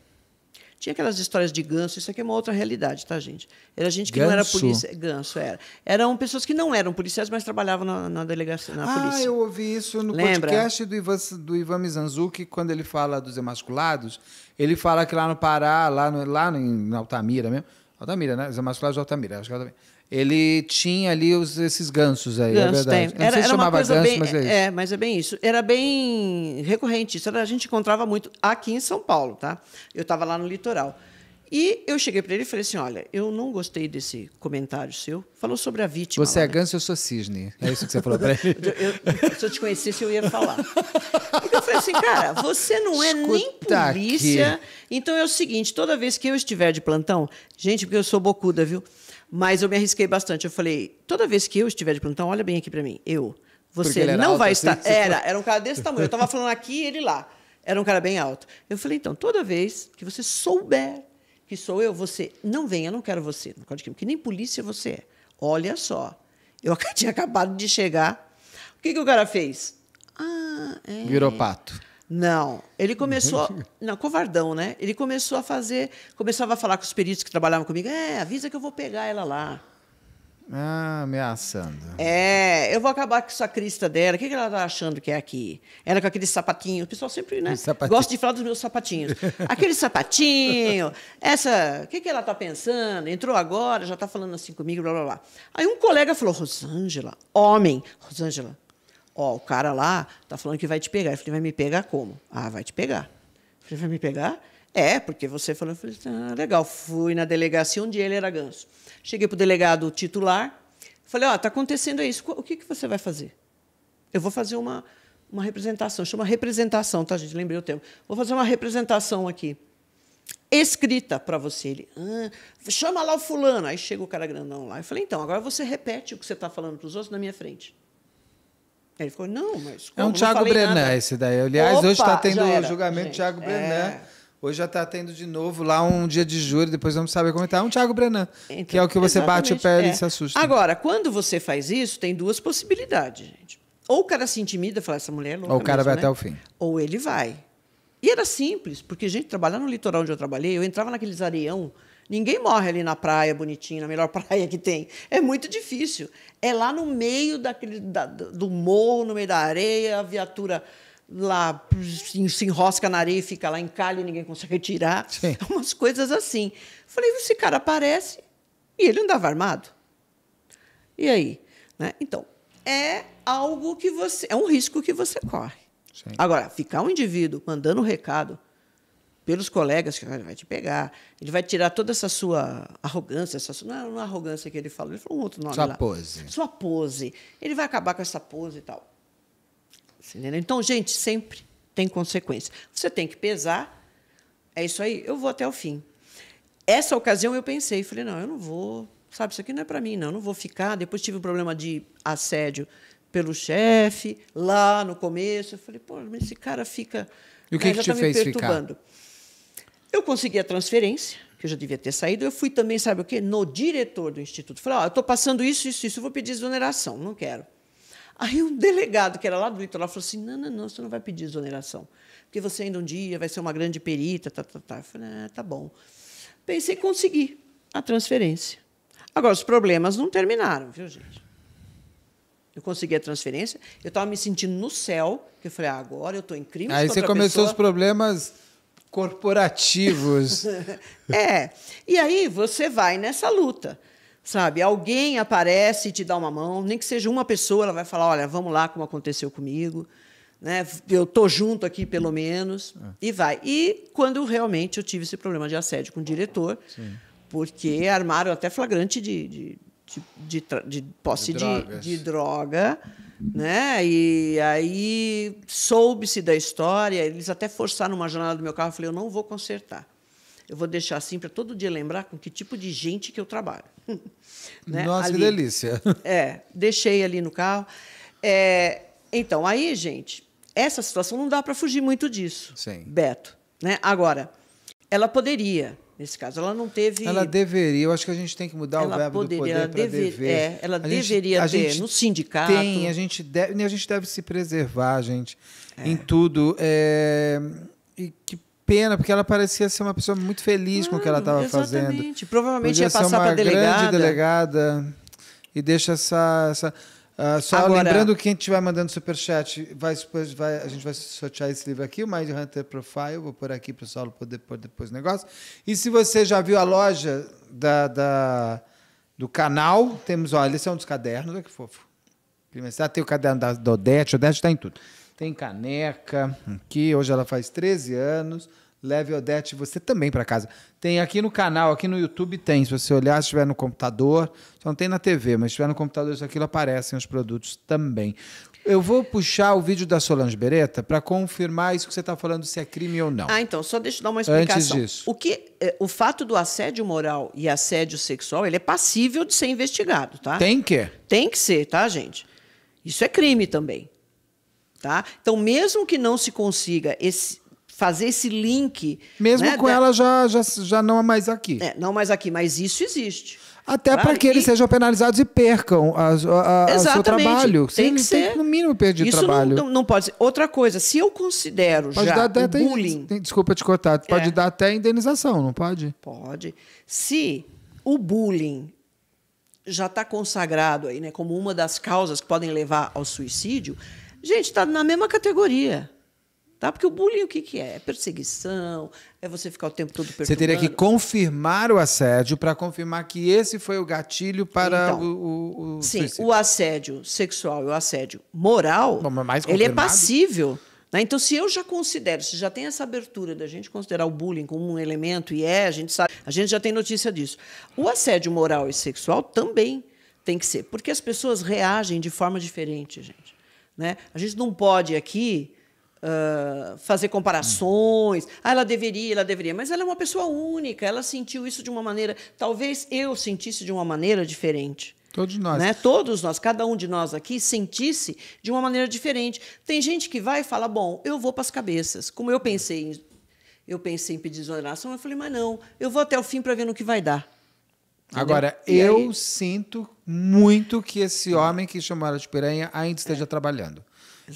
Tinha aquelas histórias de ganso, isso aqui é uma outra realidade, tá, gente? Era gente que ganso. não era polícia. Ganso era. Eram pessoas que não eram policiais, mas trabalhavam na, na delegacia, na ah, polícia. Ah, eu ouvi isso no Lembra? podcast do Ivan, do Ivan Mizanzuki, quando ele fala dos emasculados. Ele fala que lá no Pará, lá, no, lá em Altamira mesmo, Altamira, né? Zé de Altamira, acho que é Altamira. Ele tinha ali os, esses gansos aí, é ganso, é verdade. Tem. Era, sei se chamava ganso, bem, mas é isso. É, mas é bem isso. Era bem recorrente isso. Era, a gente encontrava muito aqui em São Paulo, tá? Eu estava lá no litoral. E eu cheguei para ele e falei assim: olha, eu não gostei desse comentário seu. Falou sobre a vítima. Você é né? ganso, eu sou cisne. É isso que você falou para ele? Eu, se eu te conhecesse, eu ia falar. Porque eu falei assim, cara, você não é Escuta nem polícia. Aqui. Então é o seguinte: toda vez que eu estiver de plantão, gente, porque eu sou bocuda, viu? Mas eu me arrisquei bastante. Eu falei: toda vez que eu estiver de plantão, olha bem aqui para mim. Eu. Você não vai assim, estar. Era, era um cara desse tamanho. Eu estava falando aqui e ele lá. Era um cara bem alto. Eu falei: então, toda vez que você souber que sou eu, você. Não venha, não quero você no Código Químico, que nem polícia você é. Olha só, eu tinha acabado de chegar. O que, que o cara fez? Ah, é. Virou pato. Não, ele começou. não, covardão, né? Ele começou a fazer. Começava a falar com os peritos que trabalhavam comigo: é, avisa que eu vou pegar ela lá. Ah, ameaçando. É, eu vou acabar com essa crista dela. O que, ela tá achando que é aqui? Ela com aquele sapatinho. O pessoal sempre, né? Gosta de falar dos meus sapatinhos. aquele sapatinho, essa. O que, que ela tá pensando? Entrou agora, já tá falando assim comigo, blá blá blá. Aí um colega falou: Rosângela, homem, Rosângela, ó, o cara lá tá falando que vai te pegar. Eu falei, vai me pegar como? Ah, vai te pegar. Eu falei, vai me pegar? É, porque você falou, eu falei, ah, legal. Fui na delegacia onde ele era ganso. Cheguei para o delegado titular, falei, ó, oh, está acontecendo isso, o que, que você vai fazer? Eu vou fazer uma, uma representação, chama representação, tá, gente? Lembrei o termo. Vou fazer uma representação aqui, escrita para você. Ele, ah, chama lá o fulano. Aí chega o cara grandão lá. Eu falei, então, agora você repete o que você está falando para os outros na minha frente. ele falou, não, mas como? É um Thiago Brené esse daí. Aliás, tá Opa, hoje está tendo o julgamento gente, Thiago é. Brené. Hoje já está tendo de novo lá um dia de júri, depois vamos saber como é está. Um Thiago Brenan, então, que é o que você bate o pé é. e se assusta. É. Agora, quando você faz isso, tem duas possibilidades, gente. Ou o cara se intimida e fala, essa mulher é louca. Ou o cara mesmo, vai né? até o fim. Ou ele vai. E era simples, porque, gente, trabalhar no litoral onde eu trabalhei, eu entrava naqueles areião. Ninguém morre ali na praia bonitinha, na melhor praia que tem. É muito difícil. É lá no meio daquele, da, do morro, no meio da areia, a viatura lá se enrosca na areia, fica lá em calha e ninguém consegue tirar. Sim. Umas coisas assim. Falei, esse cara aparece e ele andava armado. E aí? Né? Então, é algo que você. É um risco que você corre. Sim. Agora, ficar um indivíduo mandando um recado pelos colegas que vai te pegar, ele vai tirar toda essa sua arrogância, essa sua, não, não uma é arrogância que ele falou, ele falou um outro nome sua lá. Sua pose. Sua pose. Ele vai acabar com essa pose e tal. Então, gente, sempre tem consequência. Você tem que pesar. É isso aí, eu vou até o fim. Essa ocasião eu pensei, falei, não, eu não vou, sabe, isso aqui não é para mim, não, eu não vou ficar. Depois tive um problema de assédio pelo chefe, lá no começo, eu falei, pô, mas esse cara fica. E o que, né, que te tá fez ficar? Eu consegui a transferência, que eu já devia ter saído. Eu fui também, sabe o quê? No diretor do instituto. Falei, ó, oh, eu estou passando isso, isso, isso, eu vou pedir exoneração, não quero. Aí um delegado que era lá do litoral falou assim: não, não, não, você não vai pedir exoneração, porque você ainda um dia vai ser uma grande perita, tá, tá, tá. Eu falei, ah, tá bom. Pensei em conseguir a transferência. Agora, os problemas não terminaram, viu, gente? Eu consegui a transferência, eu estava me sentindo no céu, que eu falei, ah, agora eu estou em crime. Aí você começou pessoa. os problemas corporativos. é. E aí você vai nessa luta. Sabe, alguém aparece e te dá uma mão, nem que seja uma pessoa, ela vai falar: olha, vamos lá, como aconteceu comigo, né? eu estou junto aqui pelo menos, é. e vai. E quando realmente eu tive esse problema de assédio com o diretor, Sim. porque armaram até flagrante de, de de, de, de, posse de, de, droga, né? E aí soube-se da história, eles até forçaram uma janela do meu carro, eu falei, eu não vou consertar eu vou deixar assim para todo dia lembrar com que tipo de gente que eu trabalho. né? Nossa, ali. que delícia. É, deixei ali no carro. É, então, aí, gente, essa situação não dá para fugir muito disso, Sim. Beto. Né? Agora, ela poderia, nesse caso, ela não teve. Ela deveria, eu acho que a gente tem que mudar ela o verbo poderia, do poder para deve, dever. É, ela a deveria gente, ter gente no sindicato. Tem, a gente deve, a gente deve se preservar, gente, é. em tudo. É, e que pena, porque ela parecia ser uma pessoa muito feliz com o que ela estava fazendo. Provavelmente Podia ia passar para delegada. grande delegada e deixa essa, essa Uh, só Agora, lembrando que quem estiver mandando superchat, vai, vai, a gente vai sortear esse livro aqui, o Mind Hunter Profile. Vou pôr aqui para o Saulo poder pôr depois o negócio. E se você já viu a loja da, da do canal, temos, olha, esse é um dos cadernos, olha que fofo. Tem o caderno da Odete, Odete está em tudo tem caneca aqui, hoje ela faz 13 anos. Leve Odete você também para casa. Tem aqui no canal, aqui no YouTube tem. Se você olhar, se estiver no computador, só não tem na TV, mas se estiver no computador, isso aquilo aparecem os produtos também. Eu vou puxar o vídeo da Solange Beretta para confirmar isso que você está falando, se é crime ou não. Ah, então, só deixa eu dar uma explicação. Antes disso. O, que, é, o fato do assédio moral e assédio sexual, ele é passível de ser investigado, tá? Tem que. Tem que ser, tá, gente? Isso é crime também. Tá? Então, mesmo que não se consiga esse, fazer esse link. Mesmo né, com ela já, já, já não é mais aqui. É, não mais aqui, mas isso existe. Até claro, tá? para que eles e... sejam penalizados e percam o seu trabalho. Tem Sim, que ser. Tem, no mínimo, perder Isso trabalho. Não, não, pode ser. Outra coisa, se eu considero pode já dar até bullying... Tem, desculpa te cortar. Pode é. dar até indenização, não pode? Pode. Se o bullying já está consagrado aí, né, como uma das causas que podem levar ao suicídio, Gente, está na mesma categoria. Tá? Porque o bullying o que, que é? É perseguição, é você ficar o tempo todo perturbando. Você teria que confirmar o assédio para confirmar que esse foi o gatilho para então, o, o, o, Sim, suicídio. o assédio sexual e o assédio moral, Bom, ele é passível. Né? Então, se eu já considero, se já tem essa abertura da gente considerar o bullying como um elemento, e é, a gente sabe, a gente já tem notícia disso. O assédio moral e sexual também tem que ser, porque as pessoas reagem de forma diferente, gente. Né? A gente não pode aqui uh, fazer comparações. Ah, ela deveria, ela deveria. Mas ela é uma pessoa única, ela sentiu isso de uma maneira. Talvez eu sentisse de uma maneira diferente. Todos nós. Né? Todos nós, cada um de nós aqui sentisse de uma maneira diferente. Tem gente que vai e fala: bom, eu vou para as cabeças. Como eu pensei em. Eu pensei em pedir exoneração, eu falei, mas não, eu vou até o fim para ver no que vai dar. Entendeu? Agora, e eu aí? sinto muito que esse homem que chamaram de piranha ainda esteja é. trabalhando.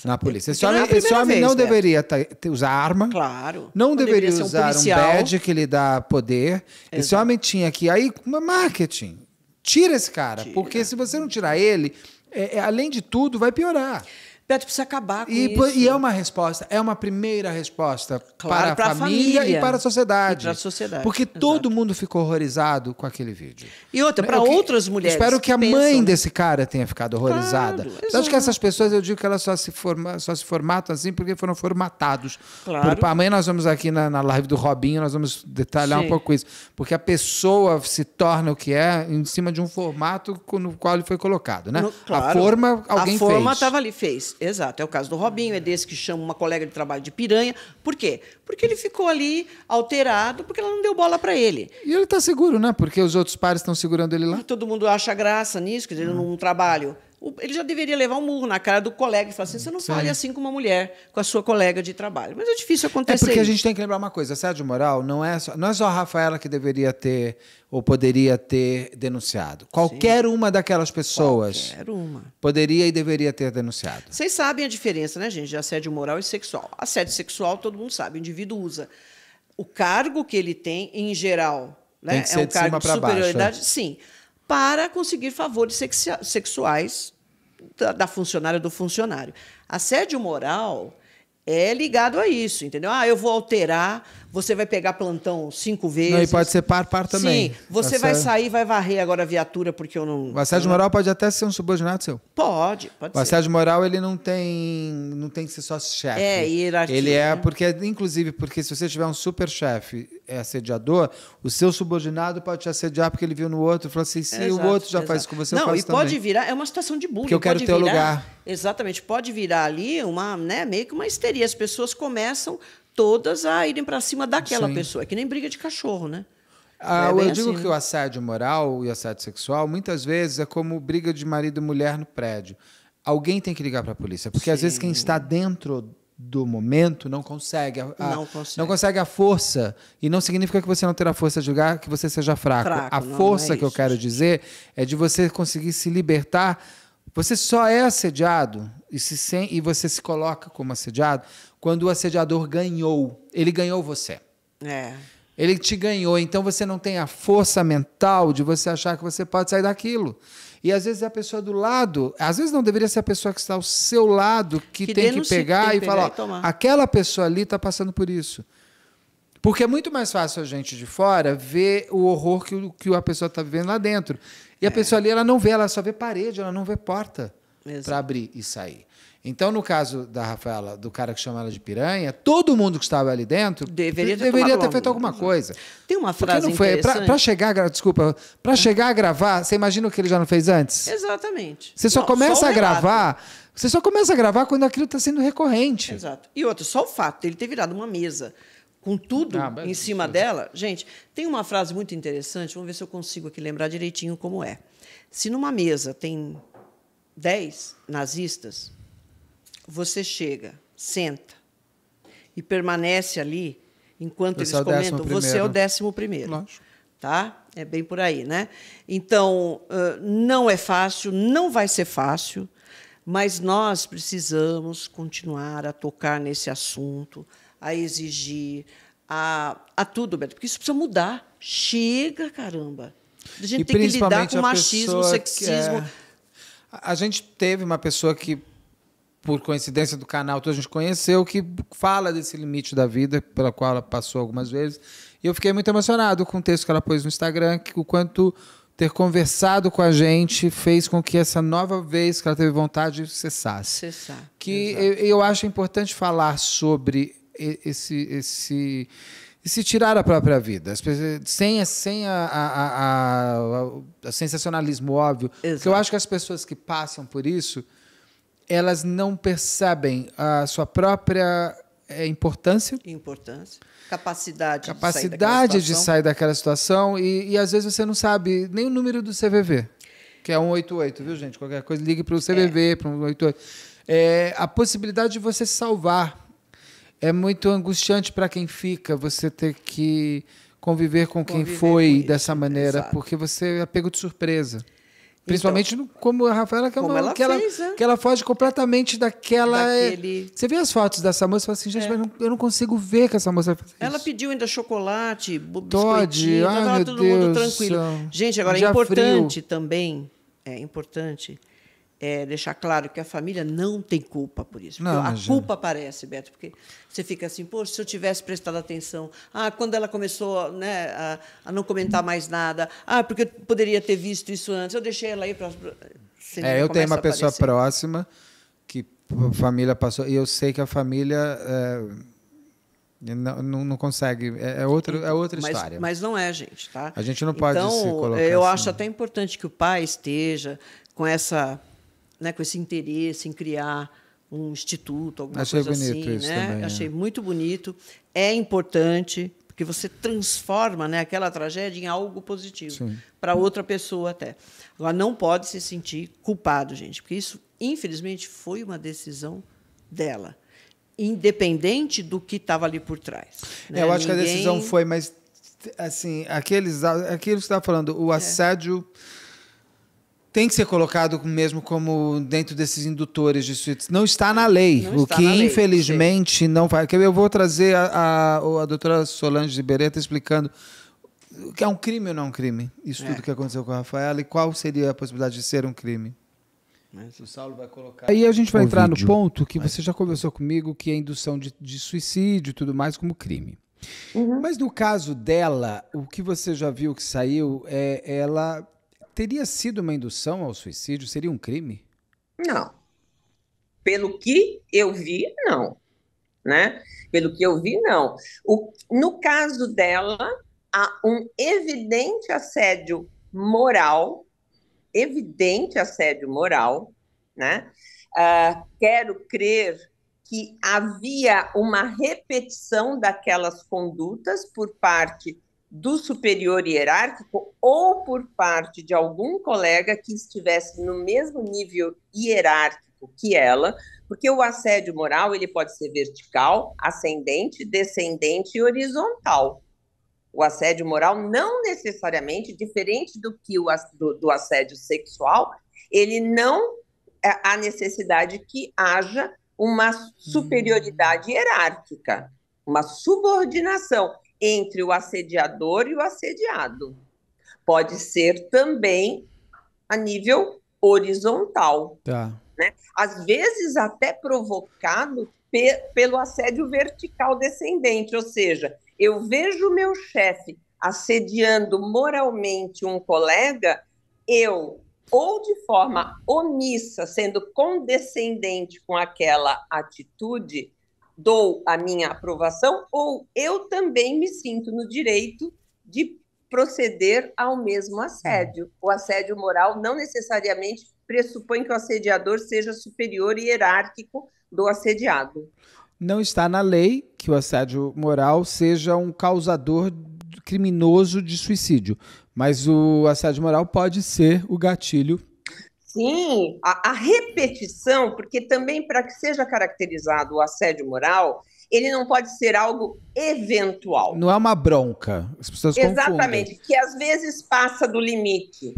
na polícia. Esse é homem, esse homem não né? deveria tá, usar arma. Claro. Não, não deveria, deveria usar um, um, badge que lhe dá poder. Exato. Esse homem tinha que. Aí, uma marketing. Tira esse cara. Tira. Porque se você não tirar ele, é, é, além de tudo, vai piorar. Beto tipo, precisa acabar com e, isso. E é uma resposta, é uma primeira resposta claro, para a família, família, e para a sociedade. para a sociedade. Porque Exato. todo mundo ficou horrorizado com aquele vídeo. E outra, para outras mulheres. Espero que, que a pensam, mãe né? desse cara tenha ficado horrorizada. Claro, eu acho que essas pessoas, eu digo que elas só se, forma, só se formatam assim porque foram formatados. Claro. Por, amanhã nós vamos aqui na, na live do Robinho, nós vamos detalhar Sim. um pouco isso. Porque a pessoa se torna o que é em cima de um formato no qual ele foi colocado, né? No, claro. A forma alguém fez. A forma estava ali, fez. Exato, é o caso do Robinho, é desse que chama uma colega de trabalho de piranha. Por quê? Porque ele ficou ali alterado, porque ela não deu bola para ele. E ele está seguro, né? Porque os outros pares estão segurando ele lá. E todo mundo acha graça nisso, quer dizer, hum. num trabalho ele já deveria levar um murro na cara do colega e falar assim: você não Sim. fale assim com uma mulher, com a sua colega de trabalho. Mas é difícil é acontecer. É porque isso. a gente tem que lembrar uma coisa: assédio moral não é só, não é só a Rafaela que deveria ter ou poderia ter denunciado. Qualquer Sim. uma daquelas pessoas Qualquer uma. poderia e deveria ter denunciado. Vocês sabem a diferença, né, gente, de assédio moral e sexual. Assédio sexual, todo mundo sabe, o indivíduo usa o cargo que ele tem, em geral, né? é um cargo de é. superioridade. Baixo. Sim para conseguir favores sexuais da, da funcionária do funcionário. Assédio moral é ligado a isso, entendeu? Ah, eu vou alterar você vai pegar plantão cinco vezes. Não, e pode ser par-par também. Sim, você tá vai sair, vai varrer agora a viatura, porque eu não. O assédio moral pode até ser um subordinado seu. Pode, pode o ser. O assédio moral, ele não tem. Não tem que ser só chefe. É, hierarquia. Ele é, né? porque, inclusive, porque se você tiver um super chefe é assediador, o seu subordinado pode te assediar porque ele viu no outro e falou assim: se exato, o outro já exato. faz com você, não, eu faço e pode virar, é uma situação de bullying. Porque eu quero ter o lugar. Exatamente, pode virar ali uma, né, meio que uma histeria. As pessoas começam todas a irem para cima daquela Sim. pessoa. É que nem briga de cachorro, né? Ah, é eu assim, digo né? que o né? assédio moral e assédio sexual muitas vezes é como briga de marido e mulher no prédio. Alguém tem que ligar para a polícia, porque Sim. às vezes quem está dentro do momento não consegue, a, a, não consegue, não consegue a força e não significa que você não terá força de julgar, que você seja fraco. fraco a é força é que eu quero dizer é de você conseguir se libertar. Você só é assediado e se sem, e você se coloca como assediado quando o assediador ganhou. Ele ganhou você. É. Ele te ganhou, então você não tem a força mental de você achar que você pode sair daquilo. E às vezes é a pessoa do lado, às vezes não deveria ser a pessoa que está ao seu lado que, que tem que pegar tem e pegar falar, e aquela pessoa ali está passando por isso. Porque é muito mais fácil a gente de fora ver o horror que, que a pessoa está vivendo lá dentro. E a é. pessoa ali, ela não vê, ela só vê parede, ela não vê porta para abrir e sair. Então, no caso da Rafaela, do cara que chama ela de piranha, todo mundo que estava ali dentro deveria, ter, deveria ter feito alguma coisa. Tem uma frase Porque não foi para chegar, desculpa, para chegar a gravar, você imagina o que ele já não fez antes? Exatamente. Você só não, começa só a gravar, você só começa a gravar quando aquilo está sendo recorrente. Exato. E outro, só o fato dele ter virado uma mesa com tudo ah, em é cima isso. dela, gente, tem uma frase muito interessante, vamos ver se eu consigo aqui lembrar direitinho como é. Se numa mesa tem 10 nazistas, você chega, senta e permanece ali enquanto você eles é comentam. Você é o décimo primeiro. Lógico. Tá? É bem por aí, né? Então, não é fácil, não vai ser fácil, mas nós precisamos continuar a tocar nesse assunto, a exigir, a, a tudo, Beto, porque isso precisa mudar. Chega, caramba. A gente e tem que lidar com machismo, sexismo. É... A gente teve uma pessoa que por coincidência do canal, a gente conheceu, que fala desse limite da vida, pela qual ela passou algumas vezes. E eu fiquei muito emocionado com o texto que ela pôs no Instagram, que o quanto ter conversado com a gente fez com que essa nova vez que ela teve vontade cessasse. Cessar. Que eu, eu, acho importante falar sobre esse esse se tirar a própria vida, sem, sem a, a, a, a, sensacionalismo óbvio, Exato. eu acho que as pessoas que passam por isso elas não percebem a sua própria eh, importância. Importância. Capacidade, capacidade de sair daquela situação, sair daquela situação e, e, às vezes você não sabe nem o número do CVV, que é 188, viu, gente? Qualquer coisa, ligue para o CVV, é. para o 188. É, a possibilidade de você salvar é muito angustiante para quem fica, você ter que conviver com conviver quem foi com dessa maneira, Exato. porque você é pego de surpresa. Principalmente então, no, como a Rafaela, que, é uma, ela que, fez, ela, né? que ela foge completamente daquela. Eh, Daquele... Você vê as fotos dessa moça e fala assim, gente, é. mas não, eu não consigo ver que essa moça faz isso. Ela pediu ainda chocolate, biscoitinho, Ai, tava todo Deus mundo tranquilo. Gente, agora é importante frio. também, é importante é, deixar claro que a família não tem culpa por isso. Não, a culpa aparece, Beto, porque você fica assim, poxa, se eu tivesse prestado atenção, ah, quando ela começou né, a, a não comentar mais nada, ah, porque eu poderia ter visto isso antes, eu deixei ela aí para. É, eu tenho uma pessoa próxima que a família passou, e eu sei que a família. É... Não, não, consegue. É, é, outro, é outra mas, história. Mas não é, gente, tá? A gente não pode então, se colocar. Eu assim. acho né? até importante que o pai esteja com essa né, com esse interesse em criar um instituto, alguma Achei coisa bonito assim, isso né? Também, Achei é. muito bonito. É importante porque você transforma, né, aquela tragédia em algo positivo para outra pessoa até. Agora não pode se sentir culpado, gente, porque isso infelizmente foi uma decisão dela, independente do que estava ali por trás. Né? Eu acho Ninguém... que a decisão foi, mas assim, aqueles, aqueles que está falando, o é. assédio é tem que ser colocado mesmo como dentro desses indutores de suítes. Não está na lei, não o que lei, infelizmente sim. não vai. Eu vou trazer a, a, a doutora Solange de Beretta explicando o que é um crime ou não é um crime, isso é. tudo que aconteceu com a Rafaela e qual seria a possibilidade de ser um crime. Mas o Saulo vai colocar. Aí a gente vai entrar vídeo. no ponto que Mas... você já conversou comigo, que é a indução de, de suicídio e tudo mais como crime. Uhum. Mas no caso dela, o que você já viu que saiu é ela teria sido uma indução ao suicídio? Seria um crime? Não. Pelo que eu vi, não. Né? Pelo que eu vi, não. O, no caso dela, há um evidente assédio moral, evidente assédio moral, né? Uh, quero crer que havia uma repetição daquelas condutas por parte do superior hierárquico ou por parte de algum colega que estivesse no mesmo nível hierárquico que ela, porque o assédio moral ele pode ser vertical, ascendente, descendente e horizontal. O assédio moral não necessariamente, diferente do que o do, do assédio sexual, ele não é, há necessidade que haja uma hum. superioridade hierárquica, uma subordinação entre o assediador e o assediado. Pode ser também a nível horizontal. Tá. Né? Às vezes até provocado pe pelo assédio vertical descendente, ou seja, eu vejo meu chefe assediando moralmente um colega, eu ou de forma omissa, sendo condescendente com aquela atitude, dou a minha aprovação, ou eu também me sinto no direito de proceder ao mesmo assédio. Uhum. O assédio moral não necessariamente pressupõe que o assediador seja superior e hierárquico do assediado. Não está na lei que o assédio moral seja um causador criminoso de suicídio, mas o assédio moral pode ser o gatilho Sim, a, a repetição, porque também para que seja caracterizado o assédio moral, ele não pode ser algo eventual. Não é uma bronca. As pessoas Exatamente, confundem. que às vezes passa do limite.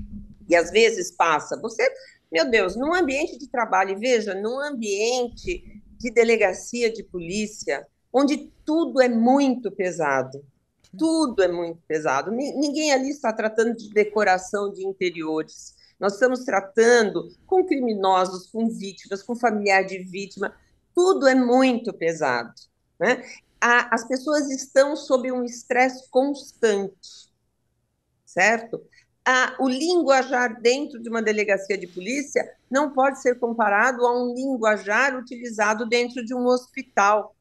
E às vezes passa. Você, meu Deus, num ambiente de trabalho, e veja, num ambiente de delegacia de polícia, onde tudo é muito pesado. Tudo é muito pesado. Ninguém ali está tratando de decoração de interiores. Nós estamos tratando com criminosos, com vítimas, com familiar de vítima. Tudo é muito pesado. Né? as pessoas estão sob um estresse constante, certo? o linguajar dentro de uma delegacia de polícia não pode ser comparado a um linguajar utilizado dentro de um hospital.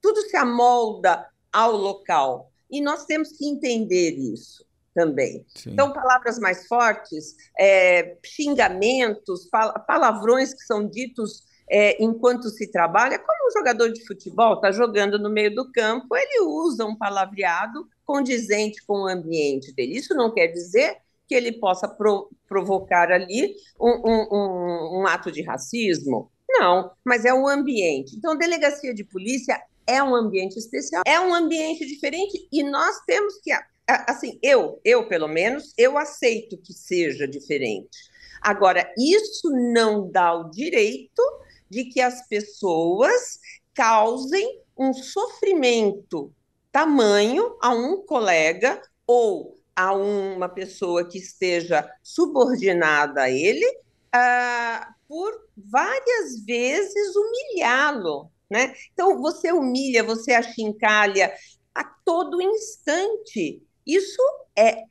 Tudo se amolda ao local. E nós temos que entender isso também. Sim. Então, palavras mais fortes, é, xingamentos, palavrões que são ditos é, enquanto se trabalha, como um jogador de futebol está jogando no meio do campo, ele usa um palavreado condizente com o ambiente dele. Isso não quer dizer que ele possa pro, provocar ali um, um, um, um ato de racismo. Não, mas é o ambiente. Então, delegacia de polícia é um ambiente especial, é um ambiente diferente e nós temos que assim, eu, eu pelo menos, eu aceito que seja diferente. Agora, isso não dá o direito de que as pessoas causem um sofrimento tamanho a um colega ou a uma pessoa que esteja subordinada a ele uh, por várias vezes humilhá-lo. Né? Então, você humilha, você achincalha a todo instante. Isso é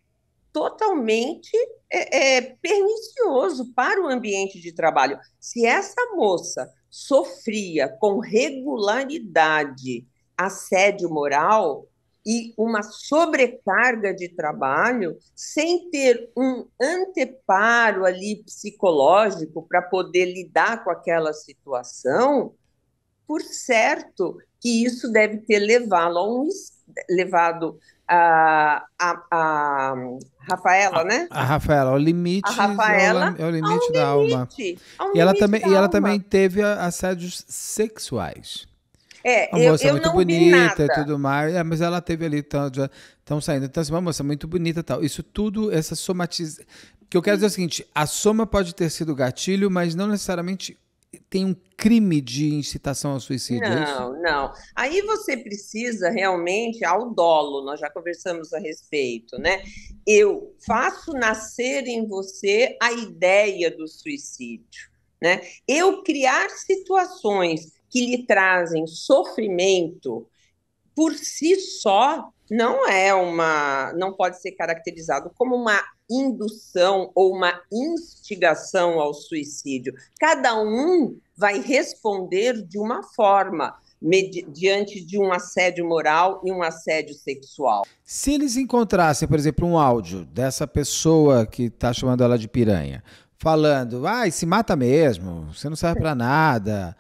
totalmente é, é, pernicioso para o ambiente de trabalho. Se essa moça sofria com regularidade assédio moral e uma sobrecarga de trabalho, sem ter um anteparo ali psicológico para poder lidar com aquela situação, por certo que isso deve ter levado a um levado a, a, a Rafaela, né? a, né? A Rafaela, o limite, a Rafaela, é, o, é o limite da alma. e ela também, e ela também teve assédios sexuais. É, uma eu, moça eu muito bonita e tudo mais. É, mas ela teve ali, estão saindo. Então, assim, uma moça muito bonita e tal. Isso tudo, essa somatiza. Que eu quero dizer o seguinte: a soma pode ter sido gatilho, mas não necessariamente tem um crime de incitação ao suicídio. É não, é não. Aí você precisa realmente ao dolo, nós já conversamos a respeito, né? Eu faço nascer em você a ideia do suicídio, né? Eu criar situações que lhe trazem sofrimento por si só não é uma, não pode ser caracterizado como uma indução ou uma instigação ao suicídio. Cada um vai responder de uma forma diante de um assédio moral e um assédio sexual. Se eles encontrassem, por exemplo, um áudio dessa pessoa que está chamando ela de piranha, falando, ai, ah, se mata mesmo, você não serve para nada,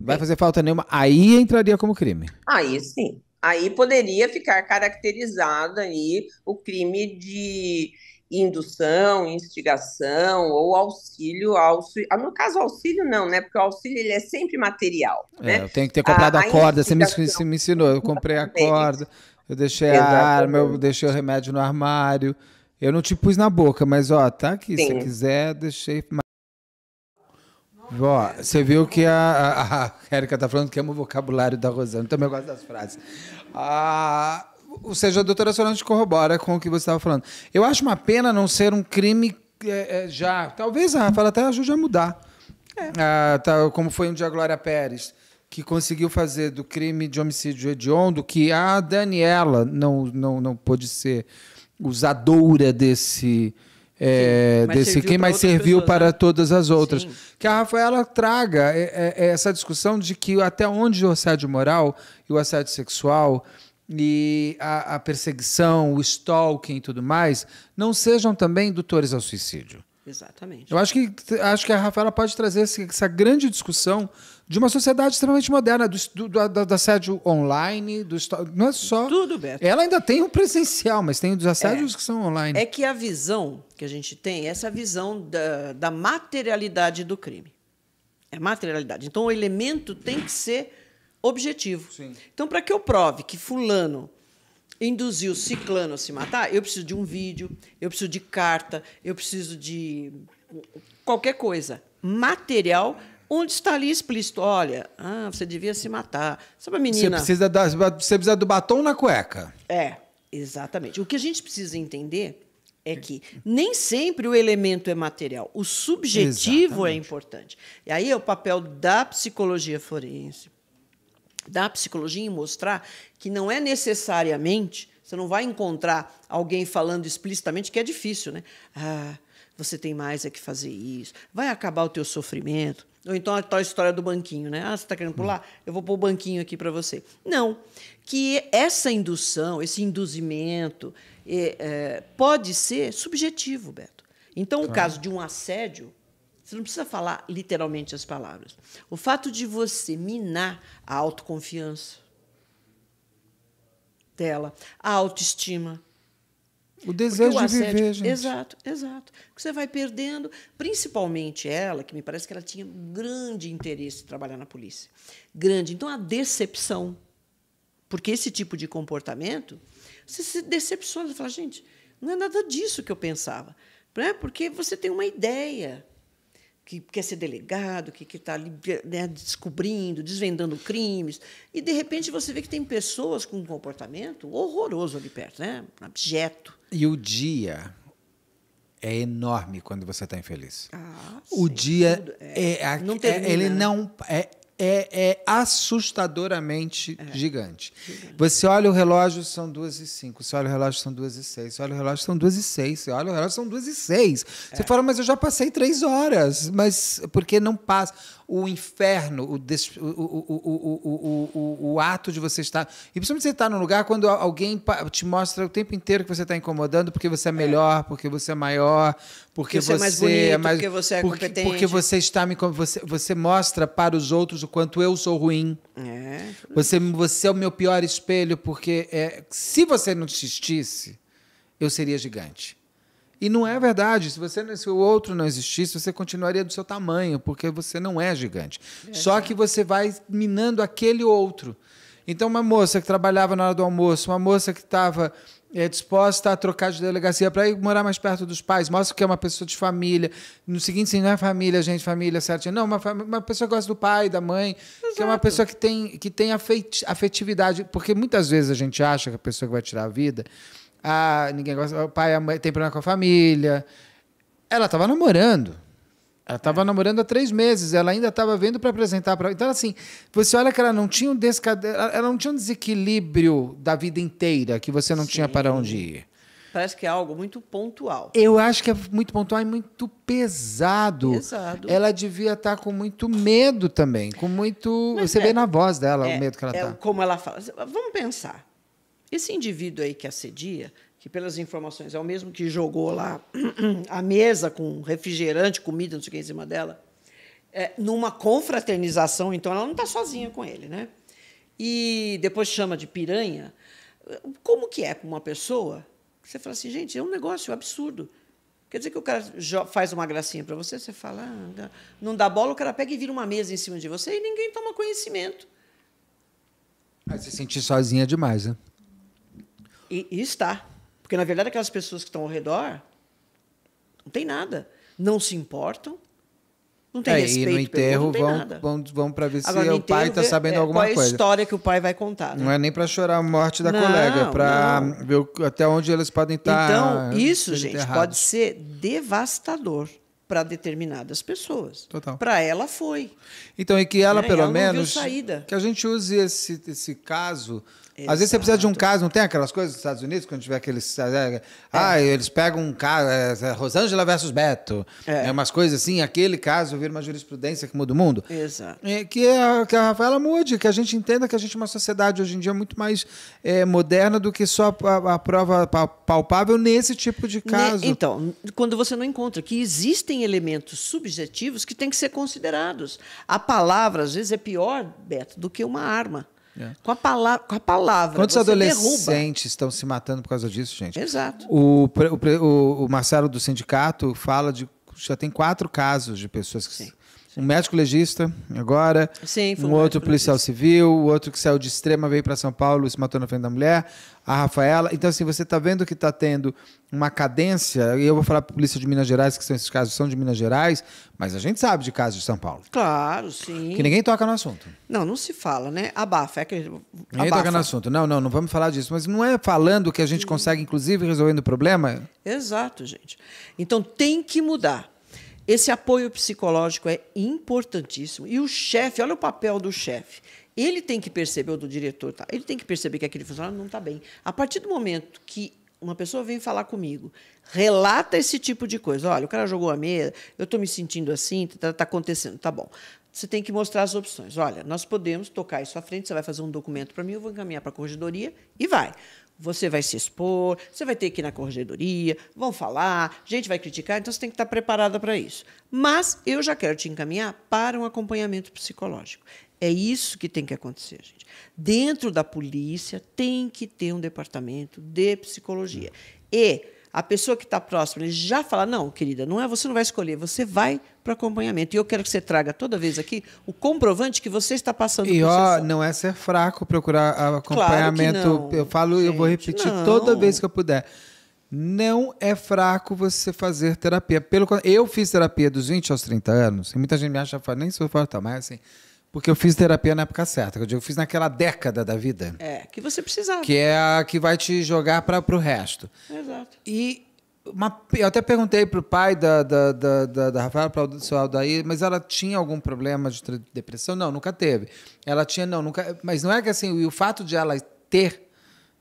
vai é. fazer falta nenhuma, aí entraria como crime. Aí sim aí poderia ficar caracterizado aí o crime de indução, instigação ou auxílio, auxílio ah, no caso auxílio não, né? Porque o auxílio ele é sempre material, é, né? Eu tenho que ter comprado a, a corda, você me, você me ensinou, eu comprei a corda, eu deixei Exatamente. a arma, eu deixei o remédio no armário, eu não te pus na boca, mas ó, tá aqui, Sim. se quiser, deixei você viu que a, a, está falando que é o vocabulário da Rosana. Também eu gosto das frases. Ah, ou seja, a doutora Solange corrobora com o que você estava falando. Eu acho uma pena não ser um crime é, é, já. Talvez a ah, fala até ajude a mudar. É. Ah, tá, como foi um dia a Glória Pérez, que conseguiu fazer do crime de homicídio hediondo, que a Daniela não, não, não pôde ser usadora desse é, desse quem mais serviu pessoas, para né? todas as outras. Sim. Que a Rafaela traga é, é, é, essa discussão de que até onde o assédio moral e o assédio sexual e a, a perseguição, o stalking e tudo mais não sejam também indutores ao suicídio. Exatamente. Eu acho que, acho que a Rafaela pode trazer essa grande discussão de uma sociedade extremamente moderna, do, do, da do assédio online, do não é só. Tudo, Beto. Ela ainda tem o presencial, mas tem os assédios é, que são online. É que a visão que a gente tem, é essa visão da, da materialidade do crime. É materialidade. Então, o elemento tem que ser objetivo. Sim. Então, para que eu prove que fulano induziu ciclano a se matar, eu preciso de um vídeo, eu preciso de carta, eu preciso de qualquer coisa material onde está ali explícito, olha, ah, você devia se matar. Sabe a menina... Você precisa, da, você precisa do batom na cueca. É, exatamente. O que a gente precisa entender é que nem sempre o elemento é material, o subjetivo é Exatamente. é importante. E aí é o papel da psicologia forense, da psicologia em mostrar que não é necessariamente, você não vai encontrar alguém falando explicitamente que é difícil, né? Ah, você tem mais é que fazer isso, vai acabar o teu sofrimento. Ou então a tal história do banquinho, né? Ah, você está querendo pular? Hum. Eu vou pôr o banquinho aqui para você. Não. Que essa indução, esse induzimento, é, é, pode ser subjetivo, Beto. Então, claro. o caso de um assédio, você não precisa falar literalmente as palavras. O fato de você minar a autoconfiança dela, a autoestima, o desejo o de viver, gente. Exato, exato. Que você vai perdendo, principalmente ela, que me parece que ela tinha um grande interesse em trabalhar na polícia. Grande. Então, a decepção. Porque esse tipo de comportamento, você se decepciona. Você fala, gente, não é nada disso que eu pensava. Né? Porque você tem uma ideia que quer ser delegado, que está né, descobrindo, desvendando crimes, e de repente você vê que tem pessoas com um comportamento horroroso ali perto, né? abjeto, e o dia é enorme quando você está infeliz. Ah, o sim, dia é, é, não é, ele né? não é, é, é assustadoramente é. gigante. gigante. Você olha o relógio, são duas e cinco. Você olha o relógio, são duas e seis. Você olha o relógio, são duas e seis. Você olha o relógio, são duas e seis. Você é. fala, mas eu já passei três horas. Mas porque não passa o inferno, o, des... o, o, o, ato de você estar. E principalmente você estar tá num lugar quando alguém te mostra o tempo inteiro que você está incomodando porque você é, é. melhor, é. porque você é maior, porque, porque você, é mais, é bonito, é mais porque você é porque, competente. Porque você está me você, você mostra para os outros o quanto eu sou ruim. É. Você, você é o meu pior espelho, porque é... se você não existisse, eu seria gigante. E não é verdade. Se você se o outro não existisse, você continuaria do seu tamanho, porque você não é gigante. É. Só que você vai minando aquele outro. Então, uma moça que trabalhava na hora do almoço, uma moça que estava é, eh, disposta a trocar de delegacia para ir morar mais perto dos pais, mostra que é uma pessoa de família. No seguinte, sim, não é família, gente, família certo? Não, uma, uma pessoa que gosta do pai, da mãe, Exato. que é uma pessoa que tem, que tem afetividade. Porque muitas vezes a gente acha que a pessoa que vai tirar a vida ah, ninguém gosta. O pai a mãe, tem problema com a família. Ela estava namorando. Ela estava é. namorando há três meses, ela ainda estava vendo para apresentar para. Então, assim, você olha que ela não tinha um descade... ela não tinha um desequilíbrio da vida inteira que você não Sim. tinha para onde ir. Parece que é algo muito pontual. Eu acho que é muito pontual e muito pesado. Pesado. Ela devia estar tá com muito medo também, com muito. Mas você é, vê na voz dela é, o medo que ela está. É, tá. como ela fala. Vamos pensar. Esse indivíduo aí que assedia, que pelas informações é o mesmo que jogou lá a mesa com refrigerante, comida, não sei o que em cima dela, é, numa confraternização, então ela não está sozinha com ele, né? E depois chama de piranha. Como que é para uma pessoa? Você fala assim, gente, é um negócio absurdo. Quer dizer que o cara faz uma gracinha para você, você fala, ah, não dá bola, o cara pega e vira uma mesa em cima de você e ninguém toma conhecimento. Aí você se sentir sozinha é demais, né? E, e está. Porque, na verdade, aquelas pessoas que estão ao redor não tem nada. Não se importam, não tem é, respeito. E no enterro pelo, vão, vão, vão para ver Agora, se o pai está sabendo é, alguma coisa. Qual é a história que o pai vai contar? Né? Não é né? nem para chorar a morte da não, colega, é para ver até onde eles podem estar. Tá então, isso, gente, pode ser devastador para determinadas pessoas. Total. Para ela foi. Então, e que ela, né, pelo ela menos. Que a gente use esse, esse caso Exato. Às vezes você precisa de um caso, não tem aquelas coisas dos Estados Unidos, quando tiver aqueles. É, é, é. ah, eles pegam um caso, é, é, Rosângela versus Beto. É. é. umas coisas assim, aquele caso vira uma jurisprudência que muda o mundo. Exato. que, a, que a Rafaela mude, que a gente entenda que a gente é uma sociedade hoje em dia muito mais moderna do que só a, a, prova palpável nesse tipo de caso. Ne então, quando você não encontra que existem elementos subjetivos que têm que ser considerados. A palavra, às vezes, é pior, Beto, do que uma arma. É. Com, a palavra, com a palavra. Quantos adolescentes derruba? estão se matando por causa disso, gente? Exato. O, o, o Marcelo do sindicato fala de. Já tem quatro casos de pessoas que. Sim. Um médico legista, agora. Sim, um, um outro policial legista. civil, o outro que saiu de extrema veio para São Paulo e se matou na frente da mulher a Rafaela. Então, assim, você está vendo que está tendo uma cadência, e eu vou falar para a polícia de Minas Gerais, que são esses casos são de Minas Gerais, mas a gente sabe de casos de São Paulo. Claro, sim. Que ninguém toca no assunto. Não, não se fala, né? Abafa. É que... Abafa. Ninguém toca no assunto. Não, não, não vamos falar disso. Mas não é falando que a gente consegue, inclusive, resolvendo o problema? Exato, gente. Então, tem que mudar. Esse apoio psicológico é importantíssimo. E o chefe, olha o papel do chefe ele tem que perceber, ou do diretor, tá? ele tem que perceber que aquele funcionário não está bem. A partir do momento que uma pessoa vem falar comigo, relata esse tipo de coisa. Olha, o cara jogou a meia, eu estou me sentindo assim, está tá acontecendo, tá bom. Você tem que mostrar as opções. Olha, nós podemos tocar isso à frente, você vai fazer um documento para mim, eu vou encaminhar para a corregedoria e vai. Você vai se expor, você vai ter que ir na corregedoria, vão falar, gente vai criticar, então você tem que estar tá preparada para isso. Mas eu já quero te encaminhar para um acompanhamento psicológico. É isso que tem que acontecer, gente. Dentro da polícia tem que ter um departamento de psicologia. E a pessoa que está próxima ele já fala: não, querida, não é você não vai escolher, você vai para acompanhamento. E eu quero que você traga toda vez aqui o comprovante que você está passando. E ó, não é ser fraco procurar ah, acompanhamento. Claro eu falo, Gente, eu vou repetir não. toda vez que eu puder. Não é fraco você fazer terapia. Pelo eu fiz terapia dos 20 aos 30 anos, e muita gente me acha, nem sou forte, mas assim, porque eu fiz terapia na época certa, que eu digo, eu fiz naquela década da vida. É, que você precisava. Que é a que vai te jogar para o resto. Exato. E uma, eu até perguntei para o pai da, da, da, da, da Rafaela, para o seu Aldair, mas ela tinha algum problema de depressão? Não, nunca teve. Ela tinha, não, nunca. Mas não é que assim, o fato de ela ter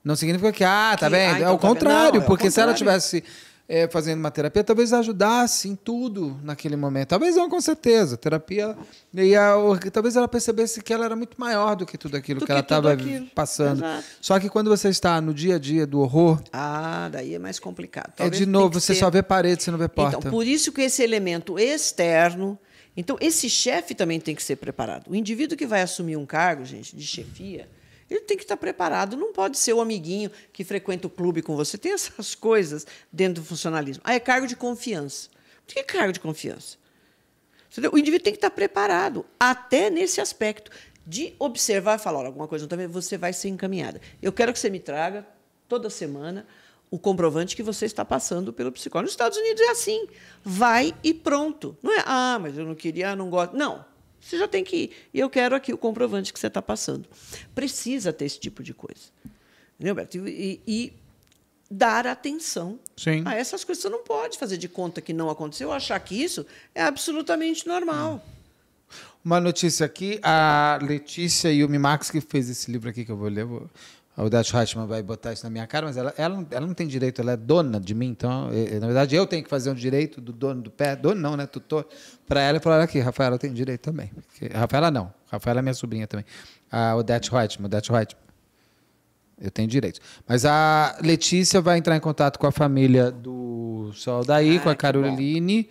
não significa que, ah, tá que, vendo? Ah, então, é, o então tá não, é, o contrário, porque se ela tivesse é, fazendo uma terapia, talvez ajudasse em tudo naquele momento. Talvez não, com certeza. A terapia. E a, talvez ela percebesse que ela era muito maior do que tudo aquilo do que, ela estava passando. Exato. Só que quando você está no dia a dia do horror. Ah, daí é mais complicado. É talvez é de novo, você ter... só vê parede, você não vê então, porta. Então, por isso que esse elemento externo. Então, esse chefe também tem que ser preparado. O indivíduo que vai assumir um cargo, gente, de chefia ele tem que estar preparado, não pode ser o amiguinho que frequenta o clube com você. Tem essas coisas dentro do funcionalismo. Ah, é cargo de confiança. Por que é cargo de confiança? O indivíduo tem que estar preparado, até nesse aspecto, de observar e falar: olha, alguma coisa não está você vai ser encaminhada. Eu quero que você me traga, toda semana, o comprovante que você está passando pelo psicólogo. Nos Estados Unidos é assim. Vai e pronto. Não é, ah, mas eu não queria, não gosto. Não. Você já tem que ir. E eu quero aqui o comprovante que você está passando. Precisa ter esse tipo de coisa. Entendeu, Beto? E, e dar atenção Sim. a essas coisas. Você não pode fazer de conta que não aconteceu, achar que isso é absolutamente normal. Uma notícia aqui, a Letícia e o que fez esse livro aqui que eu vou ler, vou a Odete Reichmann vai botar isso na minha cara, mas ela, ela, não, ela não tem direito, ela é dona de mim, então, na verdade, eu tenho que fazer um direito do dono do pé, dono não, né, tutor, para ela e falar aqui, Rafaela tem direito também. Porque, Rafaela não, Rafaela é minha sobrinha também. A Odete Reichmann, Odete Reichmann. Eu tenho direito. Mas a Letícia vai entrar em contato com a família do soldaí, ah, com a Caroline,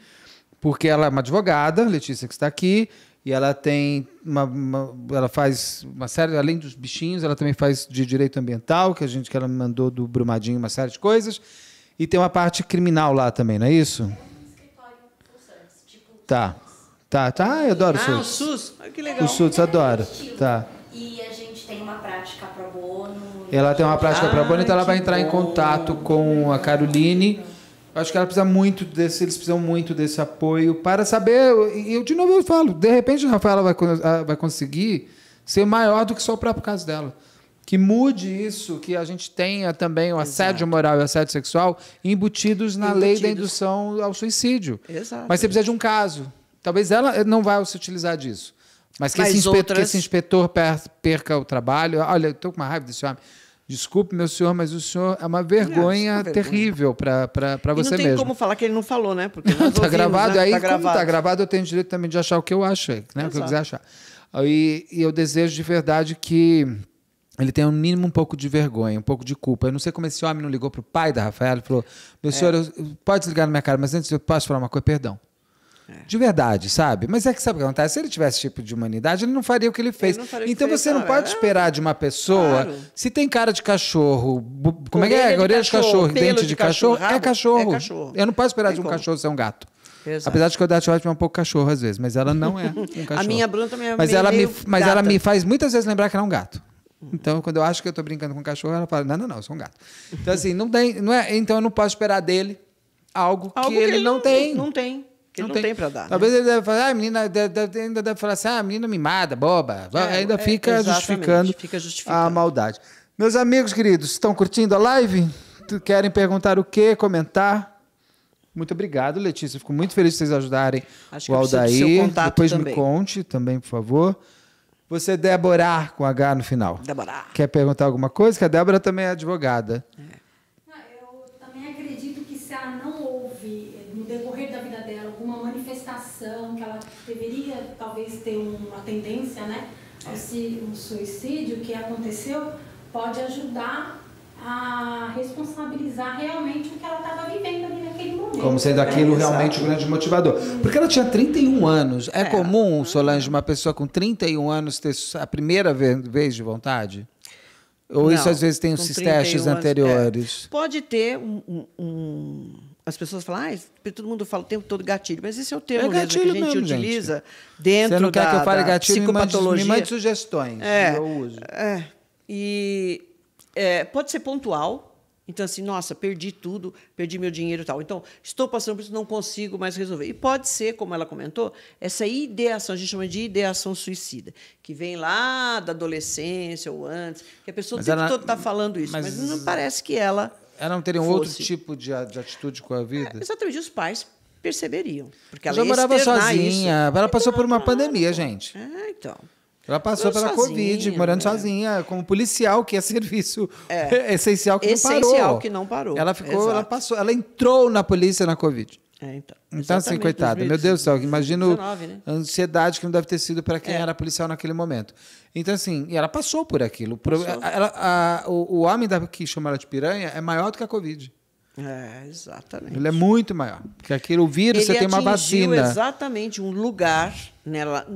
porque ela é uma advogada, Letícia que está aqui, e ela tem uma, uma, ela faz uma série além dos bichinhos ela também faz de direito ambiental que a gente que ela mandou do Brumadinho uma série de coisas e tem uma parte criminal lá também não é isso tá tá tá ah, eu adoro ah, o SUS, o SUS. Ah, que legal o SUS adora é tá e a gente tem uma prática pro bono ela tem uma prática para pro ah, bono então ela vai entrar bom. em contato com a Caroline Acho que ela precisa muito desse, eles precisam muito desse apoio para saber. E eu, de novo, eu falo, de repente a Rafaela vai, ah, vai conseguir ser maior do que só o próprio caso dela. Que mude isso, que a gente tenha também o assédio Exato. moral e o assédio sexual embutidos na embutidos. lei da indução ao suicídio. Exato. Mas você precisa de um caso. Talvez ela eh, não vá se utilizar disso. Mas que, Mas esse, inspetor, outras... que esse inspetor perca o trabalho. Olha, eu estou com uma raiva desse homem. Desculpe, meu senhor, mas o senhor é uma vergonha é, terrível para você mesmo. Não tem mesmo. como falar que ele não falou, né? Porque não, tá, né? tá, tá gravado. Né? Aí, tá gravado. tá gravado, eu tenho direito também de achar o que eu acho, né? O que eu quiser achar. E, e eu desejo de verdade que ele tenha um mínimo um pouco de vergonha, um pouco de culpa. Eu não sei como esse homem não ligou pro pai da Rafaela e falou: Meu é. senhor, eu, pode desligar na minha cara, mas antes eu posso falar uma coisa, perdão. É. De verdade, sabe? Mas é que sabe o que acontece? Se ele tivesse tipo de humanidade, ele não faria o que ele fez. Ele então você fez, não então pode é. esperar de uma pessoa. Claro. Se tem cara de cachorro, como é que é? Orelha de cachorro, cachorro dente de, de cachorro, cachorro é, é cachorro. é cachorro. Eu não posso esperar tem de um como. cachorro ser um gato. Exato. Apesar de que o Dati White é um pouco cachorro às vezes, mas ela não é um cachorro. a minha Bruna também é mas meio, ela me, Mas ela me faz muitas vezes lembrar que ela é um gato. Uhum. Então, quando eu acho que eu tô brincando com um cachorro, ela fala: não, não, não, eu sou um gato. Então, assim, não tem. Não é, então eu não posso esperar dele algo, algo que, que, ele, não, não tem. Não tem. Ele não, não tem, tem para dar. Né? Talvez né? ele deve falar, ah, menina, deve, deve, ainda deve falar assim, ah, menina mimada, boba. É, ainda é, fica, justificando fica, justificando a maldade. Meus amigos queridos, estão curtindo a live? Querem perguntar o quê? Comentar? Muito obrigado, Letícia. Fico muito feliz de vocês ajudarem Acho o Aldair. Depois também. me conte também, por favor. Você Débora com H no final. Débora. Quer perguntar alguma coisa? Que a Débora também é advogada. É. ter uma tendência né, ao é. um suicídio que aconteceu, pode ajudar a responsabilizar realmente o que ela estava vivendo ali naquele momento. Como sendo aquilo é, realmente o grande motivador. Porque ela tinha 31 anos. É, é comum, Solange, uma pessoa com 31 anos ter a primeira vez de vontade? Ou Não, isso às vezes tem os testes é. anteriores? É. Pode ter um, um as pessoas falam, ah, todo mundo fala o tempo todo gatilho, mas esse é o termo é mesmo, que a gente mesmo, utiliza gente. dentro Você não da, quer que eu fale gatilho, psicopatologia. Me mande, sugestões é, eu uso. É, e é, pode ser pontual. Então, assim, nossa, perdi tudo, perdi meu dinheiro e tal. Então, estou passando por isso, não consigo mais resolver. E pode ser, como ela comentou, essa ideação, a gente chama de ideação suicida, que vem lá da adolescência ou antes, que a pessoa mas o tempo ela, todo está falando isso. Mas, mas não parece que ela elas teriam outro tipo de, de atitude com a vida? É, exatamente, os pais perceberiam. Porque ela já é morava sozinha. Isso. Ela passou por uma ah, pandemia, tá. gente. É, então. Ela passou pela sozinha, Covid, morando é. sozinha, como policial, que é serviço é. essencial que essencial não parou. Essencial que não parou. Ela ficou, Exato. ela passou, ela entrou na polícia na Covid. É, então. Então, assim, coitado, meu Deus do céu, imagino né? a ansiedade que não deve ter sido para quem é. era policial naquele momento. Então, assim, e ela passou por aquilo. Passou. Ela, a, o, o homem que chama ela de piranha é maior do que a Covid. É, exatamente. Ele é muito maior. Porque aquilo, o vírus, Ele você tem uma vacina. exatamente um lugar nela,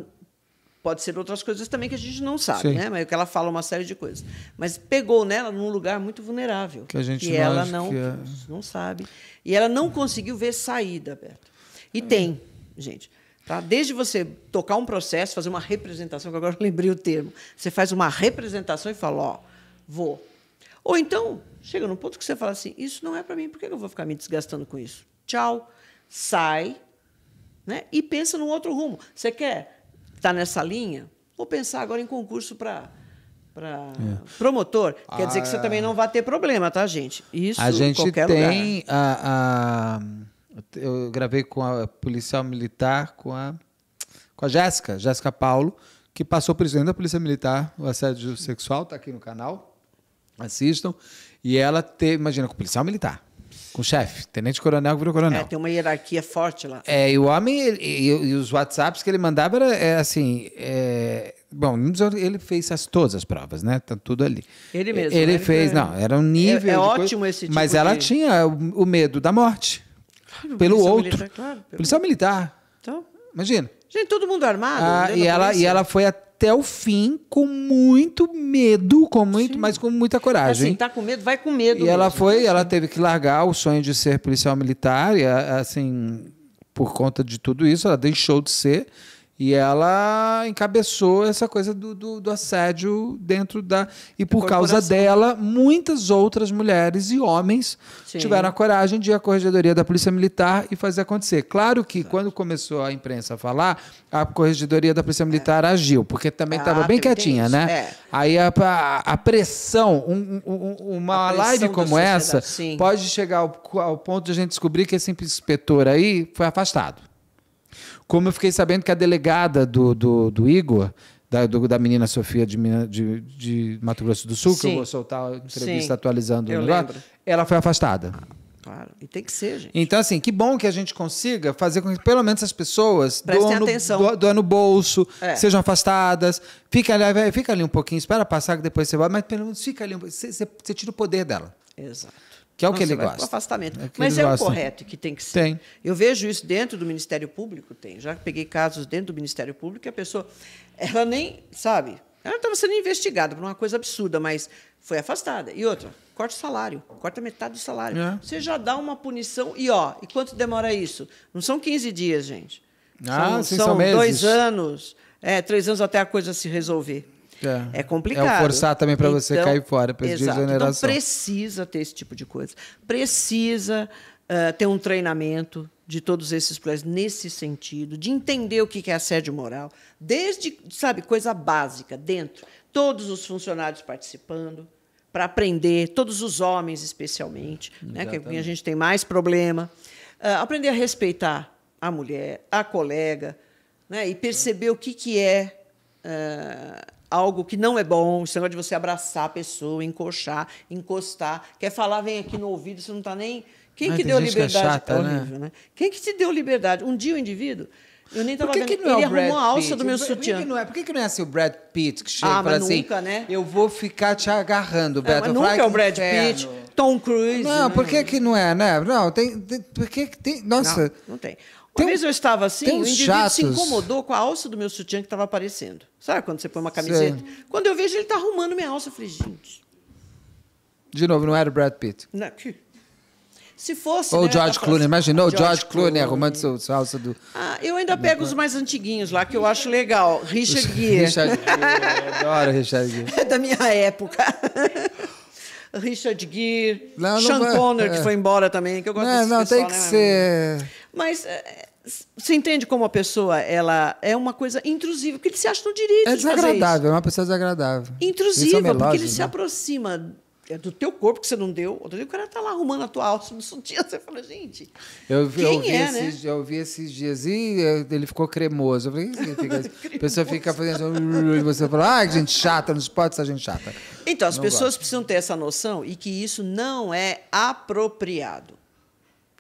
Pode ser outras coisas também que a gente não sabe, Sim. né? Mas é que ela fala uma série de coisas. Mas pegou nela num lugar muito vulnerável. Que a gente que ela não, que é... não sabe. E ela não conseguiu ver saída, Beto. E é. tem, gente. Tá? Desde você tocar um processo, fazer uma representação, que agora eu lembrei o termo. Você faz uma representação e fala, ó, vou. Ou então, chega num ponto que você fala assim, isso não é para mim, por que eu vou ficar me desgastando com isso? Tchau. Sai, né? E pensa num outro rumo. Você quer está nessa linha, vou pensar agora em concurso para para é. promotor. Quer a... dizer que você ah. também não vai ter problema, tá, gente? Isso a gente qualquer tem lugar. A, a, eu gravei com a policial militar com a com a Jéssica, Jéssica Paulo, que passou por isso dentro da polícia militar, o assédio sexual, tá aqui no canal. Assistam. E ela teve, imagina, com policial militar com chefe, tenente-coronel que virou coronel. É, tem uma hierarquia forte lá. É, e o homem, ele, e, e, os WhatsApps que ele mandava era é, assim. É, bom, ele fez as, todas as provas, né? Tá tudo ali. Ele mesmo. Ele né? fez, é. não, era um nível. É, é ótimo coisa, esse tipo Mas de... ela tinha o, o, medo da morte. Claro, pelo outro. Militar, claro, pelo... Policial militar. Então. Imagina. Gente, todo mundo armado. Ah, e, ela, e ela foi até até o fim com muito medo, com muito, mas com muita coragem. assim, tá com medo, vai com medo. E mesmo. ela foi, né? ela teve que largar o sonho de ser policial militar, e, assim, por conta de tudo isso, ela deixou de ser e ela encabeçou essa coisa do, do, do assédio dentro da. E por causa dela, muitas outras mulheres e homens Sim. tiveram a coragem de ir à Corregedoria da Polícia Militar e fazer acontecer. Claro que, Exato. quando começou a imprensa a falar, a Corregedoria da Polícia é. Militar é. agiu, porque também estava ah, bem quietinha, né? É. Aí a, a, a pressão, um, um, uma a live como essa, Sim. pode chegar ao, ao ponto de a gente descobrir que esse inspetor aí foi afastado. Como eu fiquei sabendo que a delegada do, do, do Igor, da, do, da menina Sofia de, de, de Mato Grosso do Sul, Sim. que eu vou soltar a entrevista Sim. atualizando eu o negócio, ela foi afastada. Claro. E tem que ser, gente. Então, assim, que bom que a gente consiga fazer com que pelo menos as pessoas Prestem doam atenção. No, do, doam no bolso, é. sejam afastadas. Fica ali, fica ali um pouquinho, espera passar que depois você vai, mas pelo menos fica ali. Um, você, você, você tira o poder dela. Exato. Que é o não, que ele gosta. afastamento. É Mas é o correto que tem que ser. Tem. Eu vejo isso dentro do Ministério Público, tem. Já peguei casos dentro do Ministério Público que a pessoa, ela nem, sabe, ela estava sendo investigada por uma coisa absurda, mas foi afastada. E outra, corta o salário, corta metade do salário. É. Você já dá uma punição e ó, e quanto demora isso? Não são 15 dias, gente. Ah, são, sim, são, são dois anos, é, três anos até a coisa se resolver. É, é complicado. É forçar também para você então, cair fora, para exato. Então precisa ter esse tipo de coisa. Precisa uh, ter um treinamento de todos esses colegas nesse sentido, de entender o que é assédio moral, desde, sabe, coisa básica, dentro. Todos os funcionários participando, para aprender, todos os homens especialmente, né, que a gente tem mais problema. Uh, aprender a respeitar a mulher, a colega, né, e perceber é. o que, que é. Uh, algo que não é bom, esse negócio de você abraçar a pessoa, encoxar, encostar, quer falar, vem aqui no ouvido, você não está nem. Quem que deu liberdade? Que é chata, é né? horrível, né? né? Quem que te deu liberdade? Um dia o indivíduo. Eu nem tava é Por que Que não ele é arrumou a alça do meu Por sutiã. Que não é? Por que, que não é assim o Brad Pitt que chega ah, e fala assim, Nunca, né? Eu vou ficar te agarrando, Brad. É, mas nunca é o Brad Pitt. Tom Cruise. Não, por né? que, que não é, né? Não, tem. tem por que tem. Nossa. Não, não tem. Uma tem vez eu estava assim, o indivíduo chatos. se incomodou com a alça do meu sutiã que estava aparecendo. Sabe quando você põe uma camiseta? Sim. Quando eu vejo, ele está arrumando minha alça. Eu falei, gente. De novo, não era o Brad Pitt. Não, que... Se fosse. Ou né, George tá Clooney, imaginou George, George Clooney arrumando sua, sua alça do. Ah, eu ainda pego os mais antiguinhos lá, que eu acho legal. Richard Gere. Richard Gere, adoro Richard Gere. É da minha época. Richard Gere, não, Sean não vai... é. que foi embora também, que eu gosto Não, não, tem que né, ser. Mas eh, você entende como a pessoa ela é uma coisa intrusiva, porque ele se acha no direito. É de desagradável, é uma pessoa desagradável. É intrusiva, melose, porque ele né? se aproxima é, do teu corpo que você não deu. Outro dia o cara tá lá arrumando a tua alça no sutiã, você fala, gente. Eu vi, quem eu vi é, né? esses, né? eu vi esses dias e é, ele ficou cremoso. Eu falei, o que fica, A pessoa fica fazendo. Assim, e você fala, ah, que gente chata, não se pode ser gente chata. Então, as não pessoas gosto. precisam ter essa noção e que isso não é apropriado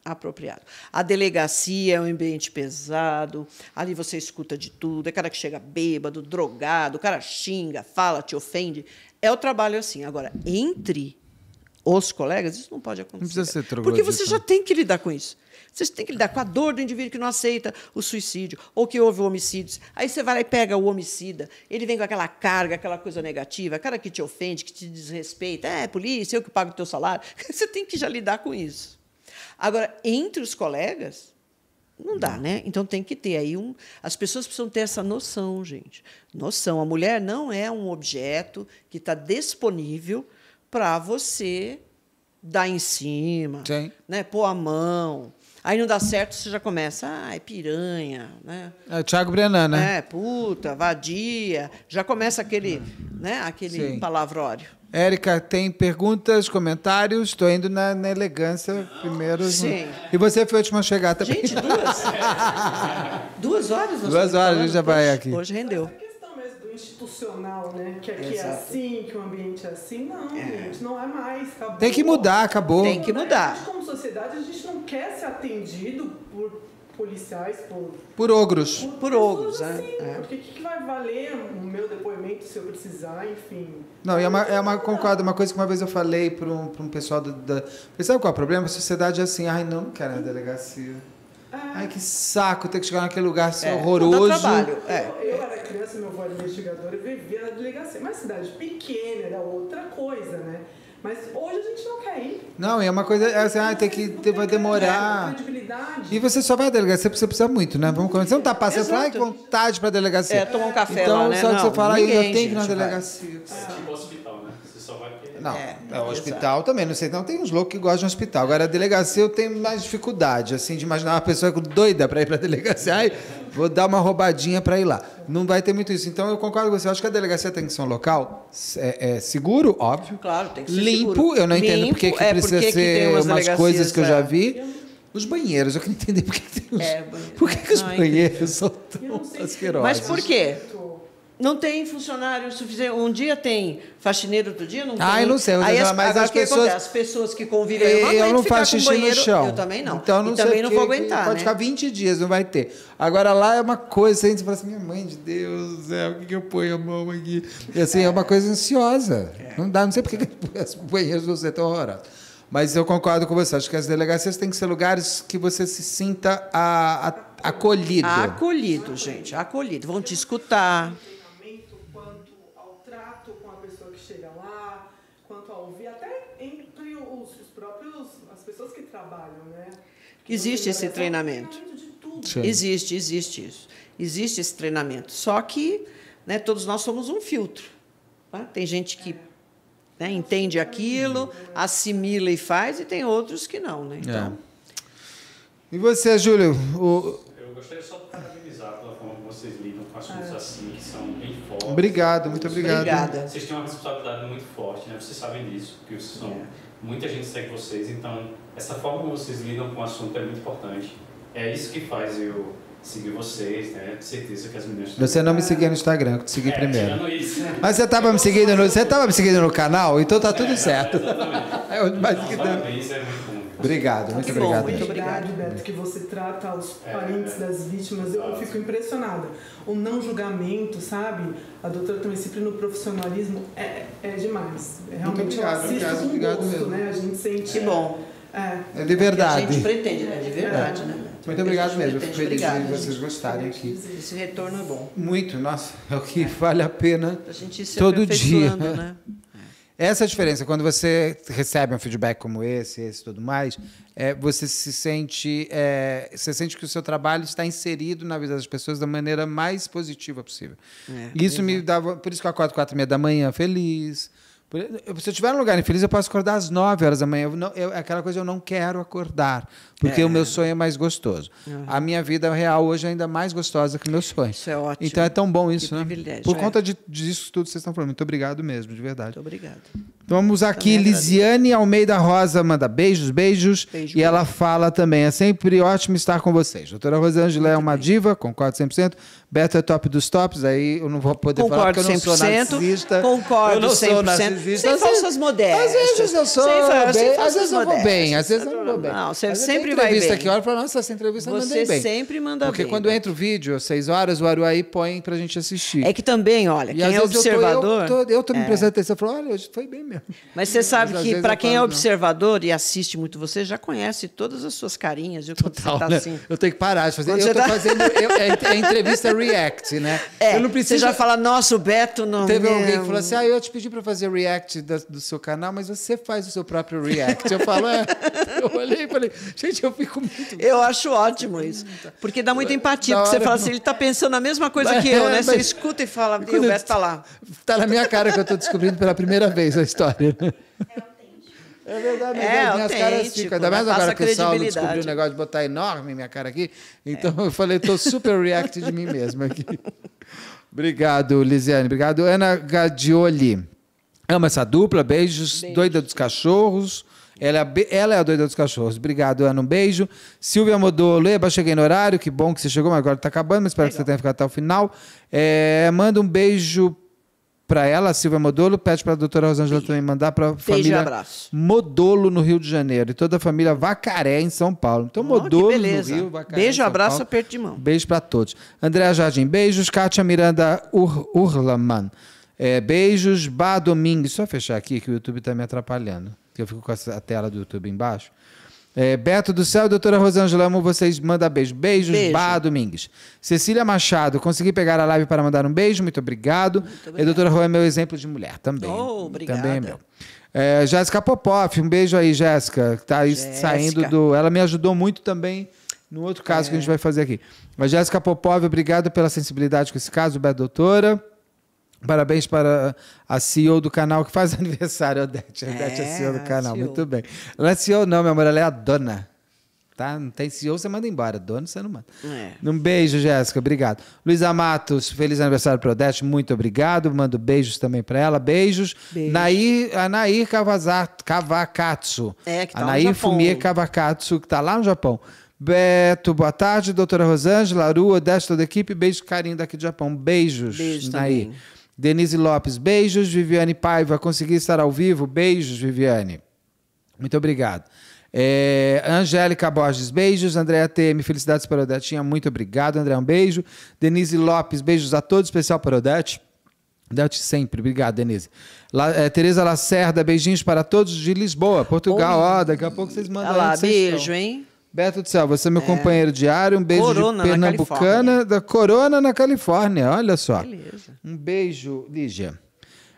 apropriado. A delegacia é um ambiente pesado, ali você escuta de tudo, é cara que chega bêbado, drogado, o cara xinga, fala, te ofende. É o trabalho assim. Agora, entre os colegas, isso não pode acontecer. Não precisa ser troglodita. Porque você já tem que lidar com isso. Você tem que lidar com a dor do indivíduo que não aceita o suicídio ou que houve homicídios. Aí você vai lá e pega o homicida. Ele vem com aquela carga, aquela coisa negativa, cara que te ofende, que te desrespeita. É, polícia, eu que pago o teu salário. Você tem que já lidar com isso. Agora, entre os colegas, não dá, né? Então tem que ter aí um. As pessoas precisam ter essa noção, gente. Noção. A mulher não é um objeto que está disponível para você dar em cima, Sim. né? Pôr a mão. Aí não dá certo, você já começa, ah, é piranha, né? É o Thiago Brenan, né? É, puta, vadia. Já começa aquele, é. né? Aquele palavrório. Érica, tem perguntas, comentários? Estou indo na, na, elegância primeiro. Sim. E você foi a última a chegar também. Gente, duas? duas horas? Duas horas, a gente já vai aqui. Hoje rendeu Questão mesmo do institucional, né? Que aqui é Exato. é assim, que o ambiente é assim. Não, é. gente, não é mais. Acabou. Tem que mudar, acabou. Tem que mudar. A gente, como sociedade, a gente não quer ser atendido por policiais por... Por ogros. Por, por ogros, é, assim, é, Porque o que, que, vai valer o meu depoimento se eu precisar, enfim... Não, e é uma, é uma, concordo, uma coisa que uma vez eu falei para um, um pessoal da... Você Sabe qual é o problema? A sociedade é assim, ai, não quero na delegacia. Ah. Ai, que saco ter que chegar naquele lugar assim, é, horroroso. Trabalho. É. Eu, eu, era criança, meu avô era investigador, eu vivia na delegacia. Mas cidade pequena, era outra coisa, né? Mas hoje a gente não quer ir. Não, e é uma coisa. É assim, ah, tem que, tem, vai demorar. E você só vai à delegacia porque você precisa muito, né? Vamos começar. Você não tá passando, lá e fala, vontade pra delegacia. É, tomar um café então, lá, né? Então, só que você fala, ah, eu tenho que ir na delegacia. É, tipo hospital, né? Você só vai não, é, é o hospital também, não sei. Não, tem uns loucos que gostam de hospital. Agora, a delegacia eu tenho mais dificuldade, assim, de imaginar uma pessoa doida para ir para a delegacia. Ai, vou dar uma roubadinha para ir lá. Não vai ter muito isso. Então, eu concordo com você. Eu acho que a delegacia tem que ser um local é, é seguro, óbvio. Claro, tem que ser Limpo, seguro. eu não entendo Limpo, é, porque que é, precisa porque ser que umas, umas coisas que eu já é. vi. Os banheiros, eu queria entender por que, tem os, é, por que, que os banheiros são tão asquerosos. Mas por quê? não tem funcionário suficiente. Um dia tem faxineiro, outro dia não ah, tem. Ah, não sei. as, mas as pessoas... As pessoas que convivem... Eu, eu não faço xixi banheiro, no chão. Eu também não. Então, não e também não vou aguentar, Pode né? ficar 20 dias, não vai ter. Agora, lá é uma coisa... Você fala assim, minha mãe de Deus do o que, que eu ponho a mão aqui? E, assim, é, é uma coisa ansiosa. É. Não dá, não sei por que os banheiros vão ser tão horrorosos. Mas eu concordo com você. Acho que as delegacias têm que ser lugares que você se sinta a, a, acolhido. Acolhido, gente. Acolhido. Vão te escutar. Existe esse treinamento. Sim. Existe, existe isso. Existe esse treinamento. Só que né, todos nós somos um filtro. Tá? Tem gente que né, entende aquilo, assimila e faz, e tem outros que não. Né? Então... É. E você, Júlio? O... Eu gostaria só de parabenizar pela forma como vocês lidam com assuntos ah. assim, que são bem fortes. Obrigado, muito obrigado. Obrigada. Vocês têm uma responsabilidade muito forte, né? Vocês sabem disso, porque são... É. Muita gente segue vocês, então essa forma como vocês lidam com o assunto é muito importante. É isso que faz eu seguir vocês, né? Com certeza que as meninas. Você não me seguia no Instagram, eu te segui é, primeiro. Isso. Mas você estava me seguindo no, você tava me seguindo no canal, então tá tudo é, certo. Exatamente. é onde mais não, que parabéns, é muito bom. Obrigado, muito que obrigado. Bom, muito obrigado, Beto, que você trata os é, parentes é, das vítimas. Eu fico impressionada. O não julgamento, sabe? A doutora também Tomecipe no profissionalismo é, é demais. É realmente muito obrigado, eu assisto obrigado, com gosto, mesmo. né? A gente sente. Que bom. É. é, de verdade. É a gente pretende, né? De verdade, né? é. né? Muito obrigado mesmo. Fico feliz obrigado, de vocês gostarem aqui. Esse retorno é bom. Muito, nossa, é o que é. vale a pena a gente se todo dia. Né? É. Essa é a diferença. Quando você recebe um feedback como esse, esse tudo mais, é, você se sente, é, você sente que o seu trabalho está inserido na vida das pessoas da maneira mais positiva possível. É, isso me dava, por isso que eu acordo quatro e meia da manhã feliz. Se eu tiver um lugar infeliz, eu posso acordar às 9 horas da manhã. Eu não, eu, é aquela coisa eu não quero acordar, porque é. o meu sonho é mais gostoso. Uhum. A minha vida real hoje é ainda mais gostosa que o meu sonho. Isso é ótimo. Então é tão bom isso, que né? Por é. conta de, disso tudo que vocês estão falando. Muito obrigado mesmo, de verdade. Muito obrigado. Então vamos aqui. Também Lisiane agradeço. Almeida Rosa manda beijos, beijos. Beijo, e ela fala também: é sempre ótimo estar com vocês. Doutora Rosângela é uma bem. diva, concordo 100%. Beto é top dos tops, aí eu não vou poder concordo falar que eu não sou narcisista. Concordo, eu não 100%. sou narcisista. Sem falsas modésticas. Às vezes eu sou sem, bem, às vezes eu vou bem, às vezes eu não vou bem. Não, você sempre vai bem. entrevista que olha e fala, nossa, essa entrevista você mandei bem. Você sempre manda porque bem. Porque quando né? entra o vídeo, às seis horas, o Aruaí põe pra gente assistir. É que também, olha, e quem é observador... Eu tô, eu tô, eu tô me é. prestando atenção, e falo, olha, hoje foi bem mesmo. Mas você sabe Mas, que para quem é observador e assiste muito você, já conhece todas as suas carinhas, viu? Total, tá né? assim. Eu tenho que parar de fazer. eu tô tá fazendo... É, é entrevista real. react, né? É, eu não preciso. Você já fala, nossa, o Beto não. Teve mesmo. alguém é que falou assim: ah, eu te pedi para fazer react do, do seu canal, mas você faz o seu próprio react. Eu falo, é. Eu olhei e falei, gente, eu fico muito. Eu acho ótimo isso. Porque dá muita é, empatia, porque você fala assim, ele está pensando a mesma coisa mas, que eu, é, né? Mas, você escuta e fala, e o Beto está lá. Está na minha cara que eu estou descobrindo pela primeira vez a história. Né? É. É verdade, é, verdade. minhas caras ficam. Ainda né? mais agora que o Saulo descobriu o negócio de botar enorme minha cara aqui. Então é. eu falei, tô super react de mim mesmo aqui. Obrigado, Lisiane. Obrigado, Ana Gadioli. Amo essa dupla, beijos. Beijo. Doida dos cachorros. Ela é, ela é a doida dos cachorros. Obrigado, Ana. Um beijo. Silvia Modolo, Eba, cheguei no horário. Que bom que você chegou, mas agora está acabando. Mas espero Legal. que você tenha ficado até o final. É, manda um beijo para ela, Silvia Modolo, pede para a doutora Rosângela também mandar para a família abraço. Modolo no Rio de Janeiro e toda a família Vacaré em São Paulo. Então, oh, Modolo no Rio, Vacaré. Beijo, abraço, Paulo. aperto de mão. Beijo para todos. Andréa Jardim, beijos. Kátia Miranda Ur Urlaman, é, beijos. Bá Domingues, só fechar aqui que o YouTube está me atrapalhando, que eu fico com a tela do YouTube embaixo. É, Beto do Céu, doutora Rosângela, amo vocês. Manda beijo. Beijos, beijo. Bah Domingues. Cecília Machado, consegui pegar a live para mandar um beijo, muito obrigado. Muito obrigado. E a doutora Rô é meu exemplo de mulher também. Oh, obrigada. Também é meu. É, Jéssica Popoff, um beijo aí, Jéssica. Tá aí Jéssica. saindo do. Ela me ajudou muito também no outro caso é. que a gente vai fazer aqui. Mas Jéssica Popov, obrigado pela sensibilidade com esse caso, Beto Doutora. Parabéns para a CEO do canal que faz aniversário, Odete. Odete é, é CEO do canal, CEO. muito bem. Ela é CEO não, meu amor, ela é a dona. Tá? Não tem CEO, você manda embora. Dona, você não manda. É. Um beijo, Jéssica. Obrigado. Luísa Matos, feliz aniversário para Odete. Muito obrigado. Mando beijos também para ela. Beijos. Beijo. Nair, a Nair Kawakatsu. É, que tá a Nair Fumie Kavakatsu, que está lá no Japão. Beto, boa tarde. Doutora Rosângela, Rua, Odete, toda a equipe. Beijo, carinho daqui do Japão. Beijos, Beijo Nair. Também. Denise Lopes, beijos. Viviane Paiva, consegui estar ao vivo. Beijos, Viviane. Muito obrigado. É, Angélica Borges, beijos. Andréa TM, felicidades para Odetinha. Muito obrigado, André. Um beijo. Denise Lopes, beijos a todos, especial para Odete. Odete sempre, obrigado, Denise. La, é, Tereza Lacerda, beijinhos para todos de Lisboa, Portugal. Ó, oh, daqui a pouco vocês mandam. Olha lá, beijo, hein? Beto do céu, você é meu é. companheiro diário. Um beijo corona de pernambucana da Corona na Califórnia. Olha só. Beleza. Um beijo, Lígia.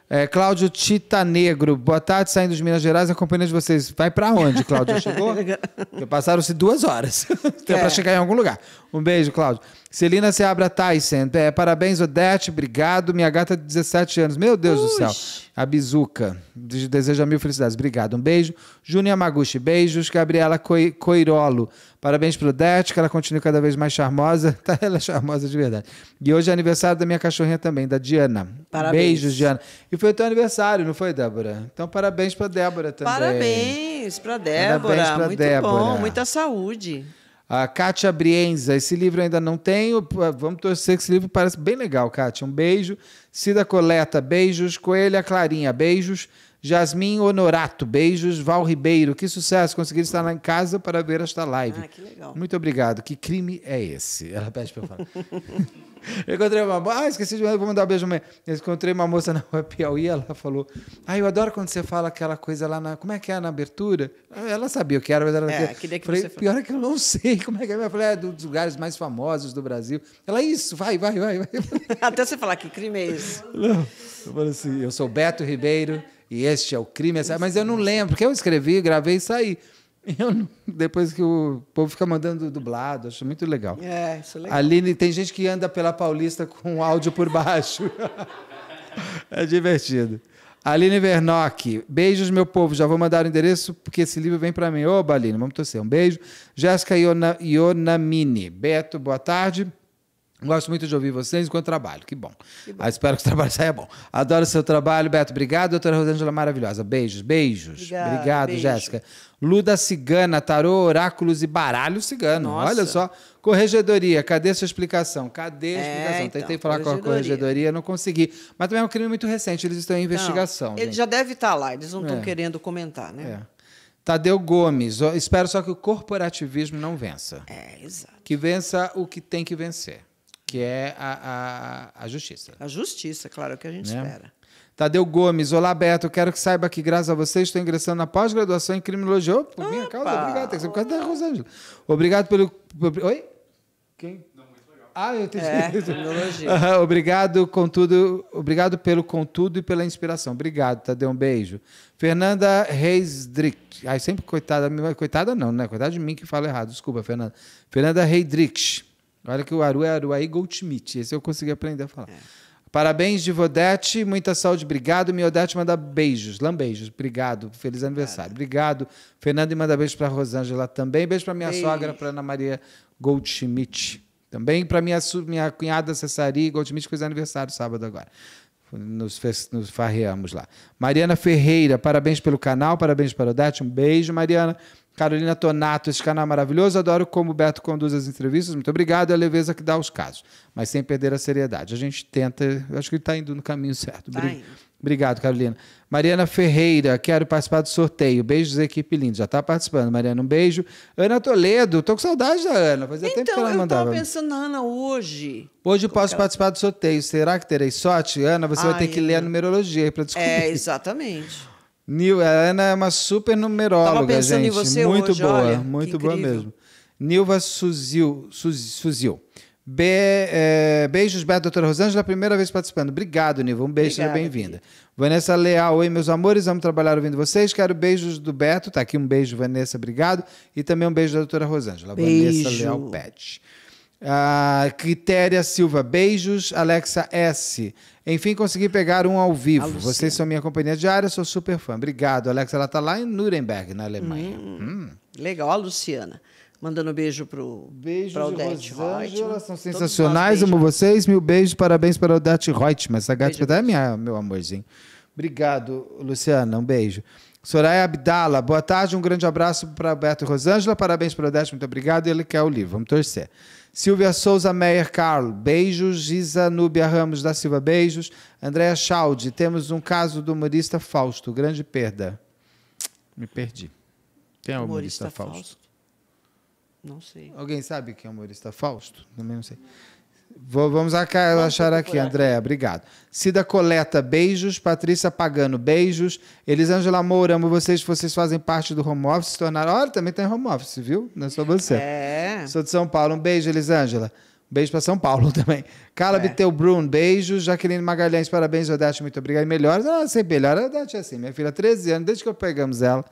É, Cláudio Tita Negro, boa tarde, saindo de Minas Gerais, acompanhando de vocês. Vai para onde, Cláudio? Chegou? Passaram-se duas horas. É. para chegar em algum lugar. Um beijo, Cláudio. Celina Seabra Tyson, é, parabéns, Odete, obrigado. Minha gata de 17 anos, meu Deus Ux. do céu. A Bizuca, deseja mil felicidades, obrigado. Um beijo. Júnior Maguchi, beijos. Gabriela Coirolo, parabéns pro Odete, que ela continue cada vez mais charmosa. Tá, ela é charmosa de verdade. E hoje é aniversário da minha cachorrinha também, da Diana. Parabéns. Beijos, Diana. E foi o teu aniversário, não foi, Débora? Então, parabéns pra Débora também. Parabéns pra Débora. Parabéns pra Muito Débora. bom, muita saúde. A Kátia Brienza, esse livro eu ainda não tenho. Vamos torcer que esse livro parece bem legal, Kátia. Um beijo. Cida Coleta, beijos. Coelha Clarinha, beijos. Jasmin Honorato, beijos. Val Ribeiro, que sucesso conseguir estar lá em casa para ver esta live. Ah, que legal. Muito obrigado. Que crime é esse? Ela pede para eu falar. eu encontrei uma moça. Ah, esqueci de vou mandar um beijo amanhã. Eu encontrei uma moça na rua Piauí. Ela falou: Ah, eu adoro quando você fala aquela coisa lá na. Como é que é na abertura? Ah, ela sabia o que era, mas ela. É, que que falei, você pior é que eu não sei como é que é. Eu falei: É dos lugares mais famosos do Brasil. Ela, isso, vai, vai, vai. vai. Até você falar que crime é esse. Não. Eu falei assim: Eu sou Beto Ribeiro e este é o crime, essa... mas eu não lembro, porque eu escrevi, gravei e saí. Eu, depois que o povo fica mandando dublado, acho muito legal. É, isso é legal. Aline, tem gente que anda pela Paulista com áudio por baixo. é divertido. Aline Vernock, beijos, meu povo. Já vou mandar o endereço porque esse livro vem para mim. Ô, Baline, vamos torcer. Um beijo. Jéssica Iona, Ionamini. Beto, boa tarde. Gosto muito de ouvir vocês enquanto trabalho. Que bom. Que bom. Ah, espero que o trabalho saia bom. Adoro seu trabalho, Beto. Obrigado. Doutora Rosângela, maravilhosa. Beijos, beijos. Obrigado, Obrigado beijo. Jéssica. Luda Cigana, tarô, oráculos e baralho cigano. Nossa. Olha só. Corregedoria, cadê sua explicação? Cadê a é, explicação? É, então, Tentei falar com a corregedoria, não consegui. Mas também é um crime muito recente, eles estão em investigação. Não, ele gente. já deve estar tá lá, eles não estão é. querendo comentar, né? É. Tadeu Gomes, espero só que o corporativismo não vença. É, exato. Que vença o que tem que vencer que é a, a, a justiça. A justiça, claro, é o que a gente né? espera. Tadeu Gomes, olá Beto, quero que saiba que graças a vocês estou ingressando na pós-graduação em criminologia. Oh, por Opa. minha causa, obrigado, tem que ser por causa da Rosângela. Obrigado pelo... Oi? Quem? Ah, eu tenho é, criminologia. obrigado, contudo, obrigado pelo contudo e pela inspiração. Obrigado, Tadeu. Um beijo. Fernanda Reisdrich. Ai, sempre coitada, coitada não, né? Coitada de mim que falo errado. Desculpa, Fernanda. Fernanda Reidrich. Olha que o Aru é Aruaí Goldschmidt. Esse eu consegui aprender a falar. É. Parabéns, Divodete. Muita saúde. Obrigado. Minha manda beijos. Lambeijos. Obrigado. Feliz aniversário. Obrigado. Obrigado. Fernando manda beijo para Rosângela também. Beijo para minha beijo. sogra, para Ana Maria Goldschmidt. Também para minha, minha cunhada Cessari Goldschmidt, que fez aniversário sábado agora. Nos, nos farreamos lá. Mariana Ferreira, parabéns pelo canal, parabéns para o Odete. Um beijo, Mariana. Carolina Tonato, esse canal é maravilhoso. Adoro como o Beto conduz as entrevistas. Muito obrigado. É a leveza que dá os casos, mas sem perder a seriedade. A gente tenta. Eu acho que ele está indo no caminho certo. Tá Obrigado, Carolina. Mariana Ferreira, quero participar do sorteio. Beijos, equipe linda. Já está participando, Mariana. Um beijo. Ana Toledo, estou com saudade da Ana. Fazia então, tempo que então, ela eu mandava. Eu estava pensando na Ana hoje. Hoje posso ela... participar do sorteio. Será que terei sorte? Ana, você Ai, vai ter que ler a numerologia para descobrir. É, exatamente. Nil, a Ana é uma super numeróloga, gente. muito hoje, boa, olha, muito boa mesmo. Nilva Suzil. Suzil. Be, é, beijos, Beto, doutora Rosângela, primeira vez participando. Obrigado, Nilva. Um beijo, seja bem-vinda. Vanessa Leal, oi, meus amores, amo trabalhar ouvindo vocês. Quero beijos do Beto, tá aqui um beijo, Vanessa, obrigado. E também um beijo da doutora Rosângela, beijo. Vanessa Leal Pet. Ah, Critéria Silva, beijos. Alexa S. Enfim, consegui pegar um ao vivo. Alucina. Vocês são minha companhia diária, sou super fã. Obrigado, Alex. Ela está lá em Nuremberg, na Alemanha. Hum, hum. Legal, a Luciana. Mandando um beijo pro beijo para Odete Reutemann. São sensacionais, amo vocês. Mil beijos, parabéns para Odete Reutemann. Essa gata é minha, meu amorzinho. Obrigado, Luciana. Um beijo. Soraya Abdala, boa tarde, um grande abraço para Beto Rosângela, parabéns para o Odete, muito obrigado. Ele quer o livro, vamos torcer. Silvia Souza Meyer Carl, beijos. Giza Núbia Ramos da Silva, beijos. Andréa Chaldi, temos um caso do humorista Fausto, grande perda. Me perdi. Quem é o humorista, humorista Fausto? Fausto? Não sei. Alguém sabe quem é o humorista Fausto? Também não sei. Não. Vamos achar aqui, Andréa, obrigado. Cida Coleta, beijos. Patrícia Pagano, beijos. Elisângela Moura, amo vocês, vocês fazem parte do home office, se tornaram. Olha, também tem home office, viu? Não é só você. É. Sou de São Paulo, um beijo, Elisângela. Um beijo para São Paulo também. Carla é. Biteu Brun, beijos. Jaqueline Magalhães, parabéns, Odete, muito obrigado. melhor ela ah, sempre melhora. Odete é assim, minha filha, 13 anos, desde que eu pegamos ela.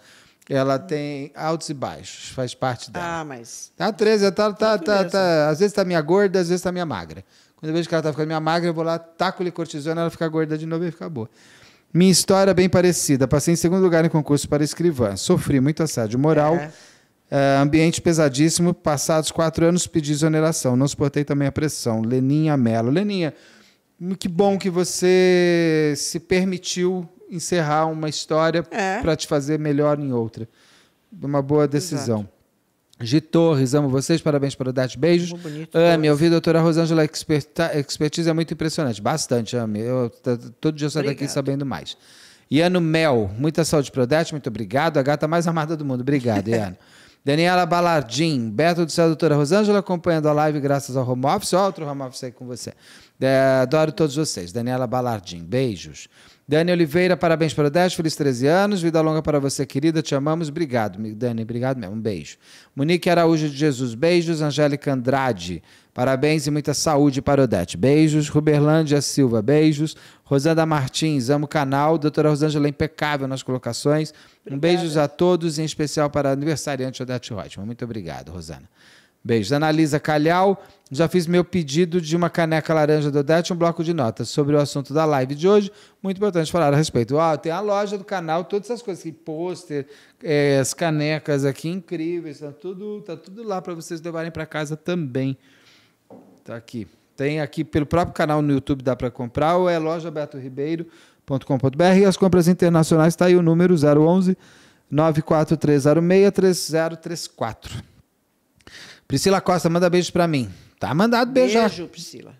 Ela tem altos e baixos, faz parte dela. Ah, mas. tá 13, tá, tá, tá, tá, às vezes tá minha gorda, às vezes tá minha magra. Quando eu vejo que ela tá ficando minha magra, eu vou lá, taco-lhe cortisona, ela fica gorda de novo e fica boa. Minha história é bem parecida. Passei em segundo lugar em concurso para escrivã. Sofri muito assédio moral, é. uh, ambiente pesadíssimo. Passados quatro anos, pedi exoneração. Não suportei também a pressão. Leninha Mello. Leninha, que bom que você se permitiu encerrar uma história é. para te fazer melhor em outra. Uma boa decisão. Exato. Gi Torres, amo vocês, parabéns para o Date. Beijos. Bonito, Ame, ouvi a doutora Rosângela tá, Expertise é muito impressionante. Bastante, Ame. Eu, todo dia eu saio daqui sabendo mais. Iano Mel, muita saúde para o Date, muito obrigado. A gata mais amada do mundo. Obrigado, Iano. Daniela Balardim, Beto do Céu, doutora Rosângela, acompanhando a live graças ao home office. Outro home office aí com você. É, adoro todos vocês. Daniela Balardim, beijos. Dani Oliveira, parabéns para o 10, feliz 13 anos. Vida longa para você, querida. Te amamos. Obrigado, Dani. Obrigado mesmo. Um beijo. Monique Araújo de Jesus, beijos. Angélica Andrade, parabéns e muita saúde para Odete. Beijos. Ruberlândia Silva, beijos. Rosanda Martins, amo o canal. Doutora Rosângela, impecável nas colocações. Obrigada. Um beijos a todos, em especial para a aniversariante Odete Reutemann. Muito obrigado, Rosana. Beijo, Analisa Calhau. Já fiz meu pedido de uma caneca laranja do Odete um bloco de notas sobre o assunto da live de hoje. Muito importante falar a respeito. Ah, tem a loja do canal, todas essas coisas aqui, pôster, é, as canecas aqui incríveis, tá tudo, tá tudo lá para vocês levarem para casa também. Tá aqui. Tem aqui pelo próprio canal no YouTube dá para comprar ou é loja Beto Ribeiro com.br e as compras internacionais está aí o número 011 94306 3034. Priscila Costa, manda beijo para mim. Tá mandado beijo. Beijo, Priscila.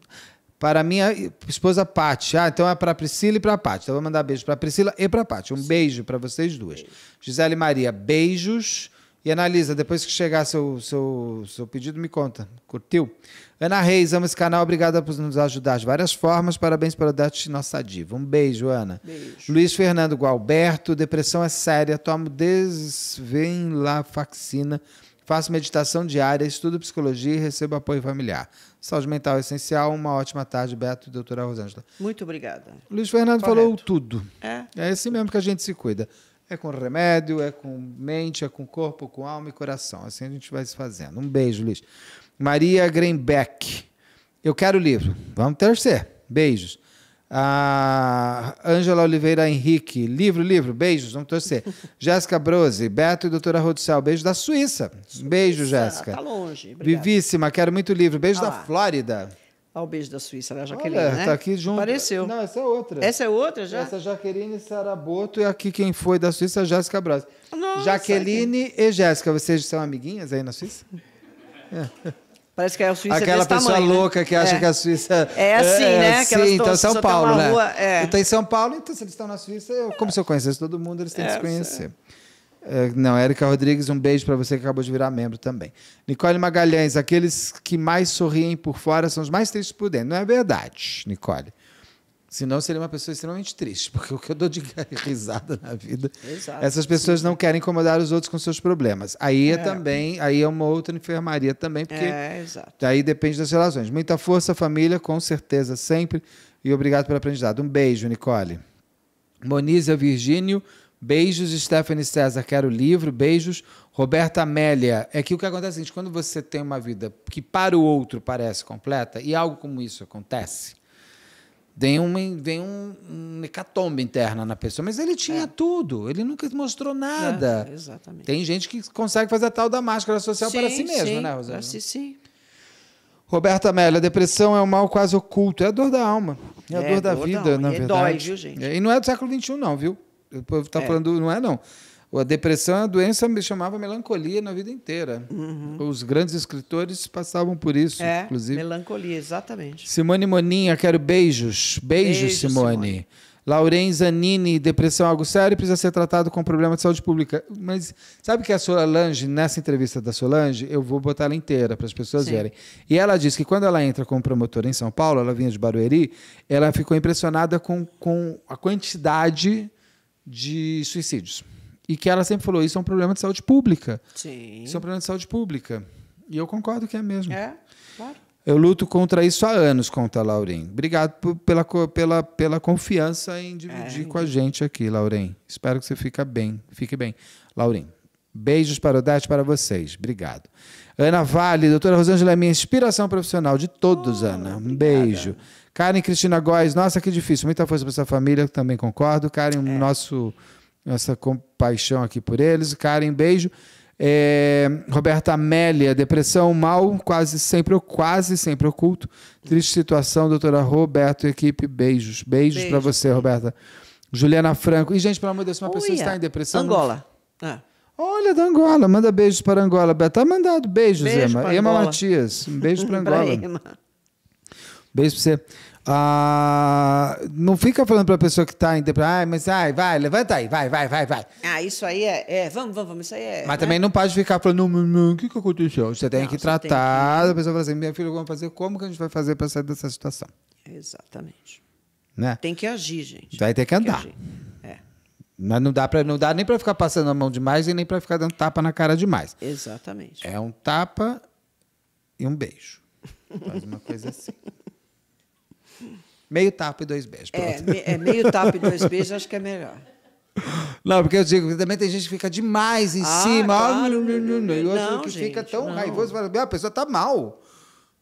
Para minha esposa Paty. Ah, então é para Priscila e para Paty. Então vou mandar beijo para Priscila e para Paty. Um Sim. beijo para vocês duas. Beijo. Gisele Maria, beijos. E analisa, depois que chegar seu, seu, seu pedido, me conta. Curtiu? Ana Reis, amo esse canal, obrigada por nos ajudar de várias formas. Parabéns pela Dete Nossa Diva. Um beijo, Ana. Beijo. Luiz Fernando Gualberto, depressão é séria, tomo desvenlafaxina Faço meditação diária, estudo psicologia e recebo apoio familiar. Saúde mental é essencial. Uma ótima tarde, Beto e doutora Rosângela. Muito obrigada. Luiz Fernando Correto. falou tudo. É? É assim mesmo que a gente se cuida. É com remédio, é com mente, é com corpo, com alma e coração. Assim a gente vai se fazendo. Um beijo, Luiz. Maria Greenbeck. Eu quero o livro. Vamos torcer. Beijos. A Ângela Oliveira Henrique, livro, livro, beijos, vamos torcer. Jéssica Brose, Beto e doutora Rodicel, beijo da Suíça. Beijo, Jéssica. Tá longe, Obrigada. Vivíssima, quero muito livro. Beijo ah, da Flórida. Olha o beijo da Suíça, da Jaqueline, Olha, né? tá aqui junto. Apareceu. Não, essa é outra. Essa é outra já? Essa é Jaqueline Saraboto e aqui quem foi da Suíça a é Jéssica Brose. Nossa, Jaqueline e Jéssica, vocês são amiguinhas aí na Suíça? é. Parece que é a Suíça é Aquela é pessoa tamanho, né? louca né? que acha é. que a Suíça. É, é assim, é, né? Aquelas sim, então São Paulo, né? Rua, é. Então em São Paulo, então se eles estão na Suíça, eu, como se eu conhecesse todo mundo, eles têm que se é, conhecer. Não, Érica Rodrigues, um beijo para você que acabou de virar membro também. Nicole Magalhães, aqueles que mais sorriem por fora são os mais tristes por dentro. Não é verdade, Nicole. Senão seria uma pessoa extremamente triste, porque o que eu dou de risada na vida, Exato, essas pessoas sim. não querem incomodar os outros com seus problemas. Aí é, é também, aí é uma outra enfermaria também, porque é, aí depende das relações. Muita força, família, com certeza sempre. E obrigado pelo aprendizado. Um beijo, Nicole. Monizia Virgínio, beijos. Stephanie César, quero o livro, beijos. Roberta Amélia, é que o que acontece é quando você tem uma vida que para o outro parece completa, e algo como isso acontece Vem, uma, vem um, um hecatombe interna na pessoa. Mas ele tinha é. tudo, ele nunca mostrou nada. É, exatamente. Tem gente que consegue fazer a tal da máscara social sim, para si mesmo, sim, né, Rosana? Para si, sim. Roberta Amélia, a depressão é um mal quase oculto, é a dor da alma, é a é, dor da vida, da na e verdade. Dói, viu, gente? É, e não é do século XXI, não, viu? O povo está é. falando, não é, não. A depressão, é a doença me chamava melancolia na vida inteira. Uhum. Os grandes escritores passavam por isso, é, inclusive. Melancolia, exatamente. Simone Moninha, quero beijos. Beijos, Beijo, Simone. Simone. Laurenza Nini, depressão é algo sério, precisa ser tratado com problema de saúde pública. Mas sabe que a Solange, nessa entrevista da Solange, eu vou botar ela inteira para as pessoas Sim. verem. E ela disse que quando ela entra como promotora em São Paulo, ela vinha de Barueri, ela ficou impressionada com, com a quantidade de suicídios. E que ela sempre falou: isso é um problema de saúde pública. Sim. Isso é um problema de saúde pública. E eu concordo que é mesmo. É, claro. Eu luto contra isso há anos, conta a Laurim. Obrigado pela, pela, pela confiança em dividir é. com a gente aqui, Laurim Espero que você fica bem, fique bem. Laurim beijos para o Date para vocês. Obrigado. Ana Vale, doutora Rosângela é minha inspiração profissional de todos, oh, Ana. Um obrigada. beijo. Karen Cristina Góes, nossa, que difícil. Muita força para essa família, também concordo. Karen, é. nosso nossa compaixão aqui por eles. Karen, beijo. É, Roberta Amélia, depressão, mal, quase sempre, quase sempre oculto. Triste situação, doutora Roberto, equipe, beijos. Beijos beijo. para você, Roberta. Juliana Franco. E, gente, pelo amor de Deus, uma Uia. pessoa está em depressão. Angola. Ah. Olha, da Angola, manda beijos para Angola. Tá mandado beijos, beijo Ema. Ema Matias, um beijo para Angola. beijo para você. Ah, não fica falando para a pessoa que está indo para, ah, mas ai, vai, levanta aí, vai, vai, vai, vai. Ah, isso aí é, é vamos, vamos, vamos, isso aí é. Mas né? também não pode ficar falando, o que, que aconteceu? Você tem não, que tratar, tem que... a pessoa fala assim, minha filha, vamos fazer, como que a gente vai fazer para sair dessa situação? Exatamente. Né? Tem que agir, gente. Vai ter que andar. É. Mas não dá, pra, não dá nem para ficar passando a mão demais e nem para ficar dando tapa na cara demais. Exatamente. É um tapa e um beijo. Faz uma coisa assim. Meio tapa e dois beijos. É, pronto. É, é, meio tapa e dois beijos, acho que é melhor. Não, porque eu digo, também tem gente que fica demais em ah, cima. Ah, claro. Ah, não, e outro que gente, fica tão não. raivoso, fala, a pessoa tá mal.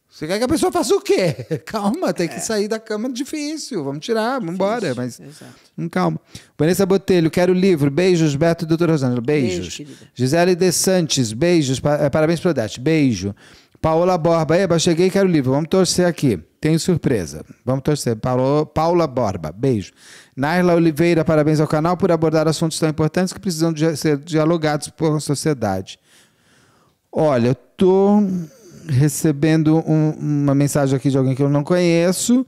Você quer que a pessoa faça o quê? Calma, tem é. que sair da cama difícil. Vamos tirar, vamos embora. Mas Exato. calma. Vanessa Botelho, quero o livro. Beijos, Beto e doutora Rosana. Beijos. Beijo, Gisele De Santos, beijos. É, parabéns para pelo Odete. Beijo. Paola Borba, Eba, cheguei e quero o livro. Vamos torcer aqui. Tenho surpresa. Vamos torcer. Paulo, Paula Borba, beijo. Naila Oliveira, parabéns ao canal por abordar assuntos tão importantes que precisam de ser dialogados por sociedade. Olha, estou recebendo um, uma mensagem aqui de alguém que eu não conheço,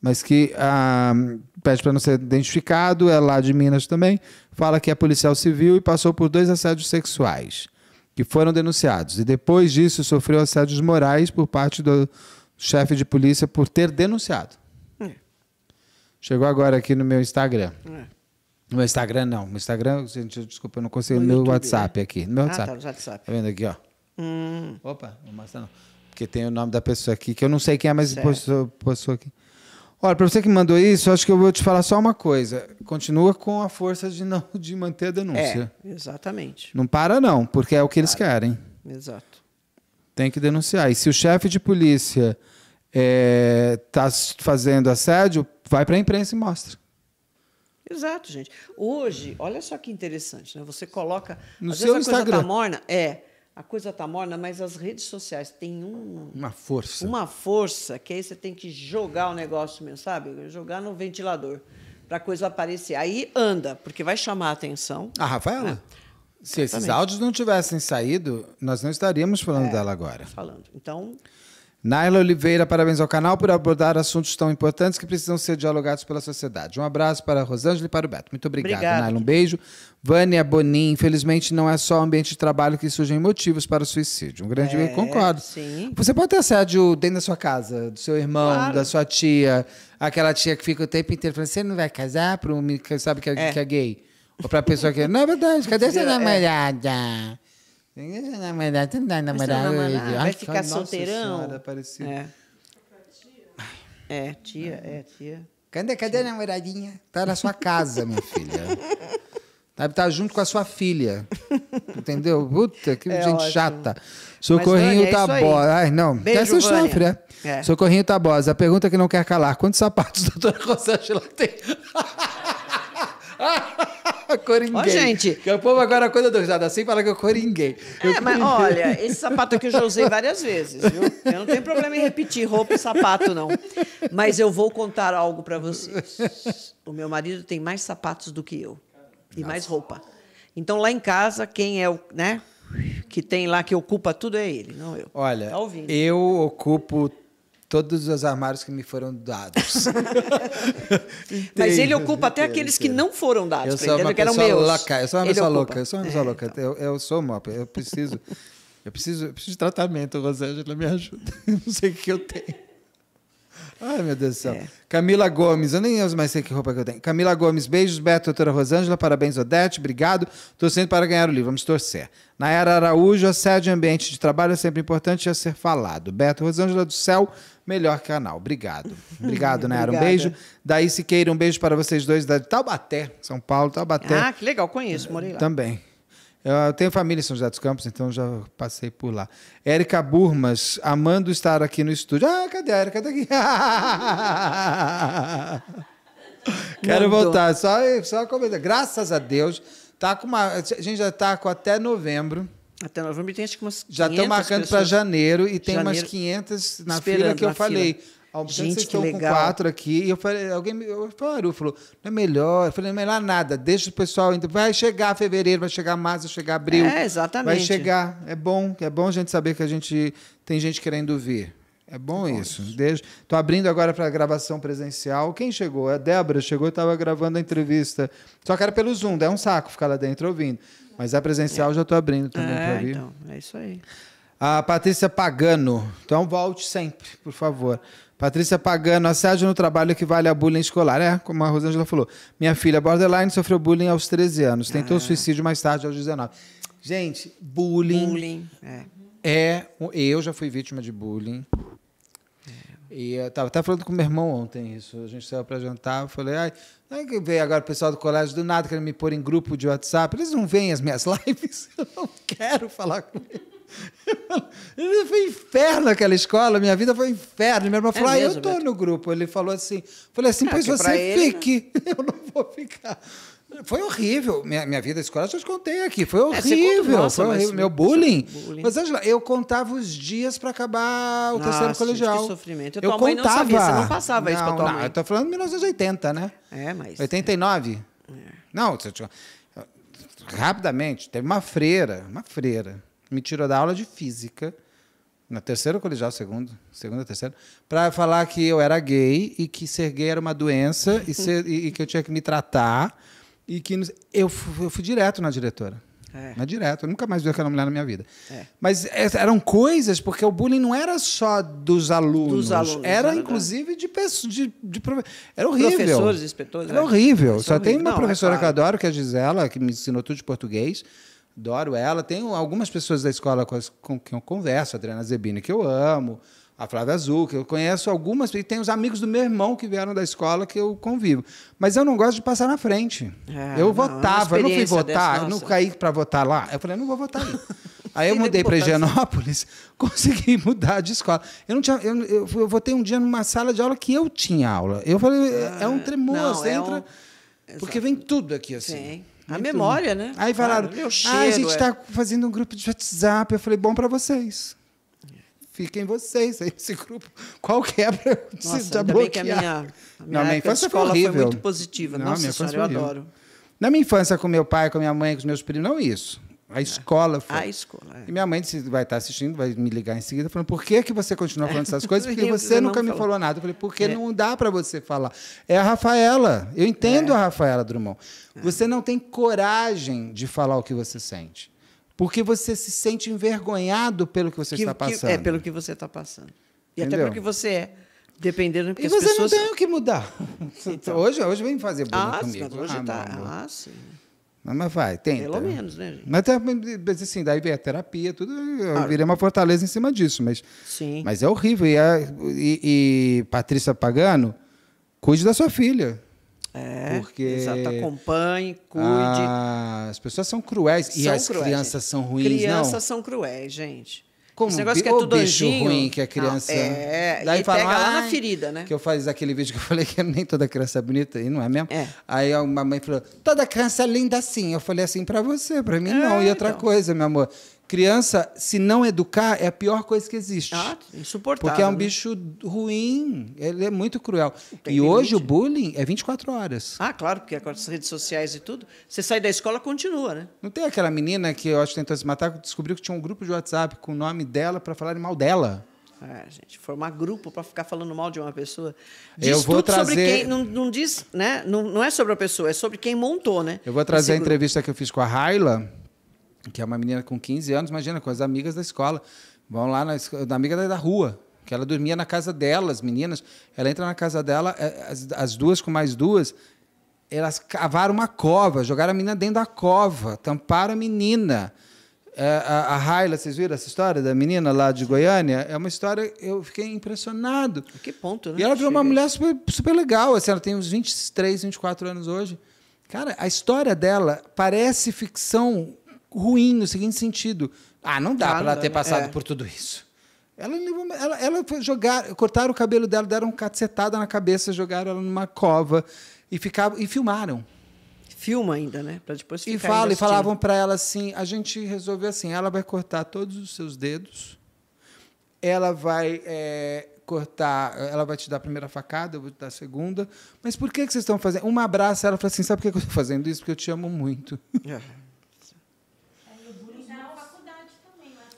mas que ah, pede para não ser identificado, é lá de Minas também. Fala que é policial civil e passou por dois assédios sexuais que foram denunciados. E depois disso sofreu assédios morais por parte do chefe de polícia por ter denunciado. É. Chegou agora aqui no meu Instagram. É. No meu Instagram não, no Instagram, gente, desculpa, eu não consigo, no, meu YouTube, WhatsApp é. aqui, no meu ah, tá, WhatsApp. Tá, WhatsApp. Tá vendo aqui, ó. Hum. Opa, não mostra não. Porque tem o nome da pessoa aqui, que eu não sei quem é, mas postou, postou aqui. Olha, para você que mandou isso, acho que eu vou te falar só uma coisa. Continua com a força de não de manter a denúncia. É, exatamente. Não para não, porque é o que eles para. querem. Exato. Tem que denunciar. E se o chefe de polícia está é, tá fazendo assédio, vai para a imprensa e mostra. Exato, gente. Hoje, olha só que interessante, né? Você coloca no às seu vezes a Instagram. coisa tá morna, é a coisa está morna, mas as redes sociais têm um, uma força. Uma força, que aí você tem que jogar o negócio mesmo, sabe? Jogar no ventilador para a coisa aparecer. Aí anda, porque vai chamar a atenção. A Rafaela? Né? Se esses áudios não tivessem saído, nós não estaríamos falando é, dela agora. Falando. Então, Naila Oliveira, parabéns ao canal por abordar assuntos tão importantes que precisam ser dialogados pela sociedade. Um abraço para a Rosângela e para o Beto. Muito obrigado, obrigado. Naila. Um beijo. Vânia Bonin, infelizmente não é só o ambiente de trabalho que surgem motivos para o suicídio. Um grande é, concordo. Sim. Você pode ter assédio dentro da sua casa, do seu irmão, claro. da sua tia, aquela tia que fica o tempo inteiro falando: você não vai casar para um que sabe que é, é. Que é gay? Ou para a pessoa que. não é verdade, cadê essa é. namorada? Namorar, tu não dá namorar hoje. Vai ficar nossa solteirão. Senhora, apareceu. É. é. é, tia, é, tia. Cadê, cadê tia. a namoradinha? Tá na sua casa, minha filha. Tá junto com a sua filha. Entendeu? Puta, que é gente ótimo. chata. Socorrinho Mas, Vânia, é Tabosa. É Ai, não. Beijo, Essa chofre, né? É. Socorrinho Tabosa. A pergunta é que não quer calar. Quantos sapatos a doutora Rosângela tem? coringuei. Ó, gente. Que o povo agora, quando eu dou risada assim, fala que eu coringuei. é, mas olha, esse sapato aqui eu já usei várias vezes, viu? Eu não tenho problema em repetir roupa e sapato, não. Mas eu vou contar algo para vocês. O meu marido tem mais sapatos do que eu. E Nossa. mais roupa. Então, lá em casa, quem é o. né? Que tem lá, que ocupa tudo é ele, não eu. Olha, tá eu ocupo todos os armários que me foram dados. Mas ele ocupa até aqueles que não foram dados. Eu sou uma que eram meus. louca. Eu sou uma ele pessoa ocupa. louca. Eu sou uma pessoa é, louca. Então. Eu, eu sou mop. Eu preciso, eu preciso, eu preciso de tratamento. Rosângela me ajuda. não sei o que eu tenho. Ai, meu Deus do céu. É. Camila Gomes, eu nem mais sei que roupa que eu tenho. Camila Gomes, beijos, Beto, doutora Rosângela, parabéns, Odete, obrigado. Torcendo para ganhar o livro, vamos torcer. Nayara Araújo, assédio ambiente de trabalho é sempre importante a ser falado. Beto, Rosângela do Céu, melhor canal. Obrigado. Obrigado, Nayara. um beijo. Daí Siqueira, um beijo para vocês dois da Taubaté, São Paulo, Taubaté. Ah, que legal, conheço, morei lá. Também. Eu tenho família em São José dos Campos, então já passei por lá. Érica Burmas, amando estar aqui no estúdio. Ah, cadê a Érica? Tá Quero Mandou. voltar. Só, só comentar. Graças a Deus, tá com uma, a gente já está com até novembro até novembro tem acho que umas Já estão marcando para janeiro e tem janeiro, umas 500 na fila que eu falei. Fila. Ao Gente, vocês estão legal. com quatro aqui. E eu falei, alguém me eu falei, falou, não é melhor. Eu falei, não é melhor nada. Deixa o pessoal ainda. Vai chegar fevereiro, vai chegar março, vai chegar abril. É, exatamente. Vai chegar. É bom, é bom a gente saber que a gente tem gente querendo vir. É bom isso. Estou abrindo agora para a gravação presencial. Quem chegou? A Débora chegou e estava gravando a entrevista. Só que era pelo Zoom, é um saco ficar lá dentro ouvindo. Mas a é presencial é. já estou abrindo também é, para vir. Então, é isso aí. A Patrícia Pagano. Então volte sempre, por favor. Patrícia Pagano, assédio no trabalho equivale a bullying escolar. É, como a Rosângela falou. Minha filha borderline sofreu bullying aos 13 anos. Tentou ah. suicídio mais tarde, aos 19. Gente, bullying. Bullying. É. é. Eu já fui vítima de bullying. E eu estava até falando com meu irmão ontem isso. A gente saiu para jantar, eu falei, ai, não é que veio agora o pessoal do colégio do nada querendo me pôr em grupo de WhatsApp. Eles não veem as minhas lives, eu não quero falar com eles. Foi inferno aquela escola, minha vida foi inferno. Meu irmão é falou: é mesmo, ah, eu estou no grupo. Ele falou assim: falei assim, é, pois você né? fique, né? eu não vou ficar. Foi horrível. Minha, minha vida escolar, já te contei aqui. Foi é, horrível. É, Nossa, foi horrível. Meu é bullying. bullying. Mas, Angela, eu contava os dias para acabar o Nossa, terceiro colegial. Que sofrimento. Eu, contava. Mãe não sabia, você não passava não, isso para tua não, mãe. Eu tô falando de 1980, né? É, mas. 89? É. Não, rapidamente, teve uma freira, uma freira, me tirou da aula de física, na terceira colegial, segundo, segunda, terceira, para falar que eu era gay e que ser gay era uma doença e, ser, e, e que eu tinha que me tratar e que eu, eu fui direto na diretora. É. Mas né, direto, eu nunca mais vi aquela mulher na minha vida. É. Mas eram coisas, porque o bullying não era só dos alunos. Dos alunos era, era né? inclusive de pessoas. De, de, era horrível. Professores, inspetores. Era né? horrível. só horrível. tem uma não, é professora é claro. que eu adoro, que é a Gisela, que me ensinou tudo de português. Adoro ela. Tem algumas pessoas da escola com, com quem eu converso, a Adriana Zebini, que eu amo a Flávia Azul, que eu conheço algumas, e tem os amigos do meu irmão que vieram da escola que eu convivo. Mas eu não gosto de passar na frente. É, eu não, é votava, eu não fui votar, eu não caí para votar lá. Eu falei, não vou votar aí. Aí eu mudei para Higienópolis, consegui mudar de escola. Eu não tinha, eu, eu, eu, votei um dia numa sala de aula que eu tinha aula. Eu falei, é, ah, é um tremor, não, você é entra. Um... Porque vem tudo aqui assim. Sim. A memória, tudo. né? Aí falaram, ah, cheiro, ah a gente está é. fazendo um grupo de WhatsApp. Eu falei, bom para vocês fiquem vocês aí, esse grupo. Qualquer é para eu Nossa, já bloquear. a minha, a minha, não, minha infância foi, horrível. foi muito positiva. Não, Nossa, minha eu adoro. Na minha infância, com meu pai, com minha mãe, com os meus primos, não isso. A é. escola foi. A escola. É. E minha mãe disse, vai estar tá assistindo, vai me ligar em seguida, falando: por que, que você continua falando essas coisas? Porque você nunca me falou. nada. Eu falei: porque é. não dá para você falar. É a Rafaela. Eu entendo é. a Rafaela Drummond. É. Você não tem coragem de falar o que você sente. Porque você se sente envergonhado pelo que você que, está passando. Que, é, pelo que você está passando. E Entendeu? até pelo que você é. Dependendo do E você pessoas... não tem o que mudar. Então. Hoje, hoje vem fazer bullying ah, comigo. Hoje tá ah, tá... ah, sim. Mas vai, tenta. Pelo menos, né, gente? Mas assim, daí vem a terapia, tudo. Eu virei uma fortaleza em cima disso. Mas, sim. mas é horrível. E, a, e, e Patrícia Pagano, cuide da sua filha. É, porque exato. acompanhe, cuide. Ah, as pessoas são cruéis são e as cruéis, crianças gente. são ruins, crianças não? são cruéis, gente. Como Esse negócio que é tudo bicho anjinho. ruim que a criança. Não, é, Daí e fala, pega lá na ferida, né? Que eu fiz aquele vídeo que eu falei que nem toda criança é bonita, e não é mesmo? É. Aí a mamãe falou: toda criança é linda assim. Eu falei é assim, para você, para mim é, não. E é, outra então. coisa, meu amor, Criança, se não educar, é a pior coisa que existe. Ah, insuportável. Porque é um né? bicho ruim, ele é muito cruel. Tem e limite. hoje o bullying é 24 horas. Ah, claro, porque com as redes sociais e tudo, você sai da escola continua, né? Não tem aquela menina que eu acho que tentou se matar, que descobriu que tinha um grupo de WhatsApp com o nome dela para falar mal dela. É, gente, formar grupo para ficar falando mal de uma pessoa. Diz eu vou trazer... sobre quem. Não, não diz, né? Não, não é sobre a pessoa, é sobre quem montou, né? Eu vou trazer a entrevista que eu fiz com a Raila que é uma menina com 15 anos, imagina, com as amigas da escola. Vão lá na, na amiga da rua, que ela dormia na casa delas, meninas. Ela entra na casa dela, é, as, as, duas com mais duas, elas cavaram uma cova, jogaram a menina dentro da cova, tamparam a menina. É, a, a Raila, vocês viram essa história da menina lá de Goiânia? É uma história, eu fiquei impressionado. A que ponto, né? E ela virou uma mulher super, super legal, assim, ela tem uns 23, 24 anos hoje. Cara, a história dela parece ficção ruim no seguinte sentido. Ah, não dá para ela ter é. passado é. por tudo isso. Ela, ela, ela foi jogar, cortaram o cabelo dela, deram uma cacetada na cabeça, jogaram ela numa cova e ficavam e filmaram. Filma ainda, né? Para depois ficar E fala, e falavam para ela assim: a gente resolveu assim, ela vai cortar todos os seus dedos, ela vai é, cortar, ela vai te dar a primeira facada, eu vou te dar a segunda. Mas por que, que vocês estão fazendo? um abraço ela falou assim: sabe por que eu estou fazendo isso? Porque eu te amo muito. É.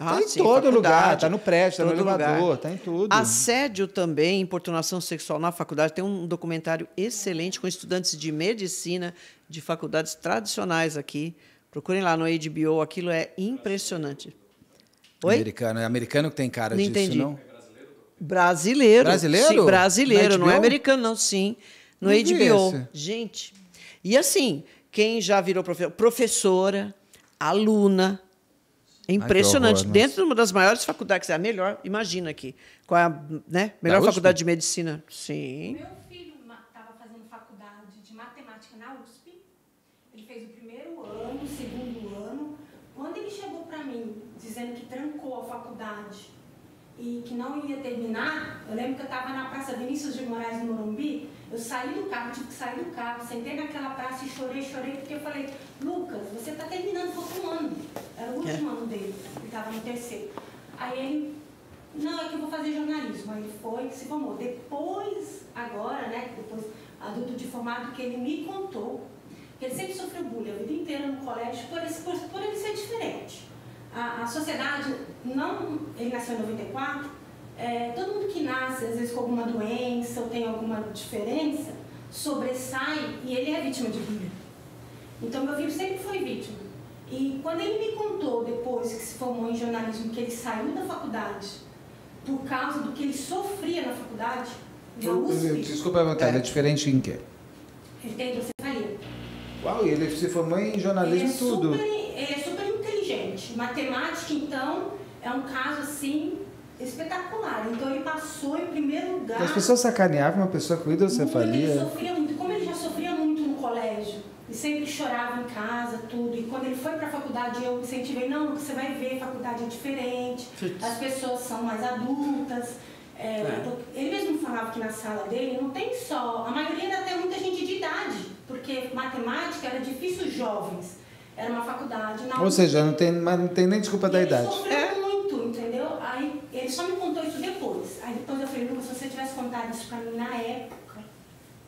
Ah, tá em sim, todo lugar, tá no prédio, está no elevador, está tá em tudo. Assédio também, importunação sexual na faculdade. Tem um documentário excelente com estudantes de medicina de faculdades tradicionais aqui. Procurem lá no HBO, aquilo é impressionante. Oi? Americano, é americano que tem cara não disso, entendi. não? Brasileiro. Brasileiro? Sim, brasileiro, não é americano, não, sim. No não HBO. Gente. E assim, quem já virou profe professora, aluna, é impressionante. horror, né? Dentro de uma das maiores faculdades, é a melhor, imagina aqui. Qual é a né? melhor faculdade de medicina? Sim. Meu filho estava fazendo faculdade de matemática na USP. Ele fez o primeiro ano, o segundo ano. Quando ele chegou para mim dizendo que trancou a faculdade e que não ia terminar, eu lembro que eu estava na Praça Vinícius de Moraes, no Morumbi, eu saí do carro, tive que sair do carro, sentei naquela praça e chorei, chorei, porque eu falei, Lucas, você está terminando, falta um ano. Era o é. último é. ano dele, ele estava no terceiro. Aí ele, não, é que eu vou fazer jornalismo. Aí ele foi, se formou. Depois, agora, né, depois adulto de formado, que ele me contou, que ele sempre sofreu bullying a vida inteira no colégio, por, esse, por, por ele ser diferente a, a sociedade não. Ele nasceu em 94, é, todo mundo que nasce, às vezes com alguma doença ou tem alguma diferença, sobressai e ele é vítima de bullying. Então meu filho sempre foi vítima. E quando ele me contou depois que se formou em jornalismo que ele saiu da faculdade por causa do que ele sofria na faculdade, na USP. Desculpa, Batalha, é. diferente em quê? Ele tem hidrocefalia. Uau, ele se formou em jornalismo ele é tudo. Super Matemática, então, é um caso assim espetacular. Então ele passou em primeiro lugar. As pessoas sacaneavam uma pessoa com hidrocefalia? ele sofria muito. Como ele já sofria muito no colégio, e sempre chorava em casa, tudo. E quando ele foi para a faculdade, eu incentivei: não, você vai ver, faculdade é diferente, as pessoas são mais adultas. É, é. Então, ele mesmo falava que na sala dele não tem só. A maioria ainda tem muita gente de idade, porque matemática era difícil os jovens. Era uma faculdade. Ou seja, não tem, mas não tem nem desculpa da ele idade. Sofreu é. muito, entendeu? Aí ele só me contou isso depois. Aí depois eu falei, Lucas, se você tivesse contado isso pra mim na época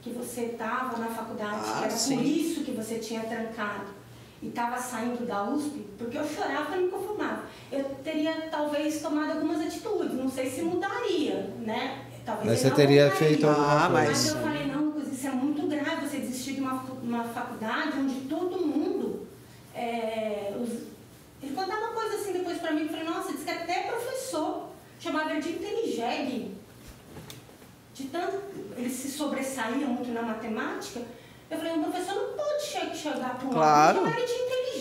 que você estava na faculdade, ah, que era sim. por isso que você tinha trancado e estava saindo da USP, porque eu chorava e me conformar. Eu teria talvez tomado algumas atitudes, não sei se mudaria, né? Talvez mas você teria mudaria. feito alguma ah, mas. Mas eu falei, não, Lucas, isso é muito grave, você desistir de uma, uma faculdade onde todo mundo é, os... Ele contava uma coisa assim depois pra mim, eu falei, nossa, disse que até é professor chamava ele de inteligente. De tanto ele se sobressaía muito na matemática. Eu falei, o professor não pode che chegar pro claro. aluno chamar ele de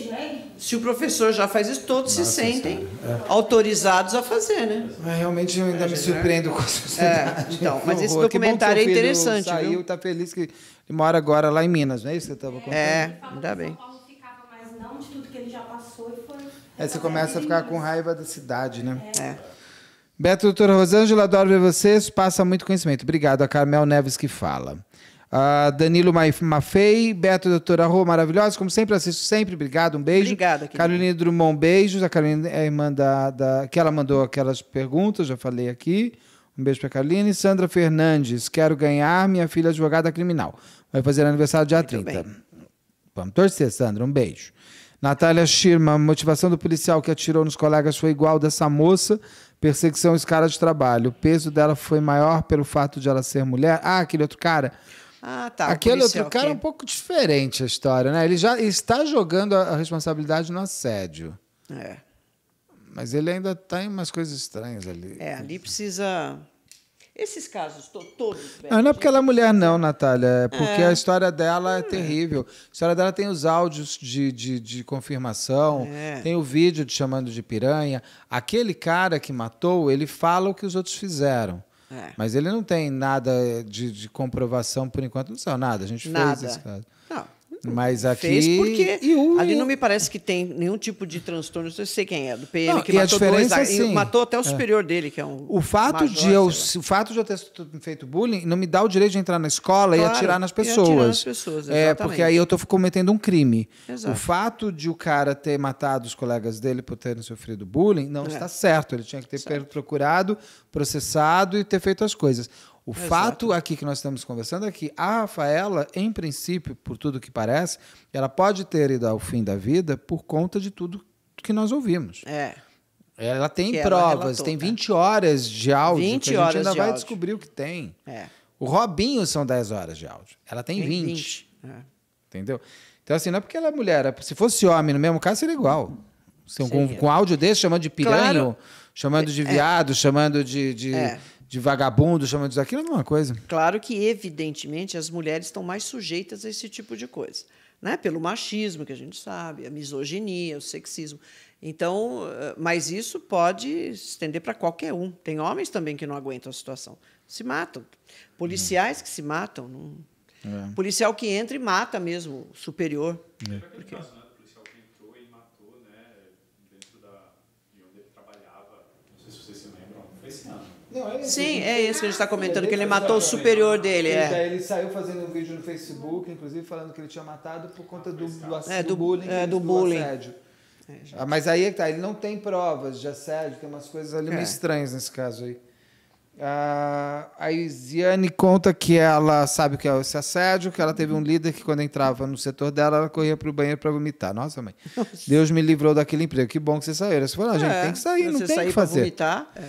inteligente. Se o professor já faz isso, todos nossa, se sentem é. autorizados a fazer, né? Mas realmente eu ainda me é, surpreendo né? com a é, sociedade. então, mas esse documentário é interessante. Saiu, viu? tá feliz que ele mora agora lá em Minas, não é isso que eu tava contando? É, ainda bem foi. Aí você começa a ficar com raiva da cidade, né? É. é. Beto, doutora Rosângela, adoro ver vocês, passa muito conhecimento. Obrigado, a Carmel Neves que fala. Uh, Danilo Mafei, Beto, doutora Rô, maravilhosa, como sempre, assisto sempre, obrigado, um beijo. Obrigada, Carolina Drummond, beijos, a Carolina é irmã da, da, que ela mandou aquelas perguntas, já falei aqui, um beijo para Carolina. E Sandra Fernandes, quero ganhar, minha filha advogada criminal, vai fazer aniversário dia muito 30. Bem. Vamos torcer, Sandra, um beijo. Natália Schirma, a motivação do policial que atirou nos colegas foi igual dessa moça, perseguição e escala de trabalho. O peso dela foi maior pelo fato de ela ser mulher. Ah, aquele outro cara. Ah, tá. Aquele outro cara é um pouco diferente a história, né? Ele já está jogando a, responsabilidade no assédio. É. Mas ele ainda tem tá umas coisas estranhas ali. É, ali precisa esses casos to todos. Velho, ah, não, não é porque ela é mulher, não, Natália. É, é. porque é. a história dela é, é terrível. A história dela tem os áudios de, de, de confirmação, é. tem o vídeo de chamando de piranha. Aquele cara que matou, ele fala o que os outros fizeram. É. Mas ele não tem nada de, de comprovação por enquanto, não saiu nada. A gente nada. fez esse caso. Mas aqui. Fez porque ali não me parece que tem nenhum tipo de transtorno. Não sei quem é, do PM, não, que matou, dois, assim, matou até o é. superior é. dele, que é um. O fato, major, de eu, o fato de eu ter feito bullying não me dá o direito de entrar na escola claro, e atirar nas pessoas. Atirar nas pessoas é, porque aí eu estou cometendo um crime. Exato. O fato de o cara ter matado os colegas dele por terem sofrido bullying não é. está certo. Ele tinha que ter certo. procurado, processado e ter feito as coisas. O Exato. fato aqui que nós estamos conversando é que a Rafaela, em princípio, por tudo que parece, ela pode ter ido ao fim da vida por conta de tudo que nós ouvimos. É. Ela tem que provas, ela relatou, tem 20 né? horas de áudio 20 que a gente horas ainda de vai áudio. descobrir o que tem. É. O Robinho são 10 horas de áudio. Ela tem, tem 20. 20. É. Entendeu? Então, assim, não é porque ela é mulher. É se fosse homem, no mesmo caso, seria igual. com, com áudio desse, chamando de piranho, claro. chamando de é. viado, chamando de, de é de vagabundo, chamando isso aquilo, é uma coisa. Claro que, evidentemente, as mulheres estão mais sujeitas a esse tipo de coisa. Né? Pelo machismo, que a gente sabe, a misoginia, o sexismo. Então, eh, mas isso pode estender para qualquer um. Tem homens também que não aguentam a situação. Se matam. Policiais que se matam. Não... É. Policial que entra e mata mesmo o superior. É. Porque... Não, é esse, Sim, gente... é esse que a gente está comentando, é, que ele matou o superior dele. Ele, é. Tá, ele saiu fazendo um vídeo no Facebook, inclusive, falando que ele tinha matado por conta do, do, ass... é, do, do bullying. É, do, do bullying. Assédio. É, ah, mas aí é tá, ele não tem provas de assédio, tem umas coisas ali meio é. estranhas nesse caso aí. Ah, a Isiane conta que ela sabe o que é esse assédio, que ela teve um líder que, quando entrava no setor dela, ela corria para o banheiro para vomitar. Nossa, mãe, Deus me livrou daquele emprego. Que bom que você saiu. Você falou, ah, gente, tem que sair, não tem o que fazer. Vomitar, é.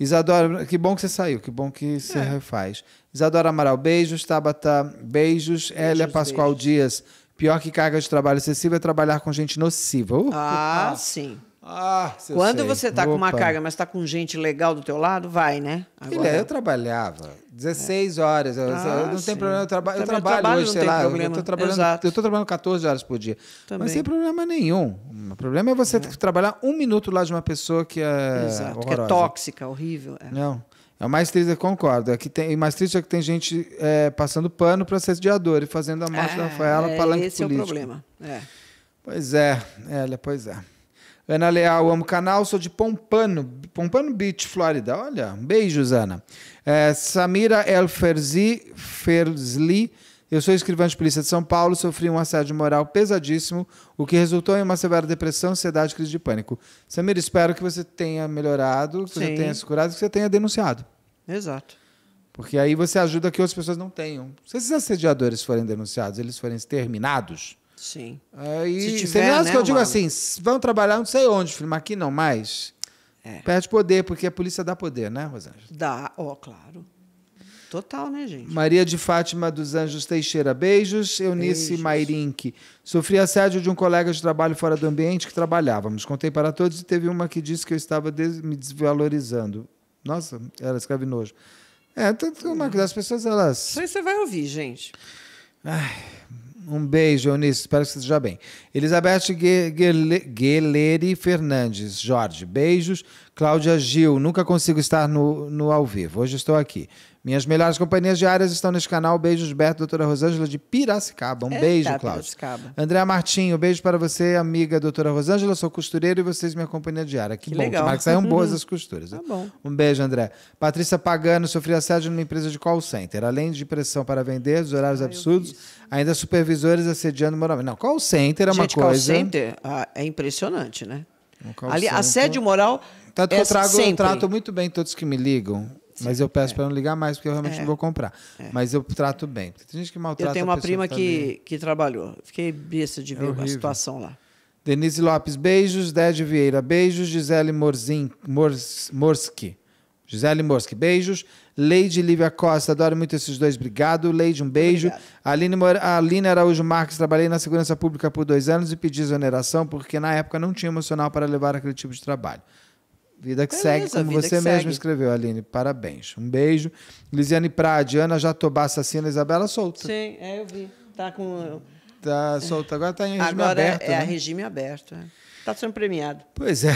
Isadora, que bom que você saiu, que bom que você é. refaz. Isadora Amaral, beijos. Tabata, beijos. Elia Pascoal beijos. Dias, pior que carga de trabalho excessiva é trabalhar com gente nociva. Uh, ah, uh, sim. Ah, Quando sei. você tá Opa. com uma carga, mas tá com gente legal do teu lado, vai, né? Agora... eu trabalhava 16 é. horas. Eu, ah, não tem problema, eu, traba eu trabalho, trabalho hoje, sei lá. Eu tô, trabalhando, eu tô trabalhando 14 horas por dia. Também. Mas sem problema nenhum. O problema é você é. trabalhar um minuto lá de uma pessoa que é. Exato, que é tóxica, horrível. É. Não. É o mais triste, eu concordo. É que tem, e mais triste é que tem gente é, passando pano para ser sediador e fazendo a morte da é, Rafaela é, palanque esse político. Esse é o problema. É. Pois é, Elia, pois é. Ana Leal, amo o canal, sou de Pompano, Pompano Beach, Flórida. Olha, um beijo, Ana. É, Samira Elferzi Ferzli, eu sou escrivã de polícia de São Paulo, sofri um assédio moral pesadíssimo, o que resultou em uma severa depressão, ansiedade e crise de pânico. Samira, espero que você tenha melhorado, que Sim. você tenha se curado, que você tenha denunciado. Exato. Porque aí você ajuda que outras pessoas não tenham. Se esses assediadores forem denunciados, eles forem exterminados, Sim. Aí, é, se tiver, seriados né, que eu né, digo mano? assim, vão trabalhar não sei onde, filho, mas aqui não mais. É. Perde poder, porque a polícia dá poder, né, Rosângela? Dá, ó, oh, claro. Total, né, gente? Maria de Fátima dos Anjos Teixeira, beijos. Eunice beijos. Mairink. Sofri assédio de um colega de trabalho fora do ambiente que trabalhávamos. Contei para todos e teve uma que disse que eu estava des me desvalorizando. Nossa, ela escreve nojo. É, tanto uma que uhum. as pessoas, elas. Isso aí você vai ouvir, gente. Ai, um beijo, Eunice. Espero que você esteja bem. Elizabeth Gueleri Fernandes. Jorge, beijos. Cláudia Gil, nunca consigo estar no, no ao vivo. Hoje estou aqui. Minhas melhores companhias diárias estão nesse canal. Beijos, Berto, doutora Rosângela de Piracicaba. Um beijo, Cláudio. Andréa Martinho, beijo para você, amiga doutora Rosângela. Sou costureira e vocês minha companhia diária. Que, que bom, legal. tomara que saiam boas as costuras. Tá bom. Um beijo, André. Patrícia Pagano, sofri assédio numa empresa de call center. Além de pressão para vender, dos horários ah, absurdos, ainda supervisores assediando moralmente. Não, call center é uma Gente, coisa... call center ah, é impressionante, né? Um Ali, center. assédio moral... Tanto é que eu, trago, eu trato muito bem todos que me ligam. Mas eu peço é. para não ligar mais, porque eu realmente é. não vou comprar. É. Mas eu trato bem. Porque tem gente que maltrata Eu tenho uma prima que, tá que trabalhou. Fiquei besta de é ver a situação lá. Denise Lopes, beijos. Dede Vieira, beijos. Gisele Morzin, Mors, Morski. Gisele Morski, beijos. Leide Lívia Costa, adoro muito esses dois, obrigado. Leide, um beijo. Aline, Aline Araújo Marques, trabalhei na segurança pública por dois anos e pedi exoneração porque na época não tinha emocional para levar aquele tipo de trabalho. Vida que Beleza, segue, como você mesmo segue. escreveu, Aline. Parabéns. Um beijo. Lisiane Prade, Ana Jatobá, Assassina, Isabela Solta. Sim, é, eu vi. Tá com. Tá solta. Agora tá em regime Agora é, aberto. É, né? a regime aberto. É. Tá sendo premiado. Pois é.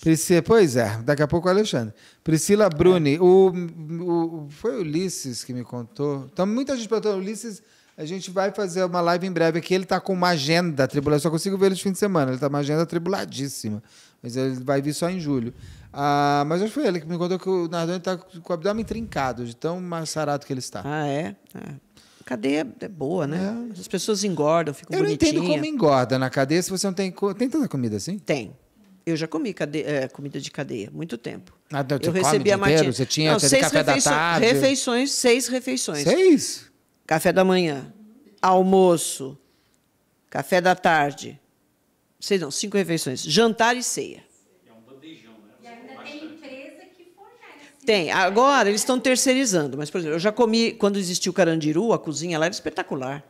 Priscila, pois é, daqui a pouco o Alexandre. Priscila Bruni, é. o, o, foi o Ulisses que me contou. Então, muita gente perguntou, Ulisses, a gente vai fazer uma live em breve aqui. Ele está com uma agenda tribulada, só consigo ver ele no fim de semana. Ele está com uma agenda tribuladíssima mas ele vai vir só em julho. Ah, mas acho que foi ele que me contou que o Nardone está com o abdômen trincado, de tão maçarado que ele está. Ah, é? é. Cadeia é boa, né? É. As pessoas engordam, ficam Eu bonitinha. não entendo como engorda na cadeia se você não tem. Tem tanta comida assim? Tem. Eu já comi cadeia, é, comida de cadeia, muito tempo. Ah, não, eu recebi a matinha. Você tinha não, seis café da tarde? Refeições, seis refeições. Seis? Café da manhã, almoço, café da tarde, Seis não, cinco refeições. Jantar e ceia. É um bandejão, né? E ainda tem empresa que Tem. Agora eles estão terceirizando. Mas, por exemplo, eu já comi, quando existia o Carandiru, a cozinha lá era espetacular.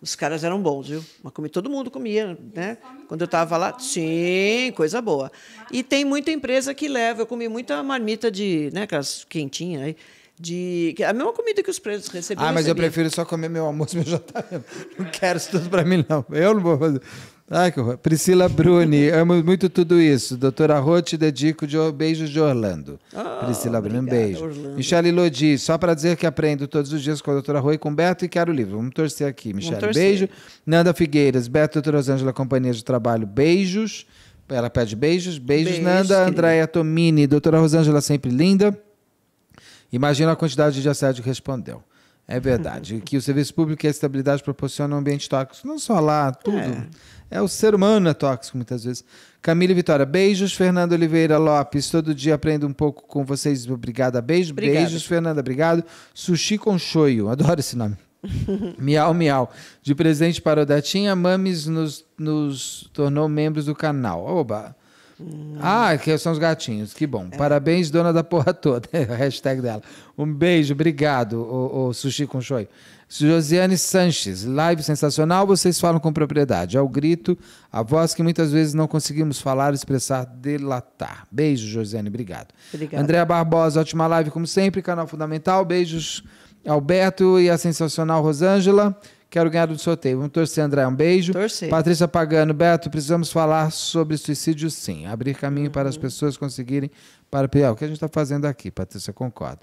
Os caras eram bons, viu? Mas comi, todo mundo comia, né? Quando eu estava lá, sim, né? coisa boa. E tem muita empresa que leva. Eu comi muita marmita de, né, aquelas quentinhas aí de é a mesma comida que os presos recebiam. Ah, mas eu prefiro só comer meu almoço, meu jantar. Não quero isso tudo para mim não. Eu não vou fazer. Ai, que horror. Priscila Bruni, amo muito tudo isso. Doutora Rô, te dedico de beijos de Orlando. Oh, Priscila Bruni, um beijo. Orlando. Michele Lodi, só para dizer que aprendo todos os dias com a doutora Rô e com Beto e quero o livro. Vamos torcer aqui, Michele. Torcer. Beijo. Nanda Figueiras, Beto, doutora Rosângela, companhia de trabalho, beijos. Ela pede beijos. Beijos, Nanda. Andréia Tomini, doutora Rosângela, sempre linda. Imagina a quantidade de assédio que respondeu. É verdade. que o serviço público e a estabilidade proporcionam um ambiente tóxico. Não só lá, tudo. É. É o ser humano é tóxico muitas vezes. Camila Vitória, beijos, Fernando Oliveira Lopes. Todo dia aprendo um pouco com vocês. Obrigada, beijo. Obrigada. Beijos, Fernanda, obrigado. Sushi com shoyu, adoro esse nome. miau, miau. De presente para o Datinha. Mames nos, nos tornou membros do canal. Oba! Hum. Ah, que são os gatinhos, que bom. É. Parabéns, dona da porra toda. Hashtag dela. Um beijo, obrigado, o, o Sushi com shoyu. Josiane Sanches, live sensacional, vocês falam com propriedade. Ao é grito, a voz que muitas vezes não conseguimos falar, expressar, delatar. Beijo, Josiane, obrigado. Obrigada. Andréa Barbosa, ótima live como sempre, canal fundamental. Beijos, Alberto e a sensacional Rosângela. Quero ganhar do sorteio. Vamos torcer, André. Um beijo. Torcer. Patrícia Pagano. Beto, precisamos falar sobre suicídio, sim. Abrir caminho uhum. para as uhum. pessoas conseguirem. Para... pior. o que a gente está fazendo aqui, Patrícia, concordo.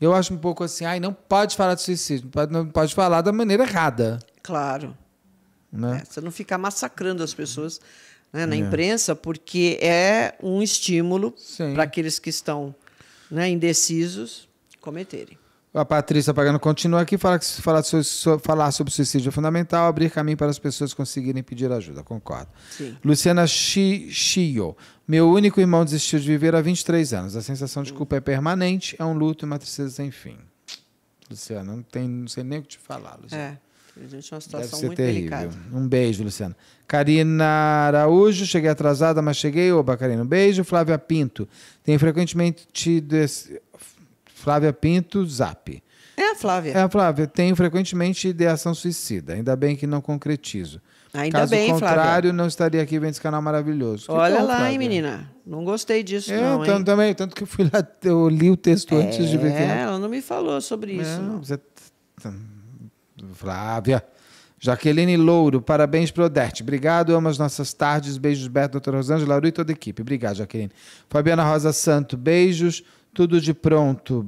Eu acho um pouco assim, ai, não pode falar de suicídio, não pode falar da maneira errada. Claro. Né? É, você não ficar massacrando as pessoas né, na é. imprensa, porque é um estímulo para aqueles que estão né, indecisos cometerem. A Patrícia Pagano continua aqui, fala que falar sobre, falar sobre suicídio é fundamental, abrir caminho para as pessoas conseguirem pedir ajuda, concordo. Sim. Luciana Chio, meu único irmão desistiu de viver há 23 anos. A sensação de culpa é permanente, é um luto e uma tristeza sem fim. Luciana, não, tem, não sei nem o que te falar, é, Luciana. É. Gente, uma situação Deve ser muito terrível. Delicada. Um beijo, Luciana. Karina Araújo, cheguei atrasada, mas cheguei. Oba, Karina, um beijo. Flávia Pinto, tem frequentemente tido esse Flávia Pinto, Zap. É a Flávia. É a Flávia. Tenho frequentemente ideação suicida. Ainda bem que não concretizo. Ainda Caso bem, contrário, Flávia. não estaria aqui vendo esse canal maravilhoso. Que Olha bom, lá, hein, menina. Não gostei disso, é, não. também, tanto que eu fui lá, eu li o texto é, antes de ver É, ela não me falou sobre isso. Não, Você... Tá- tá- Flávia. Jaqueline Louro, parabéns pro Odete. Obrigado, amo as nossas tardes. Beijos, Beto, doutora Rosângela, Laru e toda a equipe. Obrigado, Jaqueline. Fabiana Rosa Santo, beijos tudo de pronto,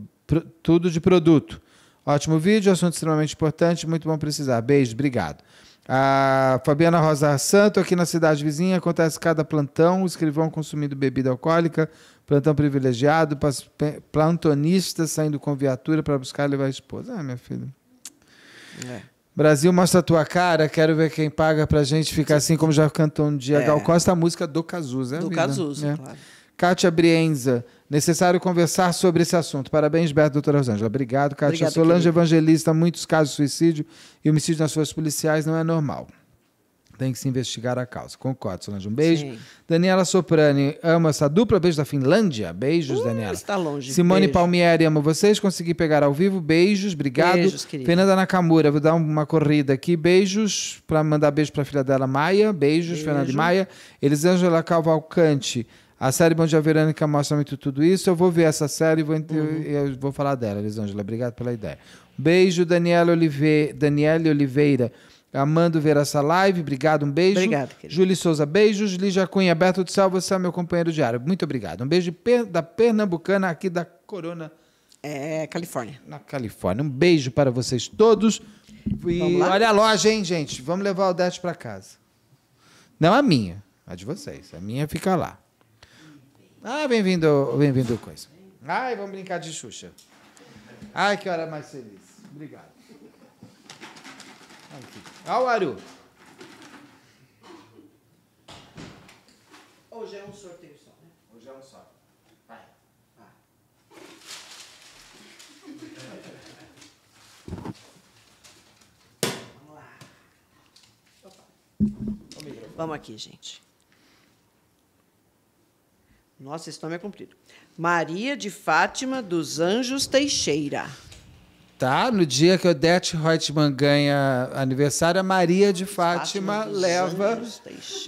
tudo de produto. Ótimo vídeo, assunto extremamente importante, muito bom precisar. Beijo, obrigado. A Fabiana Rosa Santo, aqui na cidade vizinha, acontece cada plantão, escrivão consumindo bebida alcoólica, plantão privilegiado, plantonista saindo com viatura para buscar levar a esposa. Ah, minha filha. É. Brasil, mostra a tua cara, quero ver quem paga pra gente ficar assim, como já cantou um dia é. Gal Costa, a música do Cazuza. É do vida. Cazuza, é. claro. Kátia Brienza, necessário conversar sobre esse assunto. Parabéns, Berto, doutora Rosângela. Obrigado, Kátia. Obrigada, Solange Evangelista, muitos casos de suicídio e homicídio nas forças policiais não é normal. Tem que se investigar a causa. Concordo, Solange. Um beijo. Sim. Daniela Soprani, ama essa dupla. Beijo da Finlândia. Beijos, uh, Daniela. Está longe. Simone beijo. Palmieri, amo vocês. Consegui pegar ao vivo. Beijos, obrigado. Beijos, querida. Fernanda Nakamura, vou dar uma corrida aqui. Beijos, para mandar beijo para a filha dela, Maia. Beijos, beijo. Fernanda e Maia. Elisângela Cavalcante. A série Bom Dia Verônica mostra muito tudo isso. Eu vou ver essa série e vou, uhum. eu vou falar dela, Elisângela. Obrigado pela ideia. Beijo, Daniela Oliveira. Daniele Oliveira. Amando ver essa live, obrigado, um beijo. Obrigado, querido. Júlio Souza, beijos. Lígia Cunha, Beto do Sal, você é meu companheiro diário. Muito obrigado. Um beijo da Pernambucana aqui da Corona. É, Califórnia. Na Califórnia. Um beijo para vocês todos. E olha a loja, hein, gente? Vamos levar o Odete para casa. Não a minha, a de vocês. A minha fica lá. Ah, bem-vindo, bem-vindo, coisa. Ai, vamos brincar de Xuxa. Ai, que hora mais feliz. Obrigado. Aqui. Olha o Aru. Hoje é um sorteio só, né? Hoje é um só. Vai. Vai. Vamos lá. Opa. Vamos aqui, gente. Nossa, esse nome é cumprido. Maria de Fátima dos Anjos Teixeira. Tá, no dia que Odete Reutemann ganha aniversário, a Maria de Fátima, Fátima leva.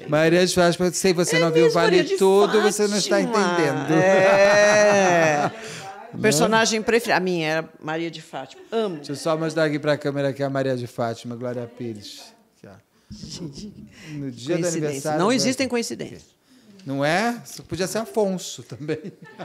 Maria de Fátima, sei você é não viu Vale Tudo, você não está entendendo. É. Né? personagem preferido. A minha era Maria de Fátima. Amo. Deixa eu só mostrar aqui para a câmera que é a Maria de Fátima, Glória Pires. No dia do aniversário. Não existem coincidências. Não é? podia ser Afonso também.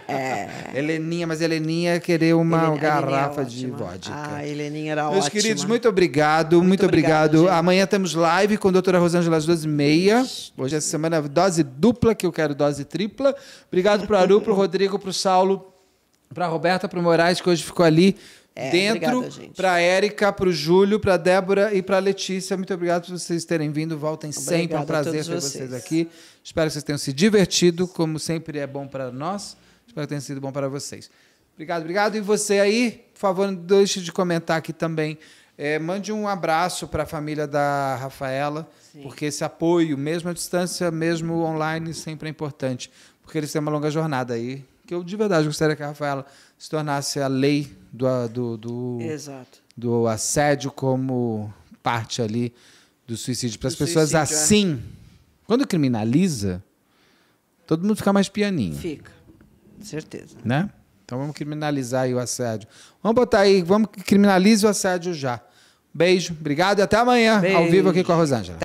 É. Heleninha, mas Heleninha querer uma Helen, garrafa é de vodka. Ah, Heleninha era Meus ótima. Meus queridos, muito obrigado. Muito, muito obrigado. obrigado. Amanhã temos live com a doutora Rosângela às 12h30. Hoje é semana dose dupla, que eu quero dose tripla. Obrigado pro Aru, pro Rodrigo, pro Saulo, pra Roberta, pro Moraes, que hoje ficou ali é, dentro para Érica, para o Júlio, para Débora e para Letícia. Muito obrigado por vocês terem vindo. Voltem sempre. É um prazer ter vocês. vocês aqui. Espero que vocês tenham se divertido, como sempre é bom para nós. Espero que tenha sido bom para vocês. Obrigado, obrigado. E você aí, por favor, não deixe de comentar aqui também. É, mande um abraço para a família da Rafaela, Sim. porque esse apoio, mesmo à distância, mesmo online, sempre é importante, porque eles têm uma longa jornada aí. Que eu de verdade gostaria que a Rafaela se tornasse a lei do, do, do, do assédio como parte ali do suicídio. Para as pessoas suicídio, é. assim, é. quando criminaliza, todo mundo fica mais pianinho. Fica, certeza. Né? Então vamos criminalizar aí o assédio. Vamos botar aí, vamos criminalizar o assédio já. Beijo, obrigado e até amanhã, Beijo. ao vivo aqui com a Rosângela.